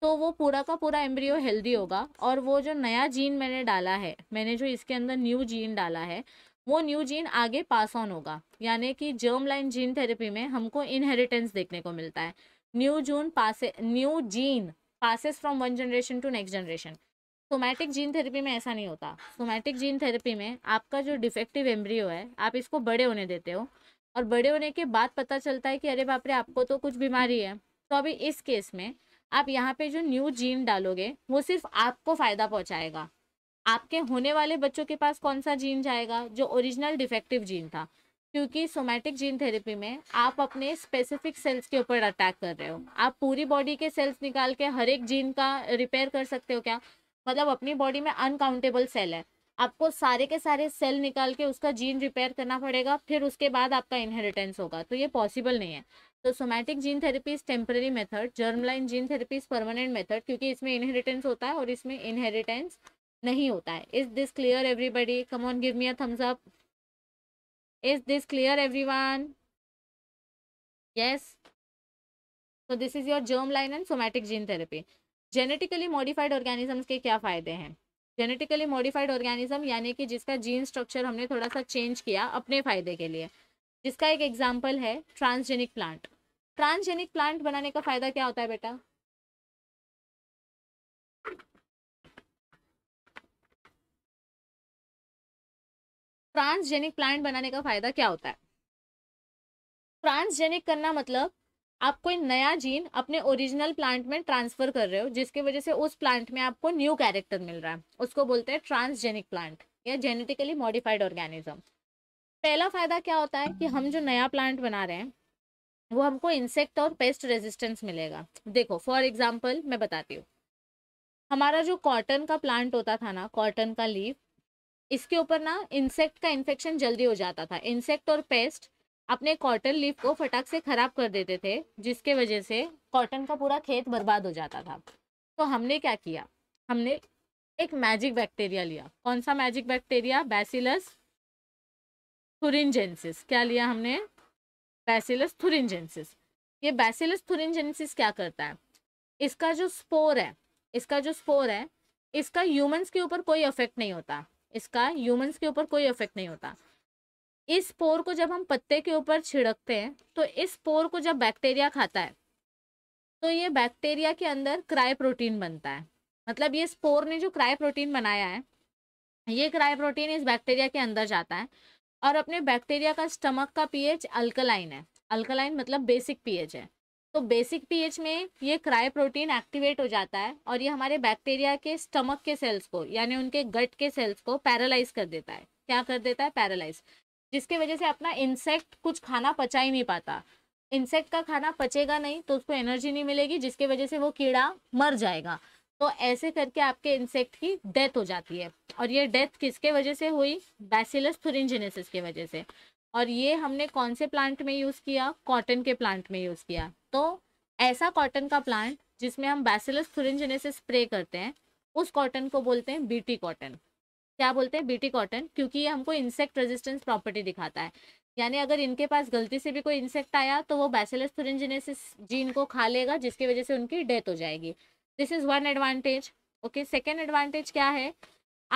तो वो पूरा का पूरा एम्ब्रियो हेल्दी होगा और वो जो नया जीन मैंने डाला है मैंने जो इसके अंदर न्यू जीन डाला है वो न्यू जीन आगे पास ऑन होगा यानी कि जर्म लाइन जीन थेरेपी में हमको इनहेरिटेंस देखने को मिलता है new gene passes new gene passes from one generation to next generation somatic gene therapy में ऐसा नहीं होता सोमैटिक जीन थेरेपी में आपका जो डिफेक्टिव एम्ब्रियो है आप इसको बड़े होने देते हो और बड़े होने के बाद पता चलता है कि अरे बापरे आपको तो कुछ बीमारी है तो अभी इस केस में आप यहाँ पे जो न्यू जीन डालोगे वो सिर्फ आपको फ़ायदा पहुँचाएगा आपके होने वाले बच्चों के पास कौन सा जीन जाएगा जो ओरिजिनल डिफेक्टिव जीन था क्योंकि सोमैटिक जीन थेरेपी में आप अपने स्पेसिफिक सेल्स के ऊपर अटैक कर रहे हो आप पूरी बॉडी के सेल्स निकाल के हर एक जीन का रिपेयर कर सकते हो क्या मतलब अपनी बॉडी में अनकाउंटेबल सेल है आपको सारे के सारे सेल निकाल के उसका जीन रिपेयर करना पड़ेगा फिर उसके बाद आपका इनहेरिटेंस होगा तो ये पॉसिबल नहीं है तो somatic gene therapy is temporary method germline gene therapy is permanent method क्योंकि इसमें इनहेरिटेंस होता है और इसमें इनहेरिटेंस नहीं होता है is this clear everybody come on give me a thumbs up is this clear everyone yes so this is your germ line and somatic gene therapy genetically modified organisms के क्या फ़ायदे हैं जेनेटिकली मॉडिफाइड ऑर्गेनिज्म यानी कि जिसका gene structure हमने थोड़ा सा चेंज किया अपने फ़ायदे के लिए जिसका एक एग्जाम्पल है ट्रांसजेनिक प्लांट ट्रांसजेनिक प्लांट बनाने का फ़ायदा क्या होता है बेटा ट्रांसजेनिक प्लांट बनाने का फायदा क्या होता है ट्रांसजेनिक करना मतलब आप कोई नया जीन अपने ओरिजिनल प्लांट में ट्रांसफर कर रहे हो जिसकी वजह से उस प्लांट में आपको न्यू कैरेक्टर मिल रहा है उसको बोलते हैं ट्रांसजेनिक प्लांट या जेनेटिकली मॉडिफाइड ऑर्गेनिज्म पहला फायदा क्या होता है कि हम जो नया प्लांट बना रहे हैं वो हमको इंसेक्ट और पेस्ट रेजिस्टेंस मिलेगा देखो फॉर एग्जाम्पल मैं बताती हूँ हमारा जो कॉटन का प्लांट होता था ना कॉटन का लीव इसके ऊपर ना इंसेक्ट का इन्फेक्शन जल्दी हो जाता था इंसेक्ट और पेस्ट अपने कॉटन लीफ को फटाक से खराब कर देते थे जिसके वजह से कॉटन का पूरा खेत बर्बाद हो जाता था तो हमने क्या किया हमने एक मैजिक बैक्टीरिया लिया कौन सा मैजिक बैक्टीरिया बैसिलस थुरिनजेंसिस क्या लिया हमने बैसिलस थुरिनजेंसिस ये बैसिलस थुरिनजेंसिस क्या करता है इसका जो स्पोर है इसका जो स्पोर है इसका ह्यूमंस के ऊपर कोई अफेक्ट नहीं होता इसका ह्यूमंस के ऊपर कोई इफेक्ट नहीं होता इस पोर को जब हम पत्ते के ऊपर छिड़कते हैं तो इस पोर को जब बैक्टीरिया खाता है तो ये बैक्टीरिया के अंदर क्राई प्रोटीन बनता है मतलब ये स्पोर ने जो क्राई प्रोटीन बनाया है ये क्राई प्रोटीन इस बैक्टीरिया के अंदर जाता है और अपने बैक्टीरिया का स्टमक का पीएच अल्कलाइन है अल्कलाइन मतलब बेसिक पीएच है तो बेसिक पीएच में ये क्राई प्रोटीन एक्टिवेट हो जाता है और ये हमारे बैक्टीरिया के स्टमक के सेल्स को यानी उनके गट के सेल्स को पैरालाइज कर देता है क्या कर देता है पैरालाइज जिसके वजह से अपना इंसेक्ट कुछ खाना पचा ही नहीं पाता इंसेक्ट का खाना पचेगा नहीं तो उसको एनर्जी नहीं मिलेगी जिसके वजह से वो कीड़ा मर जाएगा तो ऐसे करके आपके इंसेक्ट की डेथ हो जाती है और ये डेथ किसके वजह से हुई बैसिलस थुरिंजेनेसिस की वजह से और ये हमने कौन से प्लांट में यूज़ किया कॉटन के प्लांट में यूज़ किया तो ऐसा कॉटन का प्लांट जिसमें हम बैसिलस से स्प्रे करते हैं उस कॉटन को बोलते हैं बीटी कॉटन क्या बोलते हैं बीटी कॉटन क्योंकि ये हमको इंसेक्ट रेजिस्टेंस प्रॉपर्टी दिखाता है यानी अगर इनके पास गलती से भी कोई इंसेक्ट आया तो वो बैसिलस से जीन को खा लेगा जिसकी वजह से उनकी डेथ हो जाएगी this is one advantage okay second advantage क्या है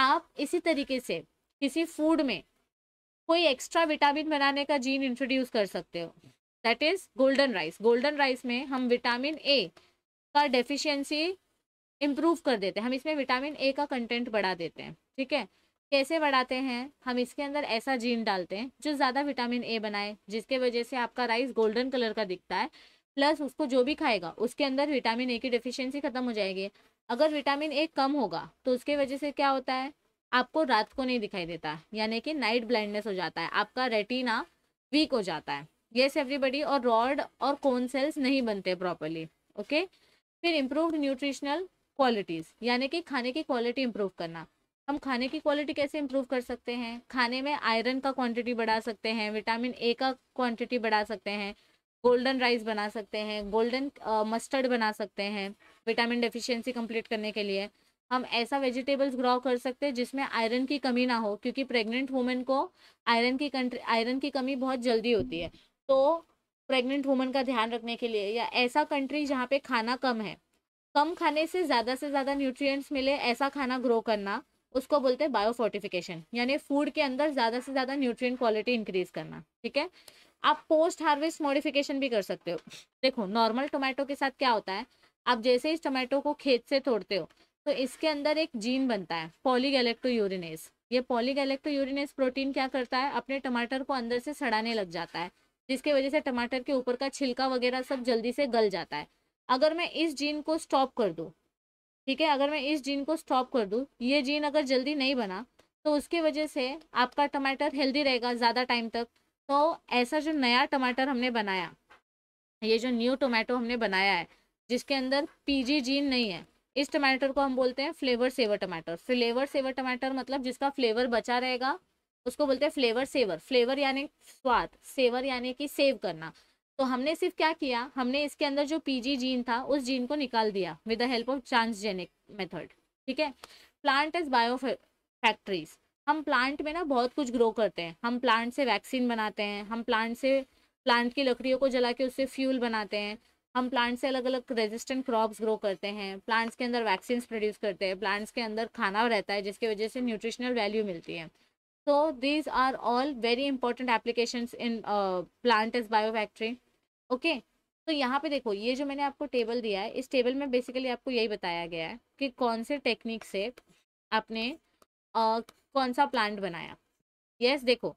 आप इसी तरीके से किसी फूड में कोई एक्स्ट्रा विटामिन बनाने का जीन इंट्रोड्यूस कर सकते हो that is golden rice golden rice में हम विटामिन ए का डेफिशिएंसी इम्प्रूव कर देते हैं हम इसमें विटामिन ए का कंटेंट बढ़ा देते हैं ठीक है कैसे बढ़ाते हैं हम इसके अंदर ऐसा जीन डालते हैं जो ज़्यादा विटामिन ए बनाए जिसके वजह से आपका राइस गोल्डन कलर का दिखता है प्लस उसको जो भी खाएगा उसके अंदर विटामिन ए की डिफिशियंसी खत्म हो जाएगी अगर विटामिन ए कम होगा तो उसके वजह से क्या होता है आपको रात को नहीं दिखाई देता यानी कि नाइट ब्लाइंडनेस हो जाता है आपका रेटिना वीक हो जाता है येस एवरीबडी और रॉड और कोन सेल्स नहीं बनते प्रॉपरली ओके फिर इम्प्रूव न्यूट्रिशनल क्वालिटीज़ यानी कि खाने की क्वालिटी इम्प्रूव करना हम खाने की क्वालिटी कैसे इम्प्रूव कर सकते हैं खाने में आयरन का क्वांटिटी बढ़ा सकते हैं विटामिन ए का क्वांटिटी बढ़ा सकते हैं गोल्डन राइस बना सकते हैं गोल्डन मस्टर्ड बना सकते हैं विटामिन डेफिशिएंसी कंप्लीट करने के लिए हम ऐसा वेजिटेबल्स ग्रो कर सकते हैं जिसमें आयरन की कमी ना हो क्योंकि प्रेग्नेंट वुमेन को आयरन की आयरन की कमी बहुत जल्दी होती है तो प्रेग्नेंट वुमन का ध्यान रखने के लिए या ऐसा कंट्री जहाँ पे खाना कम है कम खाने से ज़्यादा से ज़्यादा न्यूट्रिएंट्स मिले ऐसा खाना ग्रो करना उसको बोलते हैं बायोफोर्टिफिकेशन यानी फूड के अंदर ज़्यादा से ज़्यादा न्यूट्रिएंट क्वालिटी इंक्रीज करना ठीक है आप पोस्ट हार्वेस्ट मॉडिफिकेशन भी कर सकते हो देखो नॉर्मल टोमेटो के साथ क्या होता है आप जैसे इस टोमेटो को खेत से तोड़ते हो तो इसके अंदर एक जीन बनता है पॉलीगैलेक्टो यूरिनेस ये पॉलीगैलेक्टो यूरिनेस प्रोटीन क्या करता है अपने टमाटर को अंदर से सड़ाने लग जाता है जिसके वजह से टमाटर के ऊपर का छिलका वगैरह सब जल्दी से गल जाता है अगर मैं इस जीन को स्टॉप कर दूँ ठीक है अगर मैं इस जीन को स्टॉप कर दूँ ये जीन अगर जल्दी नहीं बना तो उसकी वजह से आपका टमाटर हेल्दी रहेगा ज़्यादा टाइम तक तो ऐसा जो नया टमाटर हमने बनाया ये जो न्यू टोमेटो हमने बनाया है जिसके अंदर पीजी जीन नहीं है इस टमाटर को हम बोलते हैं फ्लेवर सेवर टमाटर फ्लेवर सेवर टमाटर मतलब जिसका फ्लेवर बचा रहेगा उसको बोलते हैं फ्लेवर सेवर फ्लेवर यानी स्वाद सेवर यानी कि सेव करना तो हमने सिर्फ क्या किया हमने इसके अंदर जो पीजी जीन था उस जीन को निकाल दिया with the help of transgenic method ठीक है प्लांट इज बायो फैक्ट्रीज हम प्लांट में ना बहुत कुछ ग्रो करते हैं हम प्लांट से वैक्सीन बनाते हैं हम प्लांट से प्लांट की लकड़ियों को जला के उससे फ्यूल बनाते हैं हम प्लांट से अलग अलग रेजिस्टेंट क्रॉप्स ग्रो करते हैं प्लांट्स के अंदर वैक्सीन प्रोड्यूस करते हैं प्लांट्स के अंदर खाना रहता है जिसकी वजह से न्यूट्रिशनल वैल्यू मिलती है So these are all very important applications in uh, plant as biofactory. Okay. तो यहाँ पे देखो ये जो मैंने आपको टेबल दिया है इस टेबल में बेसिकली आपको यही बताया गया है कि कौन से टेक्निक से आपने आ, कौन सा प्लांट बनाया यस yes, देखो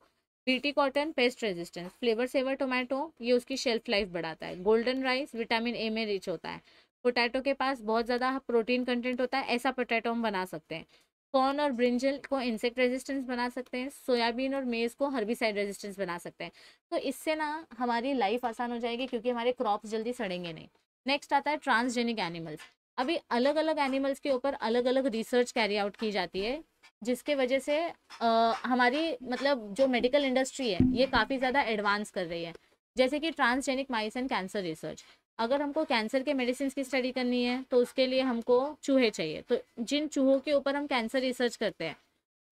BT cotton pest resistance Flavr Savr tomato ये उसकी शेल्फ लाइफ बढ़ाता है गोल्डन राइस विटामिन ए में रिच होता है पोटैटो के पास बहुत ज़्यादा प्रोटीन कंटेंट होता है ऐसा पोटैटो हम बना सकते हैं कॉर्न और ब्रिंजल को इंसेक्ट रेजिस्टेंस बना सकते हैं सोयाबीन और मेज़ को हर्बिसाइड रेजिस्टेंस बना सकते हैं तो इससे ना हमारी लाइफ आसान हो जाएगी क्योंकि हमारे क्रॉप्स जल्दी सड़ेंगे नहीं नेक्स्ट आता है ट्रांसजेनिक एनिमल्स अभी अलग अलग एनिमल्स के ऊपर अलग अलग रिसर्च कैरी आउट की जाती है जिसके वजह से आ, हमारी मतलब जो मेडिकल इंडस्ट्री है ये काफ़ी ज़्यादा एडवांस कर रही है जैसे कि transgenic mice and cancer research अगर हमको कैंसर के मेडिसिन की स्टडी करनी है तो उसके लिए हमको चूहे चाहिए तो जिन चूहों के ऊपर हम कैंसर रिसर्च करते हैं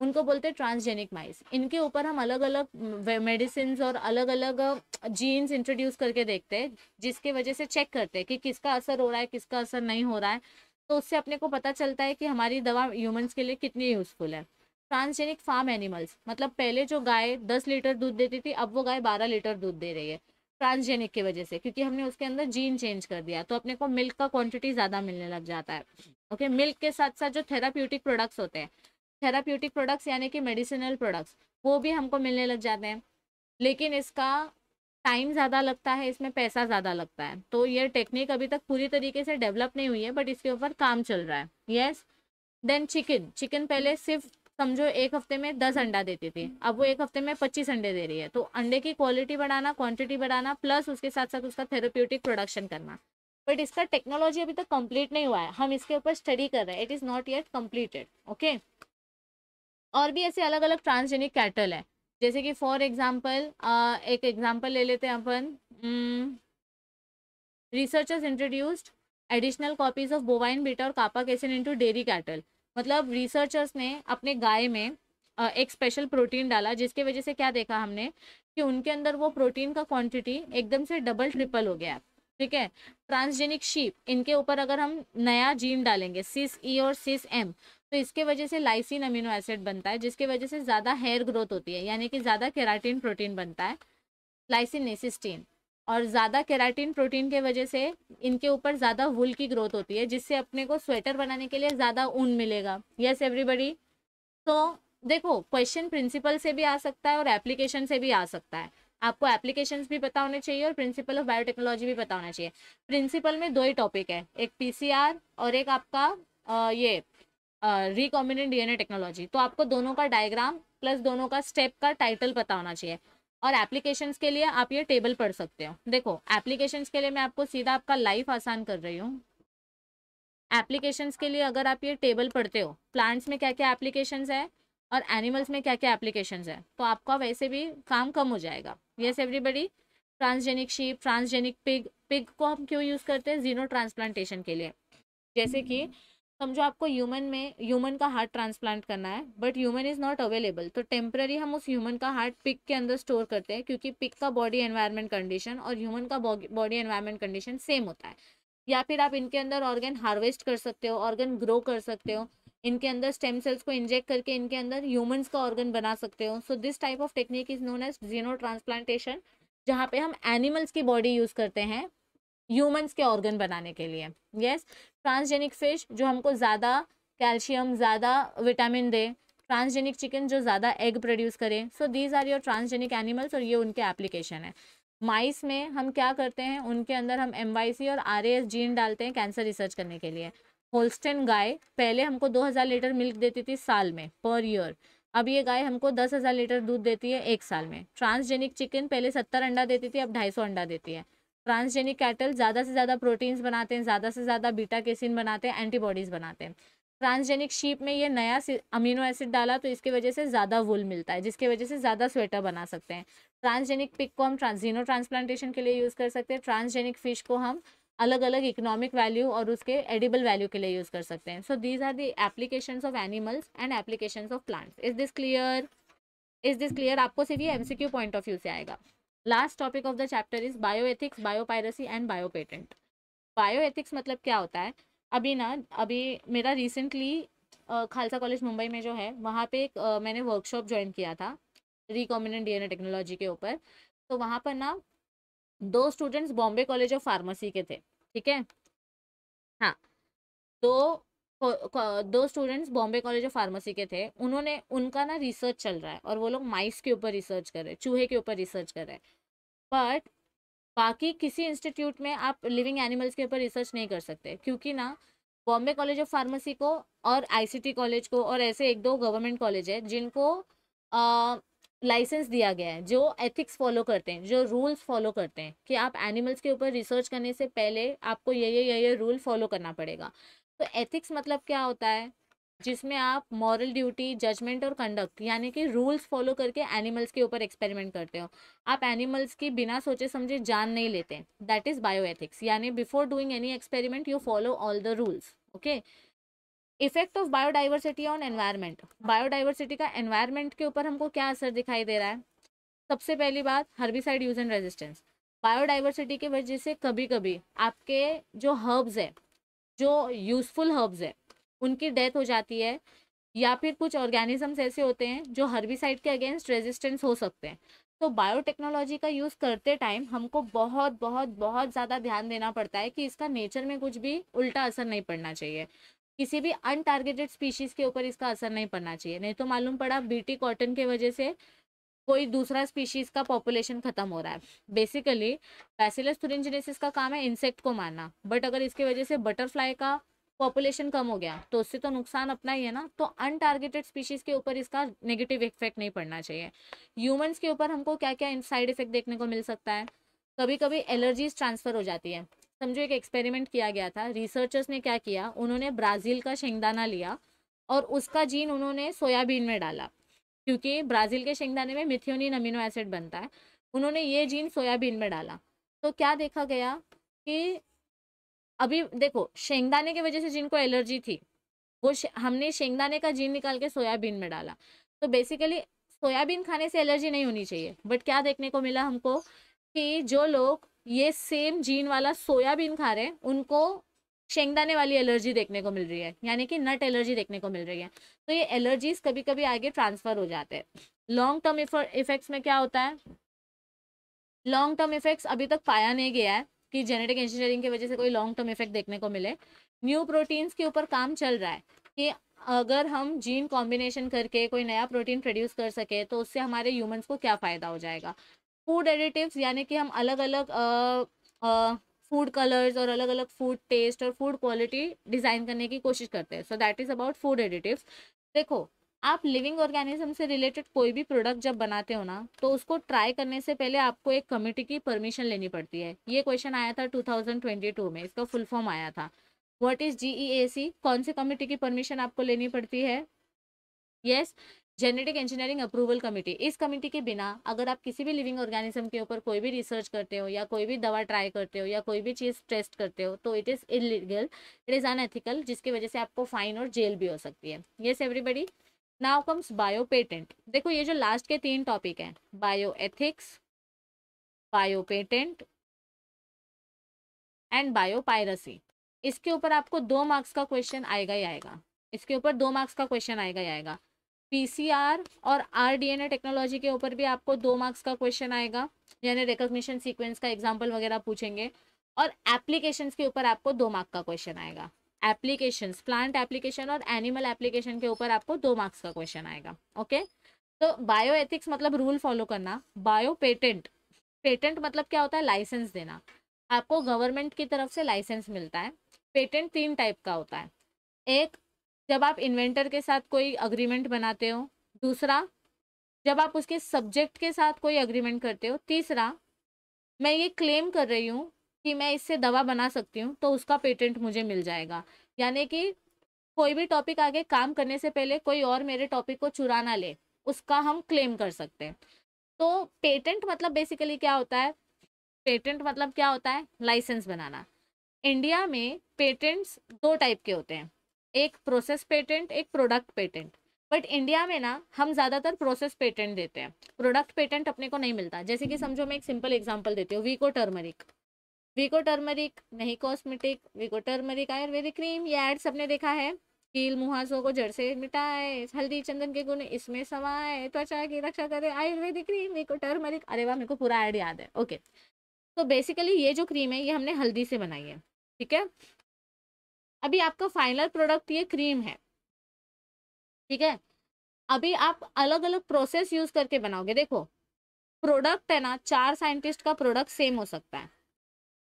उनको बोलते हैं ट्रांसजेनिक माइस इनके ऊपर हम अलग अलग मेडिसिन और अलग अलग जीन्स इंट्रोड्यूस करके देखते हैं जिसके वजह से चेक करते हैं कि किसका असर हो रहा है किसका असर नहीं हो रहा है तो उससे अपने को पता चलता है कि हमारी दवा ह्यूमन्स के लिए कितनी यूज़फुल है ट्रांसजेनिक फार्म एनिमल्स मतलब पहले जो गाय दस लीटर दूध देती थी अब वो गाय बारह लीटर दूध दे रही है ट्रांसजेनिक की वजह से क्योंकि हमने उसके अंदर जीन चेंज कर दिया तो अपने को मिल्क का क्वांटिटी ज़्यादा मिलने लग जाता है ओके okay, मिल्क के साथ साथ जो थेराप्यूटिक प्रोडक्ट्स होते हैं थेराप्यूटिक प्रोडक्ट्स यानी कि मेडिसिनल प्रोडक्ट्स वो भी हमको मिलने लग जाते हैं लेकिन इसका टाइम ज़्यादा लगता है इसमें पैसा ज़्यादा लगता है तो ये टेक्निक अभी तक पूरी तरीके से डेवलप नहीं हुई है बट इसके ऊपर काम चल रहा है येस देन चिकन चिकन पहले सिर्फ समझो एक हफ्ते में दस अंडा देती थी अब वो एक हफ्ते में पच्चीस अंडे दे रही है तो अंडे की क्वालिटी बढ़ाना क्वांटिटी बढ़ाना प्लस उसके साथ साथ उसका थेरोप्यूटिक प्रोडक्शन करना बट इसका टेक्नोलॉजी अभी तक कंप्लीट नहीं हुआ है हम इसके ऊपर स्टडी कर रहे हैं it is not yet completed okay और भी ऐसे अलग अलग ट्रांसजेनिक कैटल है जैसे कि फॉर एग्जाम्पल एक एग्जाम्पल ले लेते हैं अपन researchers introduced additional copies of bovine beta और kappa casein into dairy cattle मतलब रिसर्चर्स ने अपने गाय में एक स्पेशल प्रोटीन डाला जिसके वजह से क्या देखा हमने कि उनके अंदर वो प्रोटीन का क्वांटिटी एकदम से डबल ट्रिपल हो गया ठीक है ट्रांसजेनिक शीप इनके ऊपर अगर हम नया जीन डालेंगे सिस ई e और सिस एम तो इसके वजह से लाइसिन अमीनो एसिड बनता है जिसके वजह से ज़्यादा हेयर ग्रोथ होती है यानी कि ज़्यादा केराटीन प्रोटीन बनता है लाइसिन नेसिस्टीन और ज़्यादा केराटिन प्रोटीन के वजह से इनके ऊपर ज़्यादा वुल की ग्रोथ होती है जिससे अपने को स्वेटर बनाने के लिए ज़्यादा ऊन मिलेगा यस एवरीबडी तो देखो क्वेश्चन प्रिंसिपल से भी आ सकता है और एप्लीकेशन से भी आ सकता है आपको एप्लीकेशन भी पता होने चाहिए और प्रिंसिपल ऑफ बायोटेक्नोलॉजी भी पता होना चाहिए प्रिंसिपल में दो ही टॉपिक है एक पीसीआर और एक आपका आ, ये रिकॉम्बिनेंट डीएनए टेक्नोलॉजी तो आपको दोनों का डायग्राम प्लस दोनों का स्टेप का टाइटल पता होना चाहिए और एप्लीकेशन के लिए आप ये टेबल पढ़ सकते हो देखो एप्लीकेशन के लिए मैं आपको सीधा आपका लाइफ आसान कर रही हूँ एप्लीकेशन के लिए अगर आप ये टेबल पढ़ते हो प्लांट्स में क्या क्या एप्लीकेशन है और एनिमल्स में क्या क्या एप्लीकेशन है तो आपका वैसे भी काम कम हो जाएगा yes everybody transgenic sheep transgenic pig pig को हम क्यों यूज़ करते हैं जीनो ट्रांसप्लांटेशन के लिए जैसे कि समझो आपको ह्यूमन में ह्यूमन का हार्ट ट्रांसप्लांट करना है but human is not available तो टेम्प्ररी हम उस ह्यूमन का हार्ट पिक के अंदर स्टोर करते हैं क्योंकि पिक का बॉडी एनवायरनमेंट कंडीशन और ह्यूमन का बॉडी एनवायरनमेंट कंडीशन सेम होता है या फिर आप इनके अंदर ऑर्गन हार्वेस्ट कर सकते हो ऑर्गन ग्रो कर सकते हो इनके अंदर स्टेम सेल्स को इंजेक्ट करके इनके अंदर ह्यूमन्स का ऑर्गन बना सकते हो so this type of technique is known as xeno transplantation जहाँ पे हम एनिमल्स की बॉडी यूज़ करते हैं ह्यूमन्स के ऑर्गन बनाने के लिए यस ट्रांसजेनिक फिश जो हमको ज़्यादा कैल्शियम ज़्यादा विटामिन दे ट्रांसजेनिक चिकन जो ज़्यादा एग प्रोड्यूस करें so these are your transgenic animals और ये उनके एप्लीकेशन है माइस में हम क्या करते हैं उनके अंदर हम एम और आर जीन डालते हैं कैंसर रिसर्च करने के लिए होल्स्टेन गाय पहले हमको 2000 लीटर मिल्क देती थी साल में पर ईयर अब ये गाय हमको 10000 लीटर दूध देती है एक साल में ट्रांसजेनिक चिकन पहले 70 अंडा देती थी अब 250 अंडा देती है ट्रांसजेनिक कैटल ज़्यादा से ज़्यादा प्रोटीन्स बनाते हैं ज़्यादा से ज़्यादा बीटा केसिन बनाते हैं एंटीबॉडीज़ बनाते हैं ट्रांसजेनिक शीप में ये नया अमीनो एसिड डाला तो इसकी वजह से ज़्यादा वुल मिलता है जिसके वजह से ज़्यादा स्वेटर बना सकते हैं ट्रांसजेनिक पिक को हम जीनो ट्रांसप्लांटेशन के लिए यूज़ कर सकते हैं ट्रांसजेनिक फिश को हम अलग अलग इकोनॉमिक वैल्यू और उसके एडिबल वैल्यू के लिए यूज़ कर सकते हैं so these are the application of animals and application of plants is this clear is this clear आपको सिर्फ ये एमसीक्यू पॉइंट ऑफ व्यू से आएगा last topic of the chapter is bioethics biopiracy and biopatent bioethics मतलब क्या होता है अभी ना अभी मेरा रिसेंटली खालसा कॉलेज मुंबई में जो है वहाँ पे एक मैंने वर्कशॉप ज्वाइन किया था एन ए टेक्नोलॉजी के ऊपर तो वहाँ पर ना दो students Bombay college of pharmacy के थे ठीक है हाँ तो, दो दो students Bombay college of pharmacy के थे उन्होंने उनका ना रिसर्च चल रहा है और वो लोग माइस के ऊपर रिसर्च कर रहे हैं चूहे के ऊपर रिसर्च कर रहे हैं बट बाकी किसी इंस्टीट्यूट में आप लिविंग एनिमल्स के ऊपर रिसर्च नहीं कर सकते क्योंकि ना बॉम्बे कॉलेज ऑफ फार्मेसी को और आईसीटी कॉलेज को और ऐसे एक दो गवर्नमेंट कॉलेज है जिनको लाइसेंस दिया गया है जो एथिक्स फॉलो करते हैं जो रूल्स फॉलो करते हैं कि आप एनिमल्स के ऊपर रिसर्च करने से पहले आपको ये ये ये ये रूल फॉलो करना पड़ेगा तो एथिक्स मतलब क्या होता है जिसमें आप मॉरल ड्यूटी जजमेंट और कंडक्ट यानी कि रूल्स फॉलो करके एनिमल्स के ऊपर एक्सपेरिमेंट करते हो आप एनिमल्स की बिना सोचे समझे जान नहीं लेते दैट इज़ बायोएथिक्स यानी before doing any experiment you follow all the rules okay effect of biodiversity on environment biodiversity का एनवायरमेंट के ऊपर हमको क्या असर दिखाई दे रहा है सबसे पहली बात herbicide use and resistance biodiversity की वजह से कभी कभी आपके जो हर्ब्स है जो यूजफुल हर्ब्स है उनकी डेथ हो जाती है या फिर कुछ ऑर्गेनिजम्स ऐसे होते हैं जो हर्बिसाइड के अगेंस्ट रेजिस्टेंस हो सकते हैं तो बायोटेक्नोलॉजी का यूज़ करते टाइम हमको बहुत बहुत बहुत ज़्यादा ध्यान देना पड़ता है कि इसका नेचर में कुछ भी उल्टा असर नहीं पड़ना चाहिए किसी भी अनटारगेटेड स्पीशीज़ के ऊपर इसका असर नहीं पड़ना चाहिए नहीं तो मालूम पड़ा बीटी कॉटन के वजह से कोई दूसरा स्पीशीज़ का पॉपुलेशन ख़त्म हो रहा है बेसिकली बैसिलस थ्रिंजनेसिस का काम है इंसेक्ट को मारना बट अगर इसके वजह से बटरफ्लाई का पॉपुलेशन कम हो गया तो उससे तो नुकसान अपना ही है ना तो अनटारगेटेड स्पीशीज के ऊपर इसका नेगेटिव इफेक्ट नहीं पड़ना चाहिए ह्यूमंस के ऊपर हमको क्या क्या साइड इफेक्ट देखने को मिल सकता है कभी कभी एलर्जीज ट्रांसफर हो जाती है समझो एक एक्सपेरिमेंट किया गया था रिसर्चर्स ने क्या किया उन्होंने ब्राज़ील का शेंगदाना लिया और उसका जीन उन्होंने सोयाबीन में डाला क्योंकि ब्राज़ील के शेंगदाने में मिथियोनिन अमीनो एसिड बनता है उन्होंने ये जीन सोयाबीन में डाला तो क्या देखा गया कि अभी देखो शेंगदाने की वजह से जिनको एलर्जी थी वो हमने शेंगदाने का जीन निकाल के सोयाबीन में डाला तो बेसिकली सोयाबीन खाने से एलर्जी नहीं होनी चाहिए बट क्या देखने को मिला हमको कि जो लोग ये सेम जीन वाला सोयाबीन खा रहे हैं उनको शेंगदाने वाली एलर्जी देखने को मिल रही है यानी कि नट एलर्जी देखने को मिल रही है तो ये एलर्जीज कभी कभी आगे ट्रांसफर हो जाते हैं लॉन्ग टर्म इफेक्ट्स में क्या होता है लॉन्ग टर्म इफेक्ट्स अभी तक पाया नहीं गया है कि जेनेटिक इंजीनियरिंग की वजह से कोई लॉन्ग टर्म इफेक्ट देखने को मिले न्यू प्रोटीन्स के ऊपर काम चल रहा है कि अगर हम जीन कॉम्बिनेशन करके कोई नया प्रोटीन प्रोड्यूस कर सके तो उससे हमारे ह्यूमंस को क्या फ़ायदा हो जाएगा फूड एडिटिव्स यानी कि हम अलग अलग फूड कलर्स और अलग अलग फूड टेस्ट और फूड क्वालिटी डिज़ाइन करने की कोशिश करते हैं so that is about food additives देखो आप लिविंग ऑर्गेनिज्म से रिलेटेड कोई भी प्रोडक्ट जब बनाते हो ना तो उसको ट्राई करने से पहले आपको एक कमिटी की परमिशन लेनी पड़ती है ये क्वेश्चन आया था 2022 में इसका फुल फॉर्म आया था व्हाट इज जीईएसी कौन सी कमिटी की परमिशन आपको लेनी पड़ती है yes genetic engineering approval committee इस कमिटी के बिना अगर आप किसी भी लिविंग ऑर्गेनिज्म के ऊपर कोई भी रिसर्च करते हो या कोई भी दवा ट्राई करते हो या कोई भी चीज़ टेस्ट करते हो तो it is illegal it is unethical जिसकी वजह से आपको फाइन और जेल भी हो सकती है yes everybody now comes bio patent देखो ये जो लास्ट के तीन टॉपिक हैं bio ethics bio patent and bio piracy इसके ऊपर आपको दो मार्क्स का क्वेश्चन आएगा ही आएगा इसके ऊपर दो मार्क्स का क्वेश्चन आएगा ही आएगा पीसीआर और आरडीएनए टेक्नोलॉजी के ऊपर भी आपको दो मार्क्स का क्वेश्चन आएगा यानी रिकॉग्निशन सीक्वेंस का एग्जाम्पल वगैरह पूछेंगे और एप्लीकेशंस के ऊपर आपको दो मार्क का क्वेश्चन आएगा एप्लीकेशन प्लांट एप्लीकेशन और एनिमल एप्लीकेशन के ऊपर आपको दो मार्क्स का क्वेश्चन आएगा ओके तो बायो एथिक्स मतलब रूल फॉलो करना बायो पेटेंट पेटेंट मतलब क्या होता है लाइसेंस देना आपको गवर्नमेंट की तरफ से लाइसेंस मिलता है पेटेंट तीन टाइप का होता है एक जब आप इन्वेंटर के साथ कोई अग्रीमेंट बनाते हो दूसरा जब आप उसके सब्जेक्ट के साथ कोई अग्रीमेंट करते हो तीसरा मैं ये क्लेम कर रही हूँ कि मैं इससे दवा बना सकती हूँ तो उसका पेटेंट मुझे मिल जाएगा यानी कि कोई भी टॉपिक आगे काम करने से पहले कोई और मेरे टॉपिक को चुरा ना ले उसका हम क्लेम कर सकते हैं तो पेटेंट मतलब बेसिकली क्या होता है पेटेंट मतलब क्या होता है लाइसेंस बनाना इंडिया में पेटेंट्स दो टाइप के होते हैं एक प्रोसेस पेटेंट एक प्रोडक्ट पेटेंट बट इंडिया में ना हम ज़्यादातर प्रोसेस पेटेंट देते हैं प्रोडक्ट पेटेंट अपने को नहीं मिलता जैसे कि समझो मैं एक सिंपल एग्जांपल देती हूँ वीको टर्मरिक वीको टर्मरिक नहीं cosmetic Vicco turmeric ayurvedic cream ये एड सबने देखा है कील मुहासों को जड़ से मिटाए हल्दी चंदन के गुण इसमें समाए त्वचा की रक्षा करे आयुर्वेदिक क्रीम वीको टर्मरिक अरे वाह मेरे को पूरा एड याद है ओके तो बेसिकली ये जो क्रीम है ये हमने हल्दी से बनाई है ठीक है अभी आपका फाइनल प्रोडक्ट ये क्रीम है ठीक है अभी आप अलग अलग प्रोसेस यूज करके बनाओगे देखो प्रोडक्ट है ना चार साइंटिस्ट का प्रोडक्ट सेम हो सकता है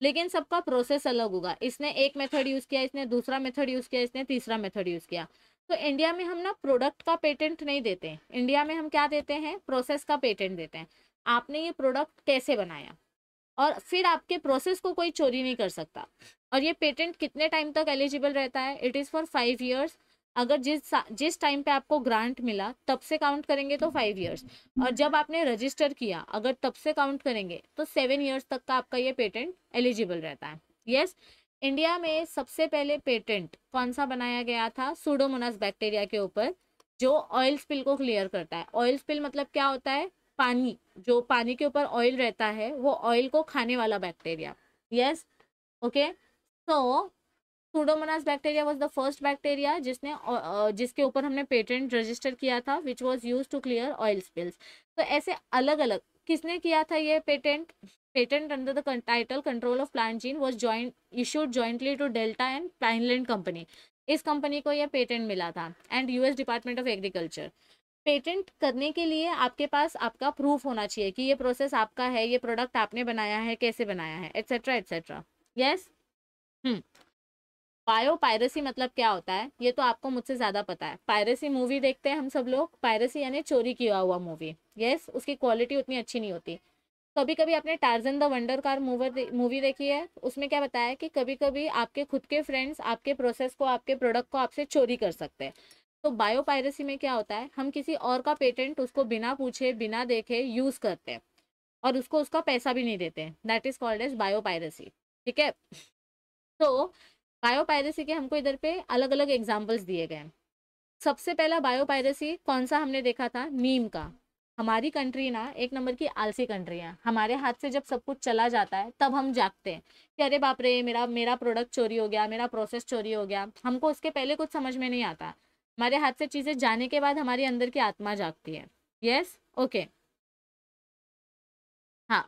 लेकिन सबका प्रोसेस अलग होगा इसने एक मेथड यूज़ किया इसने दूसरा मेथड यूज़ किया इसने तीसरा मेथड यूज़ किया तो इंडिया में हम ना प्रोडक्ट का पेटेंट नहीं देते हैं इंडिया में हम क्या देते हैं प्रोसेस का पेटेंट देते हैं आपने ये प्रोडक्ट कैसे बनाया और फिर आपके प्रोसेस को कोई चोरी नहीं कर सकता और ये पेटेंट कितने टाइम तक एलिजिबल रहता है it is for five years अगर जिस जिस टाइम पे आपको ग्रांट मिला तब से काउंट करेंगे तो फाइव ईयर्स और जब आपने रजिस्टर किया अगर तब से काउंट करेंगे तो सेवन ईयर्स तक का आपका ये पेटेंट एलिजिबल रहता है यस yes, इंडिया में सबसे पहले पेटेंट कौन सा बनाया गया था सूडोमोनास बैक्टीरिया के ऊपर जो ऑयल स्पिल को क्लियर करता है ऑयल स्पिल मतलब क्या होता है पानी जो पानी के ऊपर ऑयल रहता है वो ऑयल को खाने वाला bacteria yes okay so pseudomonas bacteria was the first bacteria जिसने जिसके ऊपर हमने पेटेंट रजिस्टर किया था which was use to clear oil spills तो ऐसे अलग अलग किसने किया था ये patent patent under the title control of plant gene was joint issued jointly to Delta and Pineland company इस कंपनी को यह पेटेंट मिला था and US department of agriculture patent करने के लिए आपके पास आपका प्रूफ होना चाहिए कि ये प्रोसेस आपका है ये प्रोडक्ट आपने बनाया है कैसे बनाया है et cetera et cetera yes hmm bio piracy मतलब क्या होता है ये तो आपको मुझसे ज़्यादा पता है पायरेसी मूवी देखते हैं हम सब लोग पायरेसी यानी चोरी किया हुआ मूवी यस उसकी क्वालिटी उतनी अच्छी नहीं होती कभी कभी आपने Tarzan the wonder car mover movie देखी है उसमें क्या बताया कि कभी कभी आपके खुद के फ्रेंड्स आपके प्रोसेस को आपके प्रोडक्ट को आपसे चोरी कर सकते हैं तो बायो पायरेसी में क्या होता है हम किसी और का पेटेंट उसको बिना पूछे बिना देखे यूज़ करते हैं और उसको उसका पैसा भी नहीं देते that is called as bio piracy ठीक है तो बायोपायरेसी के हमको इधर पे अलग अलग एग्जाम्पल्स दिए गए सबसे पहला बायोपायरेसी कौन सा हमने देखा था नीम का हमारी कंट्री ना एक नंबर की आलसी कंट्री है हमारे हाथ से जब सब कुछ चला जाता है तब हम जागते हैं कि अरे बाप रे मेरा मेरा प्रोडक्ट चोरी हो गया मेरा प्रोसेस चोरी हो गया हमको उसके पहले कुछ समझ में नहीं आता हमारे हाथ से चीज़ें जाने के बाद हमारे अंदर की आत्मा जागती है यस ओके हाँ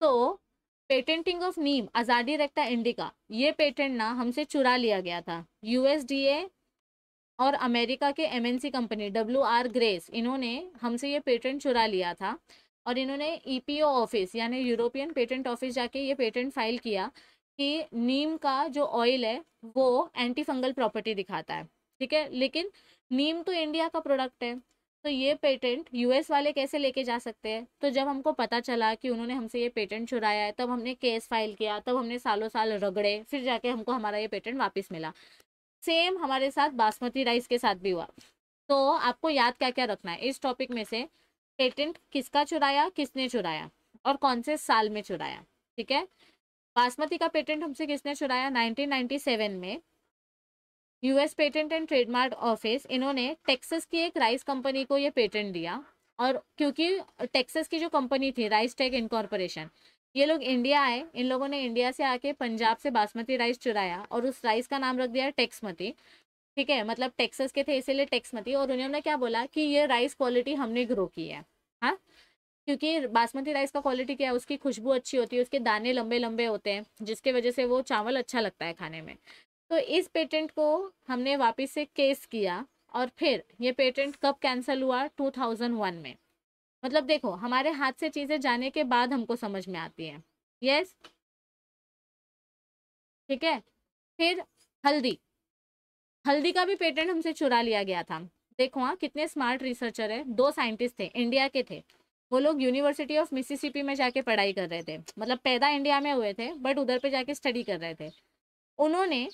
तो पेटेंटिंग ऑफ नीम आजादी रेक्टा इंडिका ये पेटेंट ना हमसे चुरा लिया गया था यूएसडीए और अमेरिका के MNC company W R Grace इन्होंने हमसे ये पेटेंट चुरा लिया था और इन्होंने ईपीओ e ऑफिस यानी यूरोपियन पेटेंट ऑफिस जाके ये पेटेंट फाइल किया कि नीम का जो ऑयल है वो एंटी फंगल प्रॉपर्टी दिखाता है ठीक है लेकिन नीम तो इंडिया का प्रोडक्ट है तो ये पेटेंट यूएस वाले कैसे लेके जा सकते हैं तो जब हमको पता चला कि उन्होंने हमसे ये पेटेंट चुराया है तब हमने केस फाइल किया तब हमने सालों साल रगड़े फिर जाके हमको हमारा ये पेटेंट वापस मिला सेम हमारे साथ बासमती राइस के साथ भी हुआ तो आपको याद क्या क्या रखना है इस टॉपिक में से पेटेंट किसका चुराया किसने चुराया और कौन से साल में चुराया ठीक है बासमती का पेटेंट हमसे किसने चुराया 1997 में US patent and trademark office इन्होंने टेक्सस की एक राइस कंपनी को ये पेटेंट दिया और क्योंकि टेक्सस की जो कंपनी थी राइस टेक इनकॉर्पोरेशन ये लोग इंडिया आए इन लोगों ने इंडिया से आके पंजाब से बासमती राइस चुराया और उस राइस का नाम रख दिया टेक्समती ठीक है मतलब टेक्सस के थे इसीलिए टेक्समती और उन्होंने क्या बोला कि ये राइस क्वालिटी हमने ग्रो की है हाँ क्योंकि बासमती राइस का क्वालिटी क्या है उसकी खुशबू अच्छी होती है उसके दाने लंबे लंबे होते हैं जिसके वजह से वो चावल अच्छा लगता है खाने में तो इस पेटेंट को हमने वापस से केस किया और फिर ये पेटेंट कब कैंसिल हुआ 2001 में मतलब देखो हमारे हाथ से चीज़ें जाने के बाद हमको समझ में आती है यस ठीक है फिर हल्दी हल्दी का भी पेटेंट हमसे चुरा लिया गया था देखो हाँ कितने स्मार्ट रिसर्चर है दो साइंटिस्ट थे इंडिया के थे वो लोग यूनिवर्सिटी ऑफ मिसिसिपी में जाके पढ़ाई कर रहे थे मतलब पैदा इंडिया में हुए थे बट उधर पे जाके स्टडी कर रहे थे उन्होंने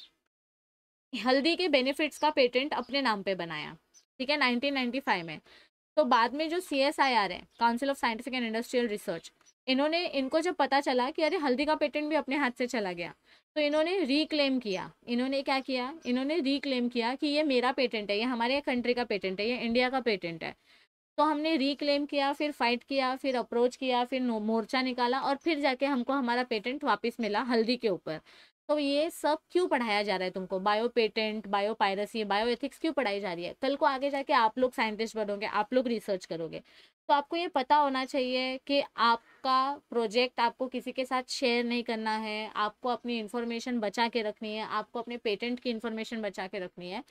हल्दी के बेनिफिट्स का पेटेंट अपने नाम पे बनाया ठीक है 1995 में तो बाद में जो सी एस आई आर है council of scientific and industrial research इन्होंने इनको जब पता चला कि अरे हल्दी का पेटेंट भी अपने हाथ से चला गया तो इन्होंने रिक्लेम किया इन्होंने क्या किया इन्होंने रिक्लेम किया कि ये मेरा पेटेंट है ये हमारे कंट्री का पेटेंट है ये इंडिया का पेटेंट है तो हमने रिक्लेम किया फिर फाइट किया फिर अप्रोच किया फिर मोर्चा निकाला और फिर जाके हमको हमारा पेटेंट वापस मिला हल्दी के ऊपर तो ये सब क्यों पढ़ाया जा रहा है तुमको bio patent bio piracy bio ethics क्यों पढ़ाई जा रही है कल को आगे जाके आप लोग साइंटिस्ट बनोगे आप लोग रिसर्च करोगे तो आपको ये पता होना चाहिए कि आपका प्रोजेक्ट आपको किसी के साथ शेयर नहीं करना है आपको अपनी इन्फॉर्मेशन बचा के रखनी है आपको अपने पेटेंट की इन्फॉर्मेशन बचा के रखनी है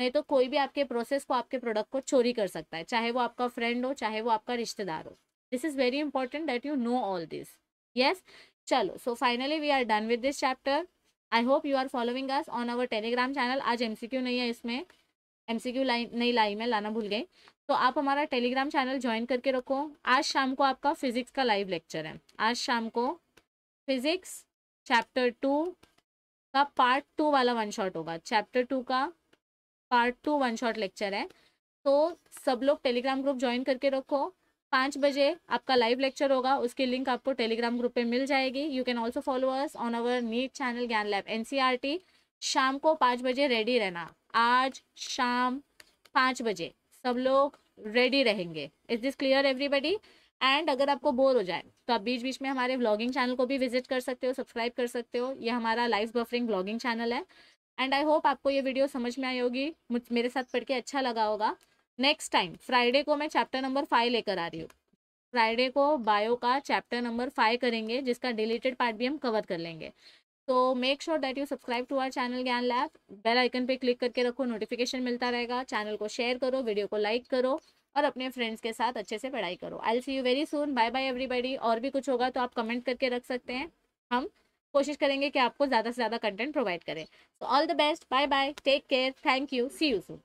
नहीं तो कोई भी आपके प्रोसेस को आपके प्रोडक्ट को चोरी कर सकता है चाहे वो आपका फ्रेंड हो चाहे वो आपका रिश्तेदार हो this is very important that you know all this yes चलो so finally we are done with this chapter I hope you are following us on our Telegram channel आज क्यू नहीं है इसमें क्यू लाइन नहीं लाई मैं लाना भूल गई तो आप हमारा टेलीग्राम चैनल ज्वाइन करके रखो आज शाम को आपका फिजिक्स का लाइव लेक्चर है आज शाम को फिजिक्स चैप्टर टू का पार्ट टू वाला वन शॉट होगा चैप्टर टू का part two one shot lecture है तो सब लोग टेलीग्राम ग्रुप ज्वाइन करके रखो पाँच बजे आपका लाइव लेक्चर होगा उसकी लिंक आपको टेलीग्राम ग्रुप पे मिल जाएगी you can also follow on our NEET channel Gyan Lab and शाम को पाँच बजे रेडी रहना आज शाम पाँच बजे सब लोग रेडी रहेंगे is this clear everybody and अगर आपको बोर हो जाए तो आप बीच बीच में हमारे ब्लॉगिंग चैनल को भी विजिट कर सकते हो सब्सक्राइब कर सकते हो ये हमारा लाइव बफरिंग ब्लॉगिंग चैनल है एंड आई होप आपको ये वीडियो समझ में आई होगी मुझ मेरे साथ पढ़ के अच्छा लगा होगा नेक्स्ट टाइम फ्राइडे को मैं चैप्टर नंबर फाइव लेकर आ रही हूँ फ्राइडे को बायो का चैप्टर नंबर फाइव करेंगे जिसका डिलीटेड पार्ट भी हम कवर कर लेंगे तो make sure that you subscribe to our channel Gyan Lab bell icon पे क्लिक करके रखो नोटिफिकेशन मिलता रहेगा चैनल को शेयर करो वीडियो को लाइक करो और अपने फ्रेंड्स के साथ अच्छे से पढ़ाई करो I see you very soon bye bye everybody और भी कुछ होगा तो आप कमेंट करके रख सकते हैं हम कोशिश करेंगे कि आपको ज़्यादा से ज़्यादा कंटेंट प्रोवाइड करें so all the best bye bye take care thank you see you soon